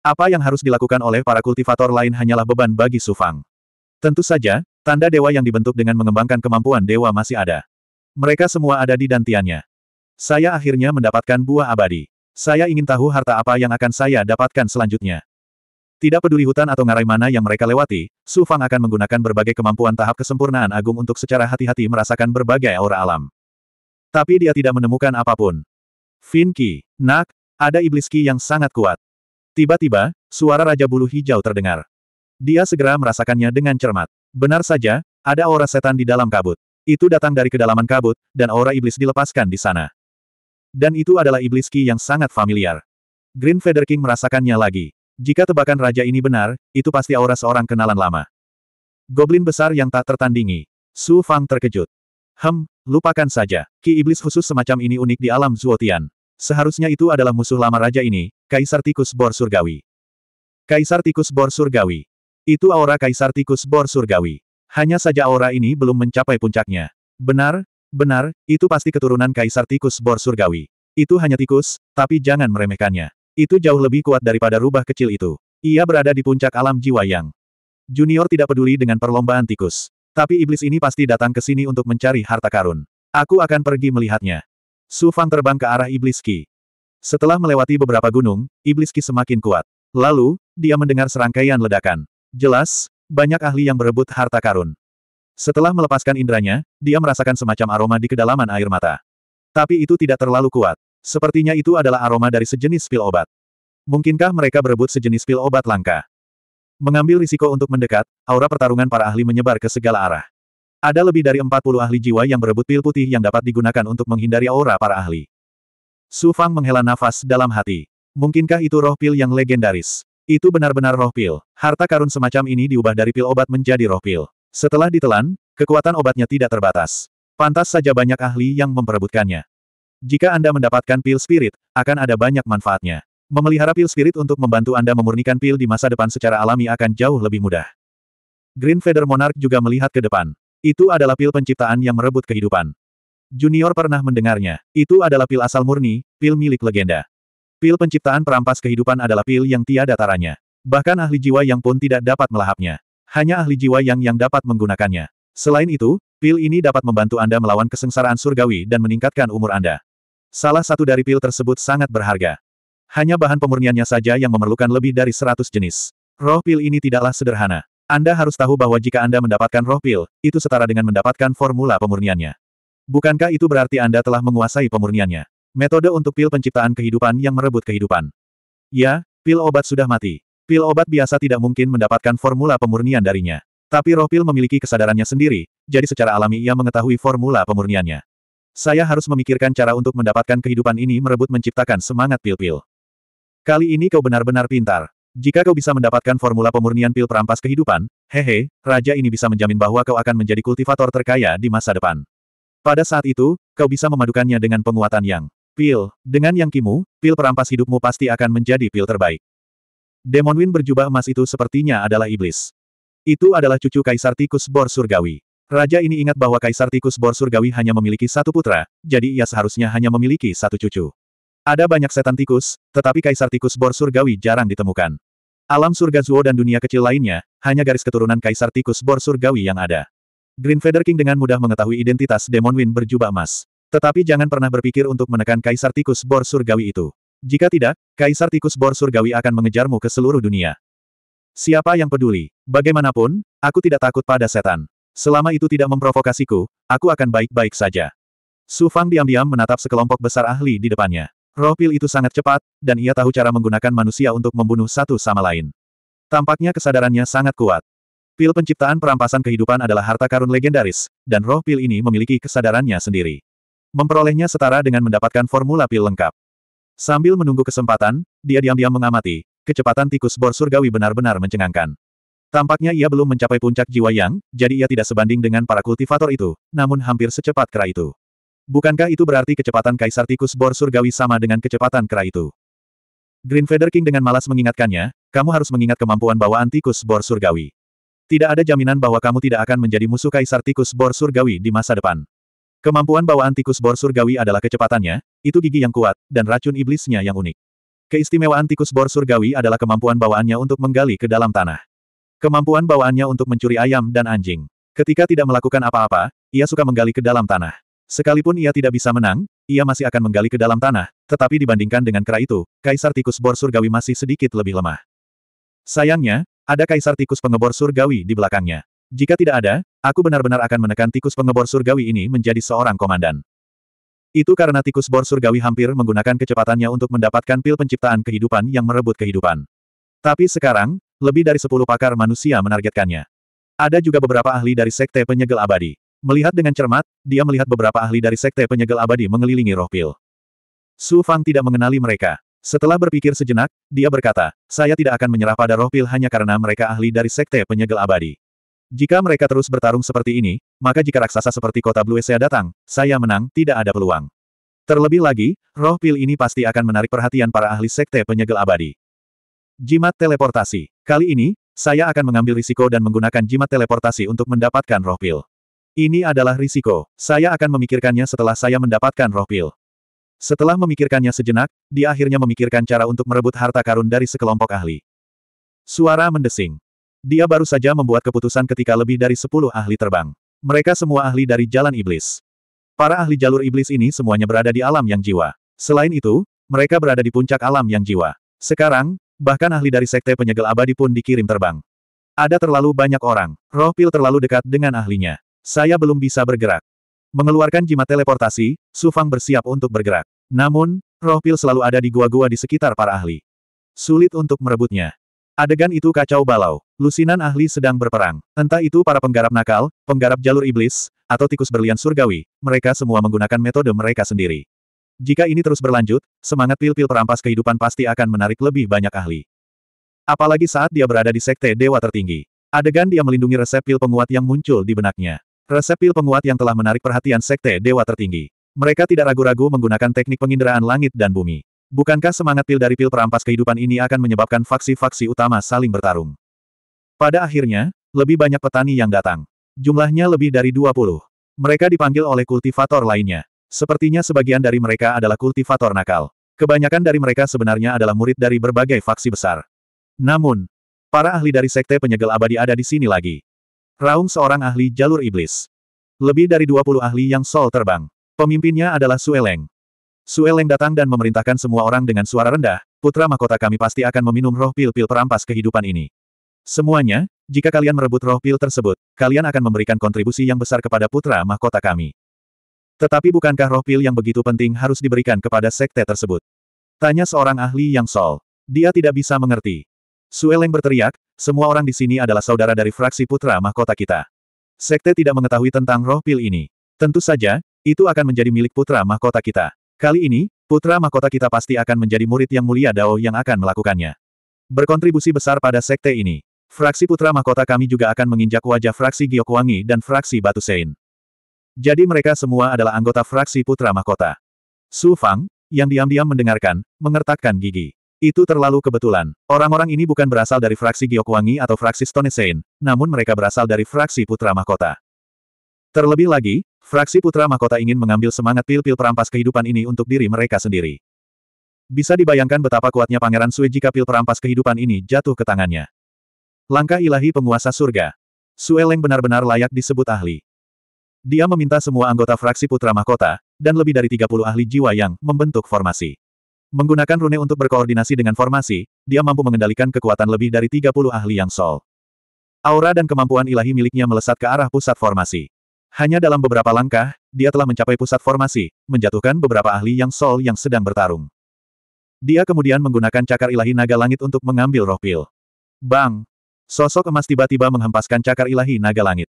Apa yang harus dilakukan oleh para kultivator lain hanyalah beban bagi Sufang. Tentu saja, tanda dewa yang dibentuk dengan mengembangkan kemampuan dewa masih ada. Mereka semua ada di dantiannya. Saya akhirnya mendapatkan buah abadi. Saya ingin tahu harta apa yang akan saya dapatkan selanjutnya. Tidak peduli hutan atau ngarai mana yang mereka lewati, Su Fang akan menggunakan berbagai kemampuan tahap kesempurnaan agung untuk secara hati-hati merasakan berbagai aura alam. Tapi dia tidak menemukan apapun. Finki, Nak, ada iblis Ki yang sangat kuat. Tiba-tiba, suara Raja Bulu Hijau terdengar. Dia segera merasakannya dengan cermat. Benar saja, ada aura setan di dalam kabut. Itu datang dari kedalaman kabut, dan aura iblis dilepaskan di sana. Dan itu adalah iblis Ki yang sangat familiar. Green Feather King merasakannya lagi. Jika tebakan raja ini benar, itu pasti aura seorang kenalan lama. Goblin besar yang tak tertandingi. Su Fang terkejut. Hem, lupakan saja. Ki iblis khusus semacam ini unik di alam Zuotian. Seharusnya itu adalah musuh lama raja ini, Kaisar Tikus Bor Surgawi. Kaisar Tikus Bor Surgawi. Itu aura Kaisar Tikus Bor Surgawi. Hanya saja aura ini belum mencapai puncaknya. Benar, benar, itu pasti keturunan Kaisar Tikus Bor Surgawi. Itu hanya tikus, tapi jangan meremehkannya. Itu jauh lebih kuat daripada rubah kecil itu. Ia berada di puncak alam jiwa yang. Junior tidak peduli dengan perlombaan tikus. Tapi iblis ini pasti datang ke sini untuk mencari harta karun. Aku akan pergi melihatnya. Su Fang terbang ke arah Iblis Ki. Setelah melewati beberapa gunung, Iblis Ki semakin kuat. Lalu, dia mendengar serangkaian ledakan. Jelas, banyak ahli yang berebut harta karun. Setelah melepaskan indranya, dia merasakan semacam aroma di kedalaman air mata. Tapi itu tidak terlalu kuat. Sepertinya itu adalah aroma dari sejenis pil obat. Mungkinkah mereka berebut sejenis pil obat langka? Mengambil risiko untuk mendekat, aura pertarungan para ahli menyebar ke segala arah. Ada lebih dari 40 ahli jiwa yang berebut pil putih yang dapat digunakan untuk menghindari aura para ahli. Su Fang menghela nafas dalam hati. Mungkinkah itu roh pil yang legendaris? Itu benar-benar roh pil. Harta karun semacam ini diubah dari pil obat menjadi roh pil. Setelah ditelan, kekuatan obatnya tidak terbatas. Pantas saja banyak ahli yang memperebutkannya. Jika Anda mendapatkan pil spirit, akan ada banyak manfaatnya. Memelihara pil spirit untuk membantu Anda memurnikan pil di masa depan secara alami akan jauh lebih mudah. Green Feather Monarch juga melihat ke depan. Itu adalah pil penciptaan yang merebut kehidupan. Junior pernah mendengarnya. Itu adalah pil asal murni, pil milik legenda. Pil penciptaan perampas kehidupan adalah pil yang tiada taranya. Bahkan ahli jiwa yang pun tidak dapat melahapnya. Hanya ahli jiwa yang yang dapat menggunakannya. Selain itu, pil ini dapat membantu Anda melawan kesengsaraan surgawi dan meningkatkan umur Anda. Salah satu dari pil tersebut sangat berharga. Hanya bahan pemurniannya saja yang memerlukan lebih dari 100 jenis. Roh pil ini tidaklah sederhana. Anda harus tahu bahwa jika Anda mendapatkan roh pil, itu setara dengan mendapatkan formula pemurniannya. Bukankah itu berarti Anda telah menguasai pemurniannya? Metode untuk pil penciptaan kehidupan yang merebut kehidupan. Ya, pil obat sudah mati. Pil obat biasa tidak mungkin mendapatkan formula pemurnian darinya. Tapi roh pil memiliki kesadarannya sendiri, jadi secara alami ia mengetahui formula pemurniannya. Saya harus memikirkan cara untuk mendapatkan kehidupan ini merebut menciptakan semangat pil-pil. Kali ini kau benar-benar pintar. Jika kau bisa mendapatkan formula pemurnian pil perampas kehidupan, hehe, raja ini bisa menjamin bahwa kau akan menjadi kultivator terkaya di masa depan. Pada saat itu, kau bisa memadukannya dengan penguatan yang pil. Dengan yang kimu, pil perampas hidupmu pasti akan menjadi pil terbaik. Demon Win berjubah emas itu sepertinya adalah iblis. Itu adalah cucu Kaisar Tikus Bor Surgawi. Raja ini ingat bahwa Kaisar Tikus Bor Surgawi hanya memiliki satu putra, jadi ia seharusnya hanya memiliki satu cucu. Ada banyak setan tikus, tetapi kaisar tikus bor surgawi jarang ditemukan. Alam surga Zuo dan dunia kecil lainnya, hanya garis keturunan kaisar tikus bor surgawi yang ada. Green Feather King dengan mudah mengetahui identitas Demon Wind berjubah emas. Tetapi jangan pernah berpikir untuk menekan kaisar tikus bor surgawi itu. Jika tidak, kaisar tikus bor surgawi akan mengejarmu ke seluruh dunia. Siapa yang peduli? Bagaimanapun, aku tidak takut pada setan. Selama itu tidak memprovokasiku, aku akan baik-baik saja. Su Fang diam-diam menatap sekelompok besar ahli di depannya. Roh pil itu sangat cepat, dan ia tahu cara menggunakan manusia untuk membunuh satu sama lain. Tampaknya kesadarannya sangat kuat. Pil penciptaan perampasan kehidupan adalah harta karun legendaris, dan roh pil ini memiliki kesadarannya sendiri. Memperolehnya setara dengan mendapatkan formula pil lengkap. Sambil menunggu kesempatan, dia diam-diam mengamati, kecepatan tikus bor surgawi benar-benar mencengangkan. Tampaknya ia belum mencapai puncak jiwa yang, jadi ia tidak sebanding dengan para kultivator itu, namun hampir secepat kera itu. Bukankah itu berarti kecepatan Kaisar Tikus Bor Surgawi sama dengan kecepatan kera itu? Green Feather King dengan malas mengingatkannya, kamu harus mengingat kemampuan bawaan Tikus Bor Surgawi. Tidak ada jaminan bahwa kamu tidak akan menjadi musuh Kaisar Tikus Bor Surgawi di masa depan. Kemampuan bawaan Tikus Bor Surgawi adalah kecepatannya, itu gigi yang kuat, dan racun iblisnya yang unik. Keistimewaan Tikus Bor Surgawi adalah kemampuan bawaannya untuk menggali ke dalam tanah. Kemampuan bawaannya untuk mencuri ayam dan anjing. Ketika tidak melakukan apa-apa, ia suka menggali ke dalam tanah. Sekalipun ia tidak bisa menang, ia masih akan menggali ke dalam tanah, tetapi dibandingkan dengan kera itu, Kaisar Tikus Bor Surgawi masih sedikit lebih lemah. Sayangnya, ada Kaisar Tikus Pengebor Surgawi di belakangnya. Jika tidak ada, aku benar-benar akan menekan Tikus Pengebor Surgawi ini menjadi seorang komandan. Itu karena Tikus Bor Surgawi hampir menggunakan kecepatannya untuk mendapatkan pil penciptaan kehidupan yang merebut kehidupan. Tapi sekarang, lebih dari sepuluh pakar manusia menargetkannya. Ada juga beberapa ahli dari Sekte Penyegel Abadi. Melihat dengan cermat, dia melihat beberapa ahli dari sekte penyegel abadi mengelilingi roh pil. Su Fang tidak mengenali mereka. Setelah berpikir sejenak, dia berkata, saya tidak akan menyerah pada roh pil hanya karena mereka ahli dari sekte penyegel abadi. Jika mereka terus bertarung seperti ini, maka jika raksasa seperti kota Blue Sea datang, saya menang, tidak ada peluang. Terlebih lagi, roh pil ini pasti akan menarik perhatian para ahli sekte penyegel abadi. Jimat teleportasi. Kali ini, saya akan mengambil risiko dan menggunakan jimat teleportasi untuk mendapatkan roh pil. Ini adalah risiko, saya akan memikirkannya setelah saya mendapatkan roh pil. Setelah memikirkannya sejenak, dia akhirnya memikirkan cara untuk merebut harta karun dari sekelompok ahli. Suara mendesing. Dia baru saja membuat keputusan ketika lebih dari sepuluh ahli terbang. Mereka semua ahli dari jalan iblis. Para ahli jalur iblis ini semuanya berada di alam yang jiwa. Selain itu, mereka berada di puncak alam yang jiwa. Sekarang, bahkan ahli dari sekte penyegel abadi pun dikirim terbang. Ada terlalu banyak orang. Roh pil terlalu dekat dengan ahlinya. Saya belum bisa bergerak. Mengeluarkan jimat teleportasi, Su Fang bersiap untuk bergerak. Namun, roh pil selalu ada di gua-gua di sekitar para ahli. Sulit untuk merebutnya. Adegan itu kacau balau. Lusinan ahli sedang berperang. Entah itu para penggarap nakal, penggarap jalur iblis, atau tikus berlian surgawi, mereka semua menggunakan metode mereka sendiri. Jika ini terus berlanjut, semangat pil-pil perampas kehidupan pasti akan menarik lebih banyak ahli. Apalagi saat dia berada di sekte dewa tertinggi. Adegan dia melindungi resep pil penguat yang muncul di benaknya. Resep pil penguat yang telah menarik perhatian sekte dewa tertinggi. Mereka tidak ragu-ragu menggunakan teknik penginderaan langit dan bumi. Bukankah semangat pil dari pil perampas kehidupan ini akan menyebabkan faksi-faksi utama saling bertarung? Pada akhirnya, lebih banyak petani yang datang. Jumlahnya lebih dari 20. Mereka dipanggil oleh kultivator lainnya. Sepertinya sebagian dari mereka adalah kultivator nakal. Kebanyakan dari mereka sebenarnya adalah murid dari berbagai faksi besar. Namun, para ahli dari sekte penyegel abadi ada di sini lagi. Raung seorang ahli jalur iblis. Lebih dari 20 ahli yang sol terbang. Pemimpinnya adalah Sueleng. Sueleng datang dan memerintahkan semua orang dengan suara rendah, putra mahkota kami pasti akan meminum roh pil-pil perampas kehidupan ini. Semuanya, jika kalian merebut roh pil tersebut, kalian akan memberikan kontribusi yang besar kepada putra mahkota kami. Tetapi bukankah roh pil yang begitu penting harus diberikan kepada sekte tersebut? Tanya seorang ahli yang sol. Dia tidak bisa mengerti. Sueleng berteriak, semua orang di sini adalah saudara dari fraksi putra mahkota kita. Sekte tidak mengetahui tentang roh pil ini. Tentu saja, itu akan menjadi milik putra mahkota kita. Kali ini, putra mahkota kita pasti akan menjadi murid yang mulia Dao yang akan melakukannya. Berkontribusi besar pada sekte ini. Fraksi putra mahkota kami juga akan menginjak wajah fraksi Giokwangi dan fraksi Batu Sein. Jadi mereka semua adalah anggota fraksi putra mahkota. Su Fang, yang diam-diam mendengarkan, mengertakkan gigi. Itu terlalu kebetulan. Orang-orang ini bukan berasal dari fraksi Giokwangi atau fraksi Stonesein, namun mereka berasal dari fraksi Putra Mahkota. Terlebih lagi, fraksi Putra Mahkota ingin mengambil semangat pil-pil perampas kehidupan ini untuk diri mereka sendiri. Bisa dibayangkan betapa kuatnya Pangeran Sui jika pil perampas kehidupan ini jatuh ke tangannya. Langkah ilahi penguasa surga. Sue Leng benar-benar layak disebut ahli. Dia meminta semua anggota fraksi Putra Mahkota, dan lebih dari 30 ahli jiwa yang membentuk formasi. Menggunakan rune untuk berkoordinasi dengan formasi, dia mampu mengendalikan kekuatan lebih dari 30 ahli yang sol. Aura dan kemampuan ilahi miliknya melesat ke arah pusat formasi. Hanya dalam beberapa langkah, dia telah mencapai pusat formasi, menjatuhkan beberapa ahli yang sol yang sedang bertarung. Dia kemudian menggunakan cakar ilahi naga langit untuk mengambil roh pil. Bang! Sosok emas tiba-tiba menghempaskan cakar ilahi naga langit.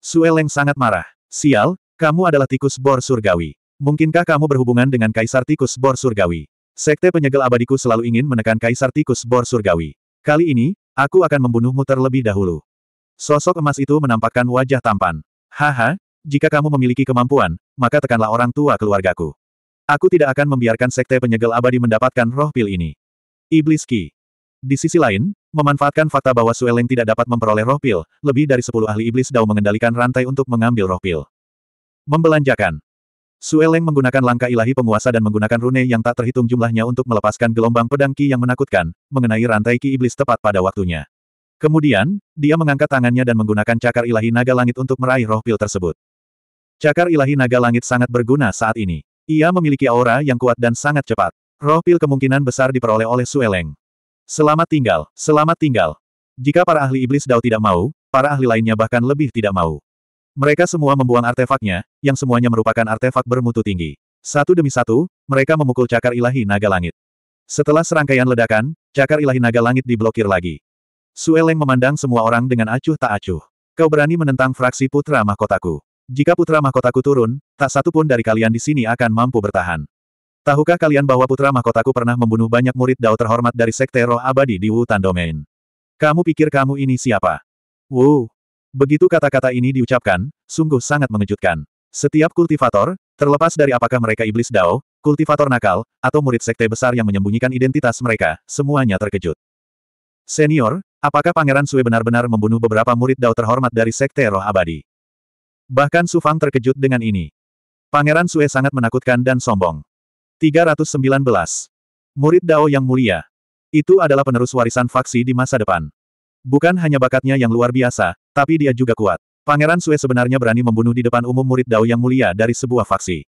Sueleng sangat marah. Sial, kamu adalah tikus bor surgawi. Mungkinkah kamu berhubungan dengan kaisar tikus bor surgawi? Sekte penyegel abadiku selalu ingin menekan Kaisar Tikus Bor Surgawi. Kali ini, aku akan membunuhmu terlebih dahulu. Sosok emas itu menampakkan wajah tampan. Haha, jika kamu memiliki kemampuan, maka tekanlah orang tua keluargaku. Aku tidak akan membiarkan Sekte penyegel abadi mendapatkan roh pil ini. Iblis Ki. Di sisi lain, memanfaatkan fakta bahwa Sueleng tidak dapat memperoleh roh pil, lebih dari sepuluh ahli iblis Dao mengendalikan rantai untuk mengambil roh pil. Membelanjakan. Sueleng menggunakan langkah ilahi penguasa dan menggunakan rune yang tak terhitung jumlahnya untuk melepaskan gelombang pedang Ki yang menakutkan, mengenai rantai Ki Iblis tepat pada waktunya. Kemudian, dia mengangkat tangannya dan menggunakan cakar ilahi naga langit untuk meraih roh pil tersebut. Cakar ilahi naga langit sangat berguna saat ini. Ia memiliki aura yang kuat dan sangat cepat. Roh pil kemungkinan besar diperoleh oleh Sueleng. Selamat tinggal, selamat tinggal. Jika para ahli iblis Dao tidak mau, para ahli lainnya bahkan lebih tidak mau. Mereka semua membuang artefaknya, yang semuanya merupakan artefak bermutu tinggi. Satu demi satu, mereka memukul cakar ilahi naga langit. Setelah serangkaian ledakan, cakar ilahi naga langit diblokir lagi. Sueleng memandang semua orang dengan acuh tak acuh. Kau berani menentang fraksi putra mahkotaku. Jika putra mahkotaku turun, tak satu pun dari kalian di sini akan mampu bertahan. Tahukah kalian bahwa putra mahkotaku pernah membunuh banyak murid dao terhormat dari sekte roh abadi di Wutan Domain? Kamu pikir kamu ini siapa? Wu, Begitu kata-kata ini diucapkan, sungguh sangat mengejutkan. Setiap kultivator, terlepas dari apakah mereka iblis Dao, kultivator nakal, atau murid sekte besar yang menyembunyikan identitas mereka, semuanya terkejut. Senior, apakah Pangeran Sui benar-benar membunuh beberapa murid Dao terhormat dari sekte roh abadi? Bahkan Sufang terkejut dengan ini. Pangeran Sui sangat menakutkan dan sombong. 319. Murid Dao yang mulia. Itu adalah penerus warisan faksi di masa depan. Bukan hanya bakatnya yang luar biasa, tapi dia juga kuat. Pangeran Sue sebenarnya berani membunuh di depan umum murid Dao yang mulia dari sebuah faksi.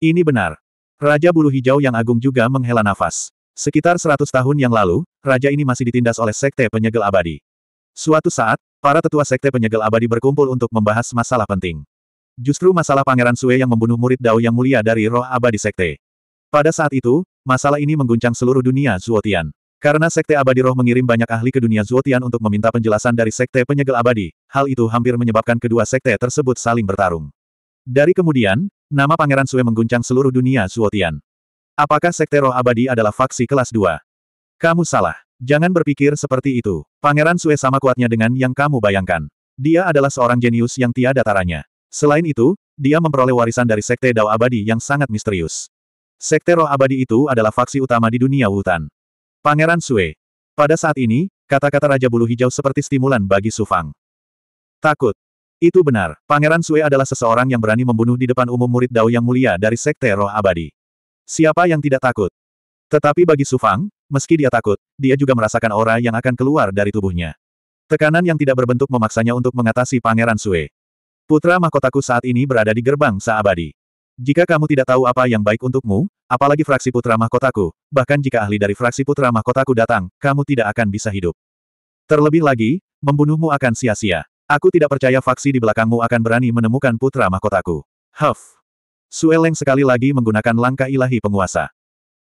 Ini benar. Raja Bulu Hijau yang agung juga menghela nafas. Sekitar seratus tahun yang lalu, raja ini masih ditindas oleh Sekte Penyegel Abadi. Suatu saat, para tetua Sekte Penyegel Abadi berkumpul untuk membahas masalah penting. Justru masalah Pangeran Sue yang membunuh murid Dao yang mulia dari roh abadi Sekte. Pada saat itu, masalah ini mengguncang seluruh dunia Zuotian. Karena Sekte Abadi Roh mengirim banyak ahli ke dunia Zuotian untuk meminta penjelasan dari Sekte Penyegel Abadi, hal itu hampir menyebabkan kedua sekte tersebut saling bertarung. Dari kemudian, nama Pangeran Sue mengguncang seluruh dunia Zuotian. Apakah Sekte Roh Abadi adalah faksi kelas 2? Kamu salah. Jangan berpikir seperti itu. Pangeran Sue sama kuatnya dengan yang kamu bayangkan. Dia adalah seorang jenius yang tiada taranya. Selain itu, dia memperoleh warisan dari Sekte Dao Abadi yang sangat misterius. Sekte Roh Abadi itu adalah faksi utama di dunia hutan. Pangeran Sue. Pada saat ini, kata-kata Raja Bulu Hijau seperti stimulan bagi Su Fang. Takut. Itu benar, Pangeran Sue adalah seseorang yang berani membunuh di depan umum murid Dao yang mulia dari Sekte Roh Abadi. Siapa yang tidak takut? Tetapi bagi Su Fang, meski dia takut, dia juga merasakan aura yang akan keluar dari tubuhnya. Tekanan yang tidak berbentuk memaksanya untuk mengatasi Pangeran Sue. Putra mahkotaku saat ini berada di gerbang Saabadi. Jika kamu tidak tahu apa yang baik untukmu, apalagi fraksi putra mahkotaku, bahkan jika ahli dari fraksi putra mahkotaku datang, kamu tidak akan bisa hidup. Terlebih lagi, membunuhmu akan sia-sia. Aku tidak percaya faksi di belakangmu akan berani menemukan putra mahkotaku. Huff. Sueleng sekali lagi menggunakan langkah ilahi penguasa.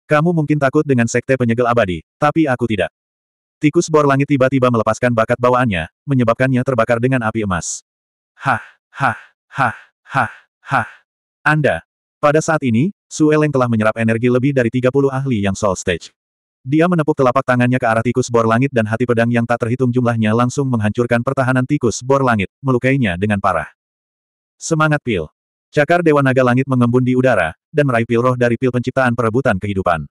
Kamu mungkin takut dengan sekte penyegel abadi, tapi aku tidak. Tikus bor langit tiba-tiba melepaskan bakat bawaannya, menyebabkannya terbakar dengan api emas. Hah, hah, hah, hah, hah. Anda. Pada saat ini, Su telah menyerap energi lebih dari 30 ahli yang soul stage. Dia menepuk telapak tangannya ke arah tikus bor langit dan hati pedang yang tak terhitung jumlahnya langsung menghancurkan pertahanan tikus bor langit, melukainya dengan parah. Semangat pil. Cakar Dewa Naga Langit mengembun di udara, dan meraih pil roh dari pil penciptaan perebutan kehidupan.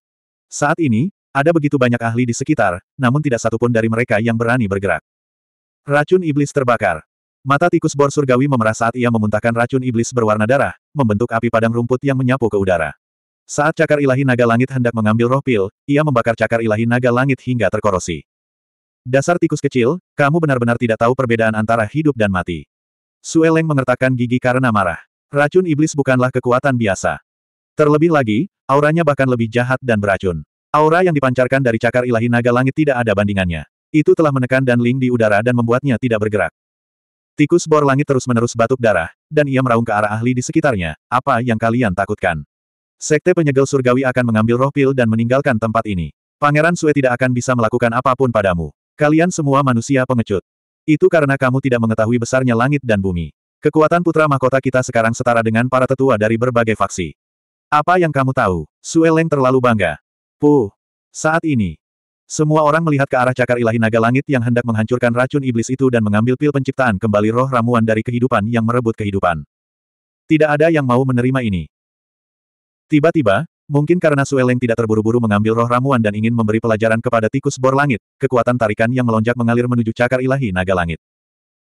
Saat ini, ada begitu banyak ahli di sekitar, namun tidak satupun dari mereka yang berani bergerak. Racun iblis terbakar. Mata tikus bor surgawi memerah saat ia memuntahkan racun iblis berwarna darah, membentuk api padang rumput yang menyapu ke udara. Saat cakar ilahi naga langit hendak mengambil roh pil, ia membakar cakar ilahi naga langit hingga terkorosi. Dasar tikus kecil, kamu benar-benar tidak tahu perbedaan antara hidup dan mati. Sueleng mengertakkan gigi karena marah. Racun iblis bukanlah kekuatan biasa. Terlebih lagi, auranya bahkan lebih jahat dan beracun. Aura yang dipancarkan dari cakar ilahi naga langit tidak ada bandingannya. Itu telah menekan Dan Ling di udara dan membuatnya tidak bergerak. Tikus bor langit terus-menerus batuk darah, dan ia meraung ke arah ahli di sekitarnya, apa yang kalian takutkan? Sekte penyegel surgawi akan mengambil roh pil dan meninggalkan tempat ini. Pangeran Sue tidak akan bisa melakukan apapun padamu. Kalian semua manusia pengecut. Itu karena kamu tidak mengetahui besarnya langit dan bumi. Kekuatan putra mahkota kita sekarang setara dengan para tetua dari berbagai faksi. Apa yang kamu tahu? Sue Leng terlalu bangga. Puh. Saat ini, semua orang melihat ke arah cakar ilahi naga langit yang hendak menghancurkan racun iblis itu dan mengambil pil penciptaan kembali roh ramuan dari kehidupan yang merebut kehidupan. Tidak ada yang mau menerima ini. Tiba-tiba, mungkin karena Sueleng tidak terburu-buru mengambil roh ramuan dan ingin memberi pelajaran kepada tikus bor langit, kekuatan tarikan yang melonjak mengalir menuju cakar ilahi naga langit.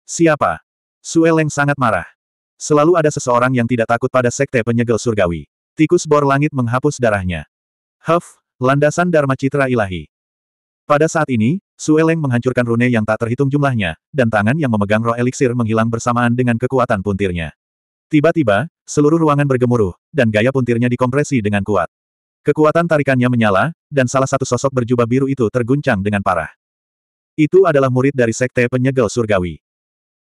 Siapa? Sueleng sangat marah. Selalu ada seseorang yang tidak takut pada sekte penyegel surgawi. Tikus bor langit menghapus darahnya. Huff, landasan Dharma Citra ilahi. Pada saat ini, Sueleng menghancurkan rune yang tak terhitung jumlahnya, dan tangan yang memegang roh eliksir menghilang bersamaan dengan kekuatan puntirnya. Tiba-tiba, seluruh ruangan bergemuruh, dan gaya puntirnya dikompresi dengan kuat. Kekuatan tarikannya menyala, dan salah satu sosok berjubah biru itu terguncang dengan parah. Itu adalah murid dari Sekte Penyegel Surgawi.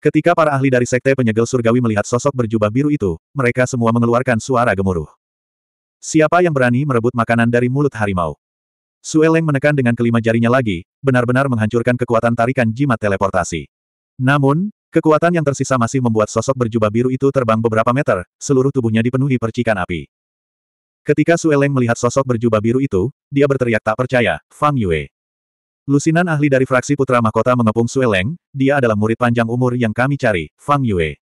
Ketika para ahli dari Sekte Penyegel Surgawi melihat sosok berjubah biru itu, mereka semua mengeluarkan suara gemuruh. Siapa yang berani merebut makanan dari mulut harimau? Sueleng menekan dengan kelima jarinya lagi, benar-benar menghancurkan kekuatan tarikan jimat teleportasi. Namun, kekuatan yang tersisa masih membuat sosok berjubah biru itu terbang beberapa meter, seluruh tubuhnya dipenuhi percikan api. Ketika Sueleng melihat sosok berjubah biru itu, dia berteriak tak percaya, Fang Yue. Lusinan ahli dari fraksi Putra Mahkota mengepung Sueleng. dia adalah murid panjang umur yang kami cari, Fang Yue.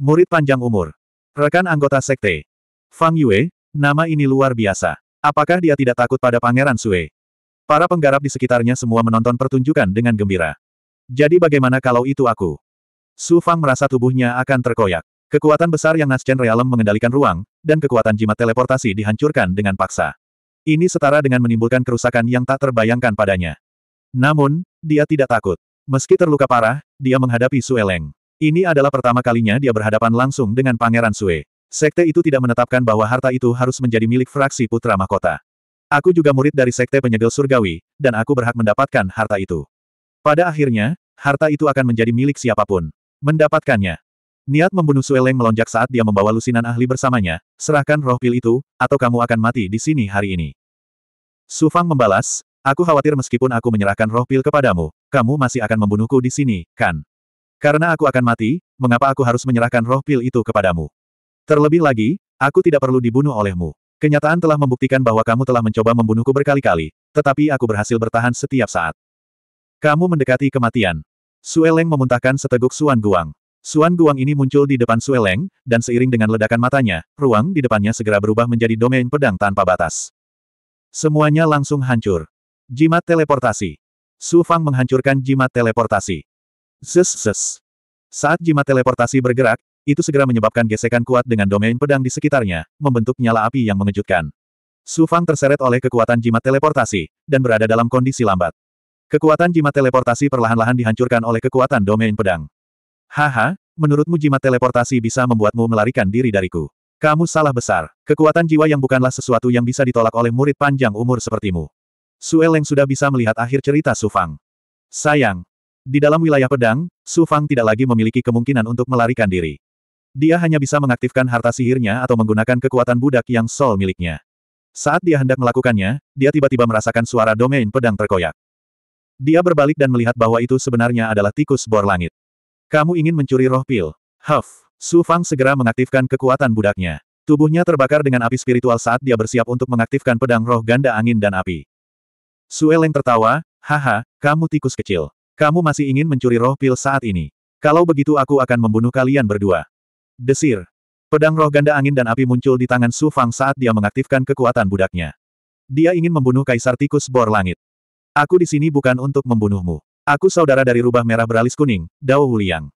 Murid panjang umur. Rekan anggota sekte. Fang Yue, nama ini luar biasa. Apakah dia tidak takut pada Pangeran Sue? Para penggarap di sekitarnya semua menonton pertunjukan dengan gembira. Jadi bagaimana kalau itu aku? Su Fang merasa tubuhnya akan terkoyak. Kekuatan besar yang Nascen Realem mengendalikan ruang, dan kekuatan jimat teleportasi dihancurkan dengan paksa. Ini setara dengan menimbulkan kerusakan yang tak terbayangkan padanya. Namun, dia tidak takut. Meski terluka parah, dia menghadapi Sueleng. Ini adalah pertama kalinya dia berhadapan langsung dengan Pangeran Sue. Sekte itu tidak menetapkan bahwa harta itu harus menjadi milik fraksi putra mahkota. Aku juga murid dari sekte penyegel surgawi, dan aku berhak mendapatkan harta itu. Pada akhirnya, harta itu akan menjadi milik siapapun. Mendapatkannya. Niat membunuh Sueleng melonjak saat dia membawa lusinan ahli bersamanya, serahkan roh pil itu, atau kamu akan mati di sini hari ini. Sufang membalas, aku khawatir meskipun aku menyerahkan roh pil kepadamu, kamu masih akan membunuhku di sini, kan? Karena aku akan mati, mengapa aku harus menyerahkan roh pil itu kepadamu? Terlebih lagi, aku tidak perlu dibunuh olehmu. Kenyataan telah membuktikan bahwa kamu telah mencoba membunuhku berkali-kali, tetapi aku berhasil bertahan setiap saat. Kamu mendekati kematian. Sueleng memuntahkan seteguk Suan Guang. Suan Guang ini muncul di depan Sueleng, dan seiring dengan ledakan matanya, ruang di depannya segera berubah menjadi domain pedang tanpa batas. Semuanya langsung hancur. Jimat teleportasi. Su Fang menghancurkan jimat teleportasi. Zes zes. Saat jimat teleportasi bergerak, itu segera menyebabkan gesekan kuat dengan domain pedang di sekitarnya, membentuk nyala api yang mengejutkan. Su Fang terseret oleh kekuatan jimat teleportasi, dan berada dalam kondisi lambat. Kekuatan jimat teleportasi perlahan-lahan dihancurkan oleh kekuatan domain pedang. Haha, menurutmu jimat teleportasi bisa membuatmu melarikan diri dariku? Kamu salah besar. Kekuatan jiwa yang bukanlah sesuatu yang bisa ditolak oleh murid panjang umur sepertimu. Su Eleng sudah bisa melihat akhir cerita Su Fang. Sayang. Di dalam wilayah pedang, Su Fang tidak lagi memiliki kemungkinan untuk melarikan diri. Dia hanya bisa mengaktifkan harta sihirnya atau menggunakan kekuatan budak yang sol miliknya. Saat dia hendak melakukannya, dia tiba-tiba merasakan suara domain pedang terkoyak. Dia berbalik dan melihat bahwa itu sebenarnya adalah tikus bor langit. Kamu ingin mencuri roh pil? Huff! Su Fang segera mengaktifkan kekuatan budaknya. Tubuhnya terbakar dengan api spiritual saat dia bersiap untuk mengaktifkan pedang roh ganda angin dan api. Sueleng tertawa, haha, kamu tikus kecil. Kamu masih ingin mencuri roh pil saat ini. Kalau begitu aku akan membunuh kalian berdua. Desir. Pedang roh ganda angin dan api muncul di tangan Su Fang saat dia mengaktifkan kekuatan budaknya. Dia ingin membunuh Kaisar Tikus Bor Langit. Aku di sini bukan untuk membunuhmu. Aku saudara dari rubah merah beralis kuning, Dao Wuliang.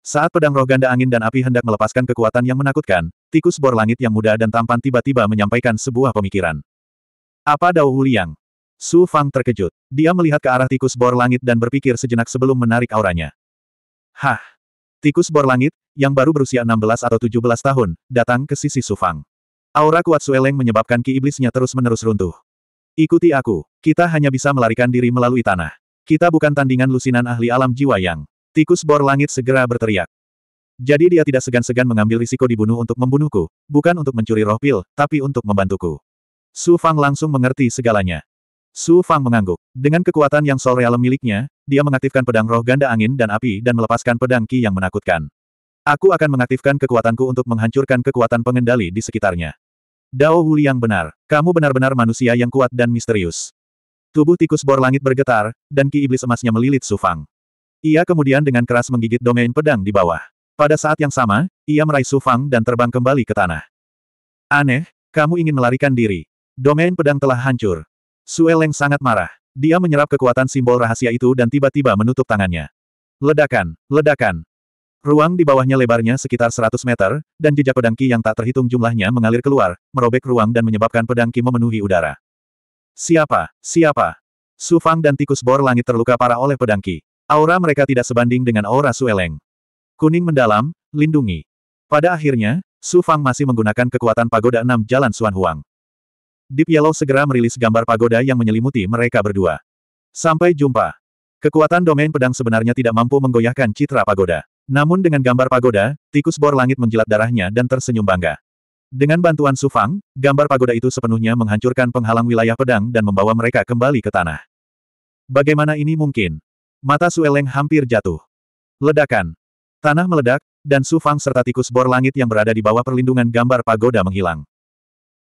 Saat pedang roh ganda angin dan api hendak melepaskan kekuatan yang menakutkan, tikus bor langit yang muda dan tampan tiba-tiba menyampaikan sebuah pemikiran. Apa Dao Wuliang? Su Fang terkejut. Dia melihat ke arah tikus bor langit dan berpikir sejenak sebelum menarik auranya. Hah! Tikus bor langit, yang baru berusia 16 atau 17 tahun, datang ke sisi Sufang. Aura kuat Sueleng menyebabkan ki iblisnya terus-menerus runtuh. Ikuti aku. Kita hanya bisa melarikan diri melalui tanah. Kita bukan tandingan lusinan ahli alam jiwa yang. Tikus bor langit segera berteriak. Jadi dia tidak segan-segan mengambil risiko dibunuh untuk membunuhku, bukan untuk mencuri roh pil, tapi untuk membantuku. Su Fang langsung mengerti segalanya. Su Fang mengangguk. Dengan kekuatan yang Sol realm miliknya, dia mengaktifkan pedang roh ganda angin dan api dan melepaskan pedang ki yang menakutkan. Aku akan mengaktifkan kekuatanku untuk menghancurkan kekuatan pengendali di sekitarnya. Dao Hu yang benar, kamu benar-benar manusia yang kuat dan misterius. Tubuh tikus bor langit bergetar, dan ki iblis emasnya melilit Sufang. Ia kemudian dengan keras menggigit domain pedang di bawah. Pada saat yang sama, ia meraih Sufang dan terbang kembali ke tanah. Aneh, kamu ingin melarikan diri. Domain pedang telah hancur. Sueleng sangat marah. Dia menyerap kekuatan simbol rahasia itu dan tiba-tiba menutup tangannya. Ledakan, ledakan, Ruang di bawahnya lebarnya sekitar 100 meter, dan jejak pedangki yang tak terhitung jumlahnya mengalir keluar, merobek ruang dan menyebabkan pedangki memenuhi udara. Siapa? Siapa? Su Fang dan tikus bor langit terluka parah oleh pedangki. Aura mereka tidak sebanding dengan aura Sueleng. Kuning mendalam, lindungi. Pada akhirnya, Su Fang masih menggunakan kekuatan pagoda enam jalan Suan Huang. Deep Yellow segera merilis gambar pagoda yang menyelimuti mereka berdua. Sampai jumpa. Kekuatan domain pedang sebenarnya tidak mampu menggoyahkan citra pagoda. Namun dengan gambar pagoda, tikus bor langit menjilat darahnya dan tersenyum bangga. Dengan bantuan Sufang, gambar pagoda itu sepenuhnya menghancurkan penghalang wilayah pedang dan membawa mereka kembali ke tanah. Bagaimana ini mungkin? Mata Sueleng hampir jatuh. Ledakan. Tanah meledak, dan Sufang serta tikus bor langit yang berada di bawah perlindungan gambar pagoda menghilang.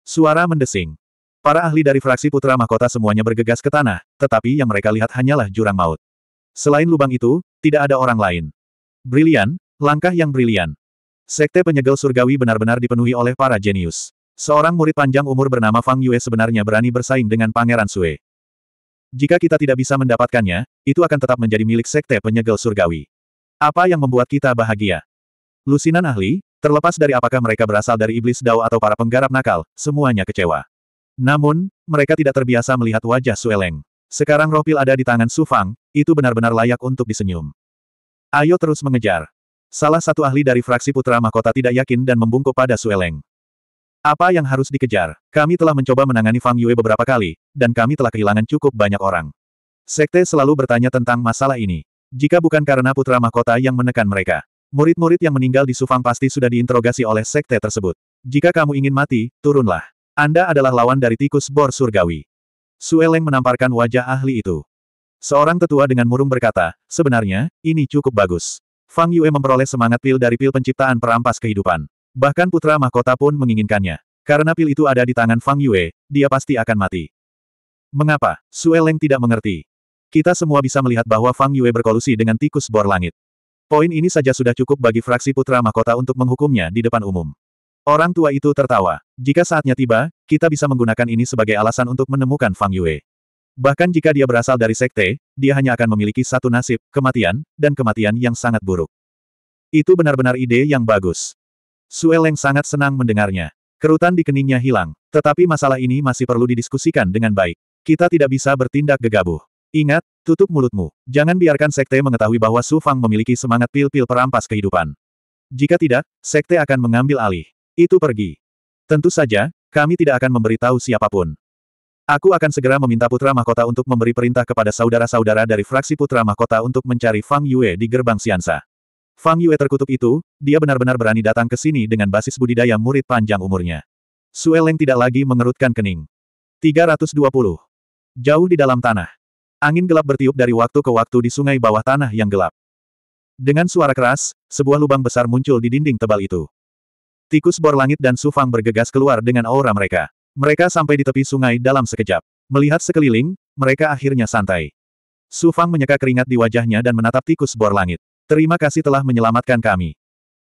Suara mendesing. Para ahli dari fraksi Putra Mahkota semuanya bergegas ke tanah, tetapi yang mereka lihat hanyalah jurang maut. Selain lubang itu, tidak ada orang lain. Brilian, langkah yang brilian. Sekte penyegel surgawi benar-benar dipenuhi oleh para jenius. Seorang murid panjang umur bernama Fang Yue sebenarnya berani bersaing dengan Pangeran Sue. Jika kita tidak bisa mendapatkannya, itu akan tetap menjadi milik sekte penyegel surgawi. Apa yang membuat kita bahagia? Lusinan ahli, terlepas dari apakah mereka berasal dari iblis dao atau para penggarap nakal, semuanya kecewa. Namun, mereka tidak terbiasa melihat wajah Sueleng. Sekarang roh pil ada di tangan Su Fang, itu benar-benar layak untuk disenyum. Ayo terus mengejar. Salah satu ahli dari fraksi Putra Mahkota tidak yakin dan membungkuk pada Sueleng. Apa yang harus dikejar? Kami telah mencoba menangani Fang Yue beberapa kali, dan kami telah kehilangan cukup banyak orang. Sekte selalu bertanya tentang masalah ini. Jika bukan karena Putra Mahkota yang menekan mereka, murid-murid yang meninggal di Sufang pasti sudah diinterogasi oleh sekte tersebut. Jika kamu ingin mati, turunlah. Anda adalah lawan dari tikus bor surgawi. Sueleng menamparkan wajah ahli itu. Seorang tetua dengan murung berkata, sebenarnya, ini cukup bagus. Fang Yue memperoleh semangat pil dari pil penciptaan perampas kehidupan. Bahkan putra mahkota pun menginginkannya. Karena pil itu ada di tangan Fang Yue, dia pasti akan mati. Mengapa? Sue Leng tidak mengerti. Kita semua bisa melihat bahwa Fang Yue berkolusi dengan tikus bor langit. Poin ini saja sudah cukup bagi fraksi putra mahkota untuk menghukumnya di depan umum. Orang tua itu tertawa. Jika saatnya tiba, kita bisa menggunakan ini sebagai alasan untuk menemukan Fang Yue. Bahkan jika dia berasal dari sekte, dia hanya akan memiliki satu nasib, kematian, dan kematian yang sangat buruk. Itu benar-benar ide yang bagus. Sueleng sangat senang mendengarnya. Kerutan di keningnya hilang, tetapi masalah ini masih perlu didiskusikan dengan baik. Kita tidak bisa bertindak gegabah. Ingat, tutup mulutmu. Jangan biarkan sekte mengetahui bahwa Su Fang memiliki semangat pil-pil perampas kehidupan. Jika tidak, sekte akan mengambil alih. Itu pergi. Tentu saja, kami tidak akan memberitahu siapapun. Aku akan segera meminta Putra Mahkota untuk memberi perintah kepada saudara-saudara dari fraksi Putra Mahkota untuk mencari Fang Yue di gerbang Siansa. Fang Yue terkutuk itu, dia benar-benar berani datang ke sini dengan basis budidaya murid panjang umurnya. Sueleng tidak lagi mengerutkan kening. 320. Jauh di dalam tanah. Angin gelap bertiup dari waktu ke waktu di sungai bawah tanah yang gelap. Dengan suara keras, sebuah lubang besar muncul di dinding tebal itu. Tikus bor langit dan Sufang bergegas keluar dengan aura mereka. Mereka sampai di tepi sungai dalam sekejap. Melihat sekeliling, mereka akhirnya santai. Su Fang menyeka keringat di wajahnya dan menatap tikus bor langit. Terima kasih telah menyelamatkan kami.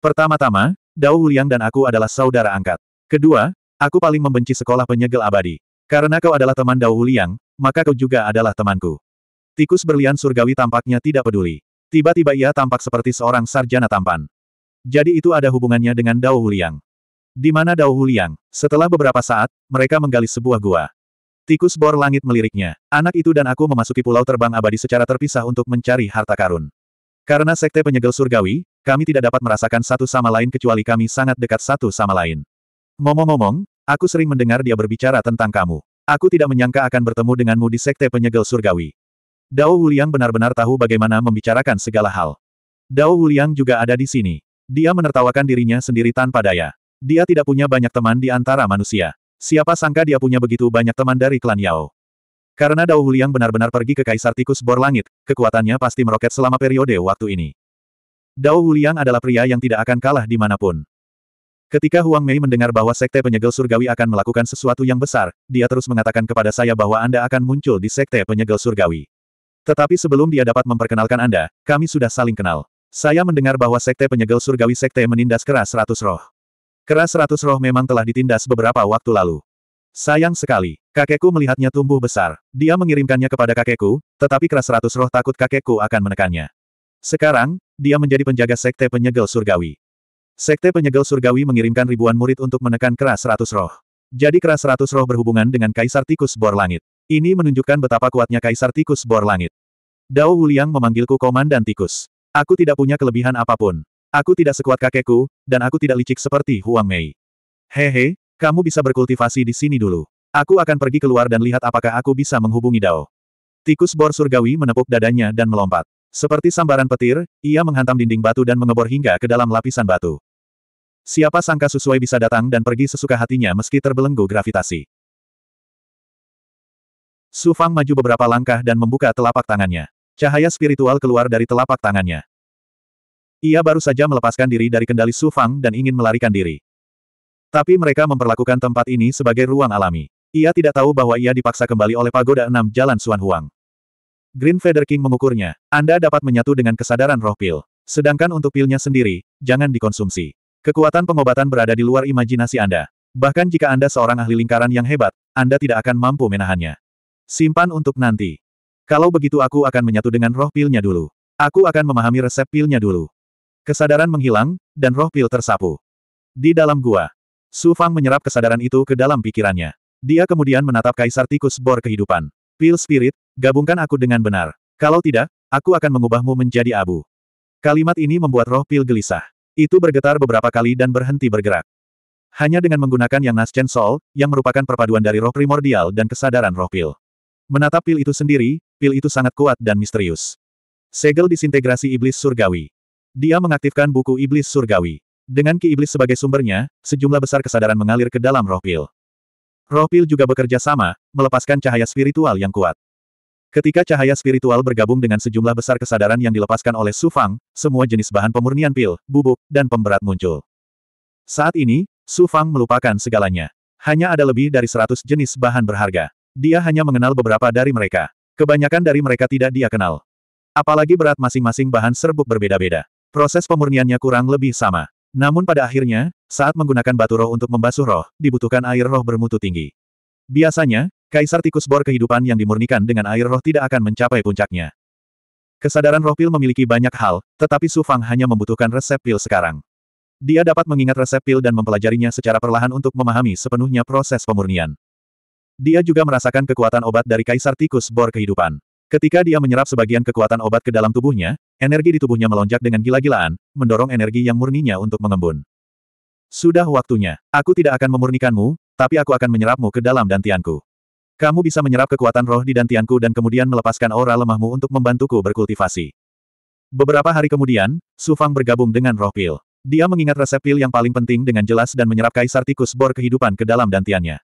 Pertama-tama, Dao Huliang dan aku adalah saudara angkat. Kedua, aku paling membenci sekolah penyegel abadi. Karena kau adalah teman Dao Huliang, maka kau juga adalah temanku. Tikus berlian surgawi tampaknya tidak peduli. Tiba-tiba ia tampak seperti seorang sarjana tampan. Jadi itu ada hubungannya dengan Dao Huliang. Di mana Dao Huliang? Setelah beberapa saat, mereka menggali sebuah gua. Tikus bor langit meliriknya. Anak itu dan aku memasuki pulau terbang abadi secara terpisah untuk mencari harta karun. Karena sekte penyegel surgawi, kami tidak dapat merasakan satu sama lain kecuali kami sangat dekat satu sama lain. Ngomong-ngomong, aku sering mendengar dia berbicara tentang kamu. Aku tidak menyangka akan bertemu denganmu di sekte penyegel surgawi. Dao Huliang benar-benar tahu bagaimana membicarakan segala hal. Dao Huliang juga ada di sini. Dia menertawakan dirinya sendiri tanpa daya. Dia tidak punya banyak teman di antara manusia. Siapa sangka dia punya begitu banyak teman dari klan Yao. Karena Dao Huliang benar-benar pergi ke Kaisar Tikus Bor Langit, kekuatannya pasti meroket selama periode waktu ini. Dao Huliang adalah pria yang tidak akan kalah dimanapun. Ketika Huang Mei mendengar bahwa Sekte Penyegel Surgawi akan melakukan sesuatu yang besar, dia terus mengatakan kepada saya bahwa Anda akan muncul di Sekte Penyegel Surgawi. Tetapi sebelum dia dapat memperkenalkan Anda, kami sudah saling kenal. Saya mendengar bahwa Sekte Penyegel Surgawi Sekte menindas keras ratus roh. Keras seratus roh memang telah ditindas beberapa waktu lalu. Sayang sekali, kakekku melihatnya tumbuh besar. Dia mengirimkannya kepada kakekku, tetapi keras seratus roh takut kakekku akan menekannya. Sekarang, dia menjadi penjaga sekte penyegel surgawi. Sekte penyegel surgawi mengirimkan ribuan murid untuk menekan keras seratus roh. Jadi keras seratus roh berhubungan dengan Kaisar Tikus Bor Langit. Ini menunjukkan betapa kuatnya Kaisar Tikus Bor Langit. Dao Wuliang memanggilku Komandan Tikus. Aku tidak punya kelebihan apapun. Aku tidak sekuat kakekku, dan aku tidak licik seperti Huang Mei. Hehe, kamu bisa berkultivasi di sini dulu. Aku akan pergi keluar dan lihat apakah aku bisa menghubungi Dao. Tikus bor surgawi menepuk dadanya dan melompat. Seperti sambaran petir, ia menghantam dinding batu dan mengebor hingga ke dalam lapisan batu. Siapa sangka sesuai bisa datang dan pergi sesuka hatinya meski terbelenggu gravitasi. Su Fang maju beberapa langkah dan membuka telapak tangannya. Cahaya spiritual keluar dari telapak tangannya. Ia baru saja melepaskan diri dari kendali Su Fang dan ingin melarikan diri. Tapi mereka memperlakukan tempat ini sebagai ruang alami. Ia tidak tahu bahwa ia dipaksa kembali oleh Pagoda Enam Jalan Suan Huang. Green Feather King mengukurnya. Anda dapat menyatu dengan kesadaran roh pil. Sedangkan untuk pilnya sendiri, jangan dikonsumsi. Kekuatan pengobatan berada di luar imajinasi Anda. Bahkan jika Anda seorang ahli lingkaran yang hebat, Anda tidak akan mampu menahannya. Simpan untuk nanti. Kalau begitu aku akan menyatu dengan roh pilnya dulu. Aku akan memahami resep pilnya dulu. Kesadaran menghilang, dan roh pil tersapu. Di dalam gua, Su Fang menyerap kesadaran itu ke dalam pikirannya. Dia kemudian menatap Kaisar Tikus Bor kehidupan. Pil Spirit, gabungkan aku dengan benar. Kalau tidak, aku akan mengubahmu menjadi abu. Kalimat ini membuat roh pil gelisah. Itu bergetar beberapa kali dan berhenti bergerak. Hanya dengan menggunakan yang Nascent Sol, yang merupakan perpaduan dari roh primordial dan kesadaran roh pil. Menatap pil itu sendiri, pil itu sangat kuat dan misterius. Segel disintegrasi iblis surgawi. Dia mengaktifkan buku iblis surgawi. Dengan ki iblis sebagai sumbernya, sejumlah besar kesadaran mengalir ke dalam roh pil. Roh pil juga bekerja sama, melepaskan cahaya spiritual yang kuat. Ketika cahaya spiritual bergabung dengan sejumlah besar kesadaran yang dilepaskan oleh Sufang, semua jenis bahan pemurnian pil, bubuk, dan pemberat muncul. Saat ini, Sufang melupakan segalanya. Hanya ada lebih dari 100 jenis bahan berharga. Dia hanya mengenal beberapa dari mereka. Kebanyakan dari mereka tidak dia kenal. Apalagi berat masing-masing bahan serbuk berbeda-beda. Proses pemurniannya kurang lebih sama. Namun pada akhirnya, saat menggunakan batu roh untuk membasuh roh, dibutuhkan air roh bermutu tinggi. Biasanya, kaisar tikus bor kehidupan yang dimurnikan dengan air roh tidak akan mencapai puncaknya. Kesadaran roh pil memiliki banyak hal, tetapi Su Fang hanya membutuhkan resep pil sekarang. Dia dapat mengingat resep pil dan mempelajarinya secara perlahan untuk memahami sepenuhnya proses pemurnian. Dia juga merasakan kekuatan obat dari kaisar tikus bor kehidupan. Ketika dia menyerap sebagian kekuatan obat ke dalam tubuhnya, energi di tubuhnya melonjak dengan gila-gilaan, mendorong energi yang murninya untuk mengembun. Sudah waktunya. Aku tidak akan memurnikanmu, tapi aku akan menyerapmu ke dalam dantianku. Kamu bisa menyerap kekuatan roh di dantianku dan kemudian melepaskan aura lemahmu untuk membantuku berkultivasi. Beberapa hari kemudian, Su Fang bergabung dengan roh pil. Dia mengingat resep pil yang paling penting dengan jelas dan menyerap kaisar tikus bor kehidupan ke dalam dantiannya.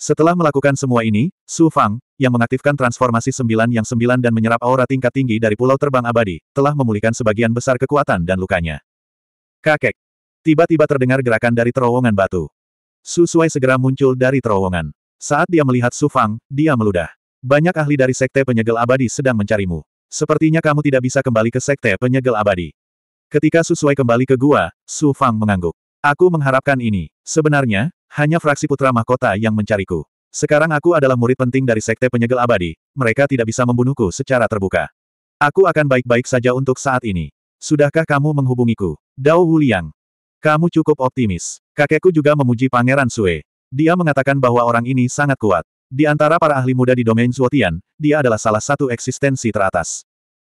Setelah melakukan semua ini, Su Fang, yang mengaktifkan transformasi sembilan yang sembilan dan menyerap aura tingkat tinggi dari pulau terbang abadi, telah memulihkan sebagian besar kekuatan dan lukanya. Kakek! Tiba-tiba terdengar gerakan dari terowongan batu. Su Suai segera muncul dari terowongan. Saat dia melihat Su Fang, dia meludah. Banyak ahli dari Sekte Penyegel Abadi sedang mencarimu. Sepertinya kamu tidak bisa kembali ke Sekte Penyegel Abadi. Ketika Su Suai kembali ke gua, Su Fang mengangguk. Aku mengharapkan ini. Sebenarnya, hanya fraksi putra mahkota yang mencariku. Sekarang aku adalah murid penting dari Sekte Penyegel Abadi, mereka tidak bisa membunuhku secara terbuka. Aku akan baik-baik saja untuk saat ini. Sudahkah kamu menghubungiku? Dao Wuliang. Kamu cukup optimis. Kakekku juga memuji Pangeran Sue. Dia mengatakan bahwa orang ini sangat kuat. Di antara para ahli muda di domain Zuotian, dia adalah salah satu eksistensi teratas.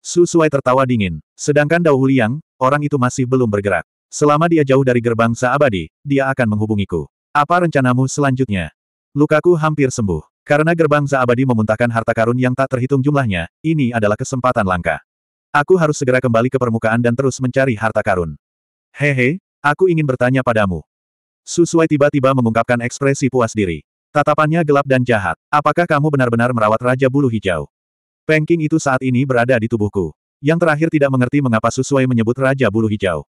Su Suai tertawa dingin. Sedangkan Dao Wuliang, orang itu masih belum bergerak. Selama dia jauh dari gerbang Saabadi, dia akan menghubungiku. Apa rencanamu selanjutnya? Lukaku hampir sembuh. Karena gerbang Zaabadi memuntahkan harta karun yang tak terhitung jumlahnya, ini adalah kesempatan langka. Aku harus segera kembali ke permukaan dan terus mencari harta karun. Hehe, aku ingin bertanya padamu. Susuai tiba-tiba mengungkapkan ekspresi puas diri. Tatapannya gelap dan jahat. Apakah kamu benar-benar merawat Raja Bulu Hijau? Pengking itu saat ini berada di tubuhku. Yang terakhir tidak mengerti mengapa Susuai menyebut Raja Bulu Hijau.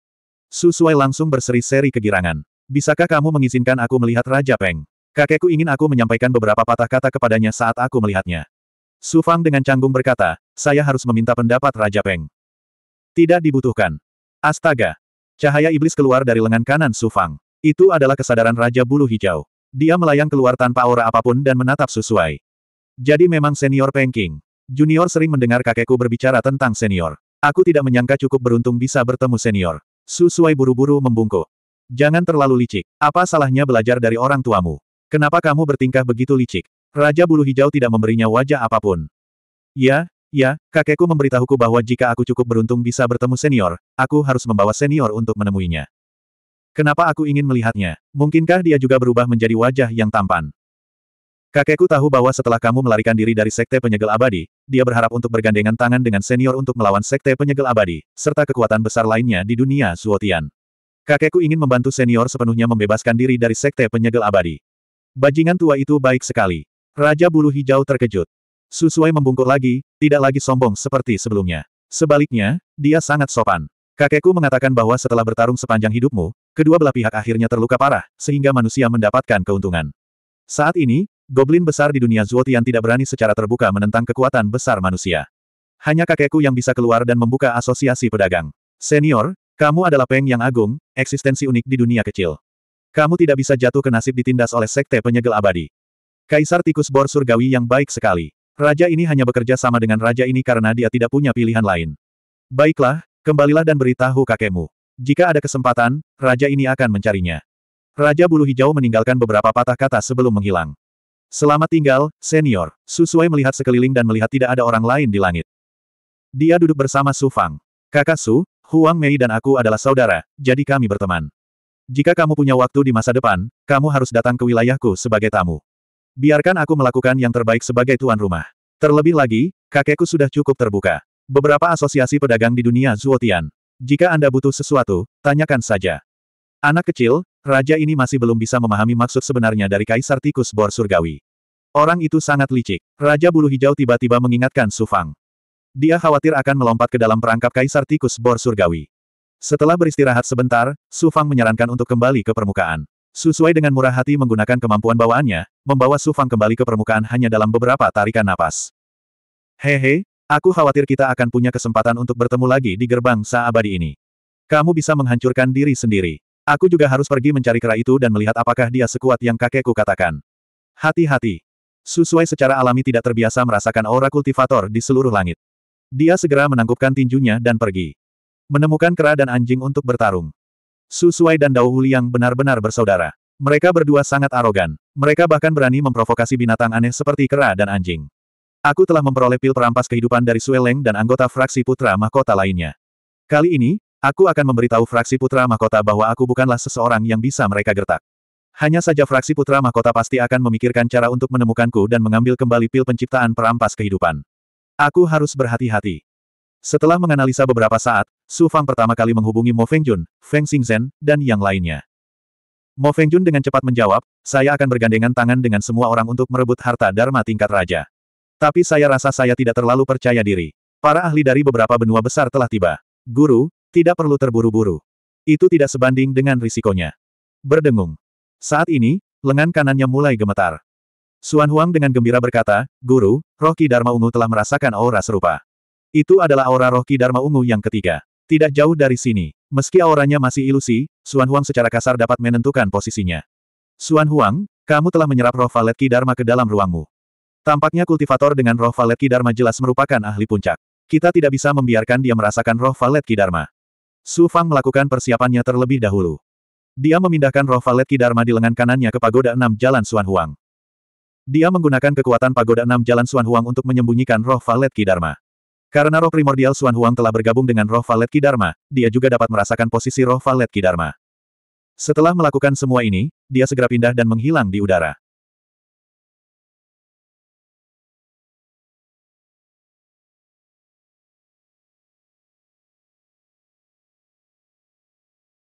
Susuai langsung berseri-seri kegirangan. Bisakah kamu mengizinkan aku melihat Raja Peng? Kakekku ingin aku menyampaikan beberapa patah kata kepadanya saat aku melihatnya. Su Fang dengan canggung berkata, saya harus meminta pendapat Raja Peng. Tidak dibutuhkan. Astaga. Cahaya iblis keluar dari lengan kanan Su Fang. Itu adalah kesadaran Raja Bulu Hijau. Dia melayang keluar tanpa aura apapun dan menatap sesuai. Jadi memang senior Peng Junior sering mendengar kakekku berbicara tentang senior. Aku tidak menyangka cukup beruntung bisa bertemu senior. Susuai buru-buru membungkuk. Jangan terlalu licik. Apa salahnya belajar dari orang tuamu? Kenapa kamu bertingkah begitu licik? Raja bulu hijau tidak memberinya wajah apapun. Ya, ya, kakekku memberitahuku bahwa jika aku cukup beruntung bisa bertemu senior, aku harus membawa senior untuk menemuinya. Kenapa aku ingin melihatnya? Mungkinkah dia juga berubah menjadi wajah yang tampan? Kakekku tahu bahwa setelah kamu melarikan diri dari Sekte Penyegel Abadi, dia berharap untuk bergandengan tangan dengan senior untuk melawan Sekte Penyegel Abadi, serta kekuatan besar lainnya di dunia Suotian. Kakekku ingin membantu senior sepenuhnya membebaskan diri dari Sekte Penyegel Abadi. Bajingan tua itu baik sekali. Raja bulu hijau terkejut. Susuai membungkuk lagi, tidak lagi sombong seperti sebelumnya. Sebaliknya, dia sangat sopan. Kakekku mengatakan bahwa setelah bertarung sepanjang hidupmu, kedua belah pihak akhirnya terluka parah, sehingga manusia mendapatkan keuntungan. Saat ini, goblin besar di dunia Zuotian tidak berani secara terbuka menentang kekuatan besar manusia. Hanya kakekku yang bisa keluar dan membuka asosiasi pedagang. Senior, kamu adalah Peng yang agung, eksistensi unik di dunia kecil. Kamu tidak bisa jatuh ke nasib ditindas oleh sekte penyegel abadi. Kaisar tikus bor surgawi yang baik sekali. Raja ini hanya bekerja sama dengan raja ini karena dia tidak punya pilihan lain. Baiklah, kembalilah dan beritahu kakekmu. Jika ada kesempatan, raja ini akan mencarinya. Raja bulu hijau meninggalkan beberapa patah kata sebelum menghilang. Selamat tinggal, senior. Susuai melihat sekeliling dan melihat tidak ada orang lain di langit. Dia duduk bersama Su Fang. Kakak Su, Huang Mei dan aku adalah saudara, jadi kami berteman. Jika kamu punya waktu di masa depan, kamu harus datang ke wilayahku sebagai tamu. Biarkan aku melakukan yang terbaik sebagai tuan rumah. Terlebih lagi, kakekku sudah cukup terbuka. Beberapa asosiasi pedagang di dunia Zuotian. Jika Anda butuh sesuatu, tanyakan saja. Anak kecil, raja ini masih belum bisa memahami maksud sebenarnya dari Kaisar Tikus Bor Surgawi. Orang itu sangat licik. Raja Bulu Hijau tiba-tiba mengingatkan Sufang. Dia khawatir akan melompat ke dalam perangkap Kaisar Tikus Bor Surgawi. Setelah beristirahat sebentar, Su Fang menyarankan untuk kembali ke permukaan. Sesuai dengan murah hati menggunakan kemampuan bawaannya, membawa Su Fang kembali ke permukaan hanya dalam beberapa tarikan napas. Hehe, aku khawatir kita akan punya kesempatan untuk bertemu lagi di gerbang Sa ini. Kamu bisa menghancurkan diri sendiri. Aku juga harus pergi mencari kera itu dan melihat apakah dia sekuat yang kakekku katakan. Hati-hati. Sesuai secara alami tidak terbiasa merasakan aura kultivator di seluruh langit. Dia segera menangkupkan tinjunya dan pergi menemukan kera dan anjing untuk bertarung. Su dan Dao Huliang benar-benar bersaudara. Mereka berdua sangat arogan. Mereka bahkan berani memprovokasi binatang aneh seperti kera dan anjing. Aku telah memperoleh pil perampas kehidupan dari Sueleng dan anggota fraksi putra mahkota lainnya. Kali ini, aku akan memberitahu fraksi putra mahkota bahwa aku bukanlah seseorang yang bisa mereka gertak. Hanya saja fraksi putra mahkota pasti akan memikirkan cara untuk menemukanku dan mengambil kembali pil penciptaan perampas kehidupan. Aku harus berhati-hati. Setelah menganalisa beberapa saat, Su Fang pertama kali menghubungi Mo Fengjun, Feng Xing Zhen, dan yang lainnya. Mo Fengjun dengan cepat menjawab, saya akan bergandengan tangan dengan semua orang untuk merebut harta Dharma tingkat raja. Tapi saya rasa saya tidak terlalu percaya diri. Para ahli dari beberapa benua besar telah tiba. Guru, tidak perlu terburu-buru. Itu tidak sebanding dengan risikonya. Berdengung. Saat ini, lengan kanannya mulai gemetar. Suan Huang dengan gembira berkata, Guru, roh Ki Dharma Ungu telah merasakan aura serupa. Itu adalah aura roh Ki Dharma Ungu yang ketiga. Tidak jauh dari sini, meski auranya masih ilusi, Xuan Huang secara kasar dapat menentukan posisinya. Xuan Huang, kamu telah menyerap roh valet Dharma ke dalam ruangmu. Tampaknya kultivator dengan roh valet Dharma jelas merupakan ahli puncak. Kita tidak bisa membiarkan dia merasakan roh valet Dharma. Su Fang melakukan persiapannya terlebih dahulu. Dia memindahkan roh valet Dharma di lengan kanannya ke pagoda enam jalan Xuan Huang. Dia menggunakan kekuatan pagoda enam jalan Xuan Huang untuk menyembunyikan roh valet Dharma. Karena roh primordial Suan Huang telah bergabung dengan roh Valet Kidarma, dia juga dapat merasakan posisi roh Valet Kidarma. Setelah melakukan semua ini, dia segera pindah dan menghilang di udara.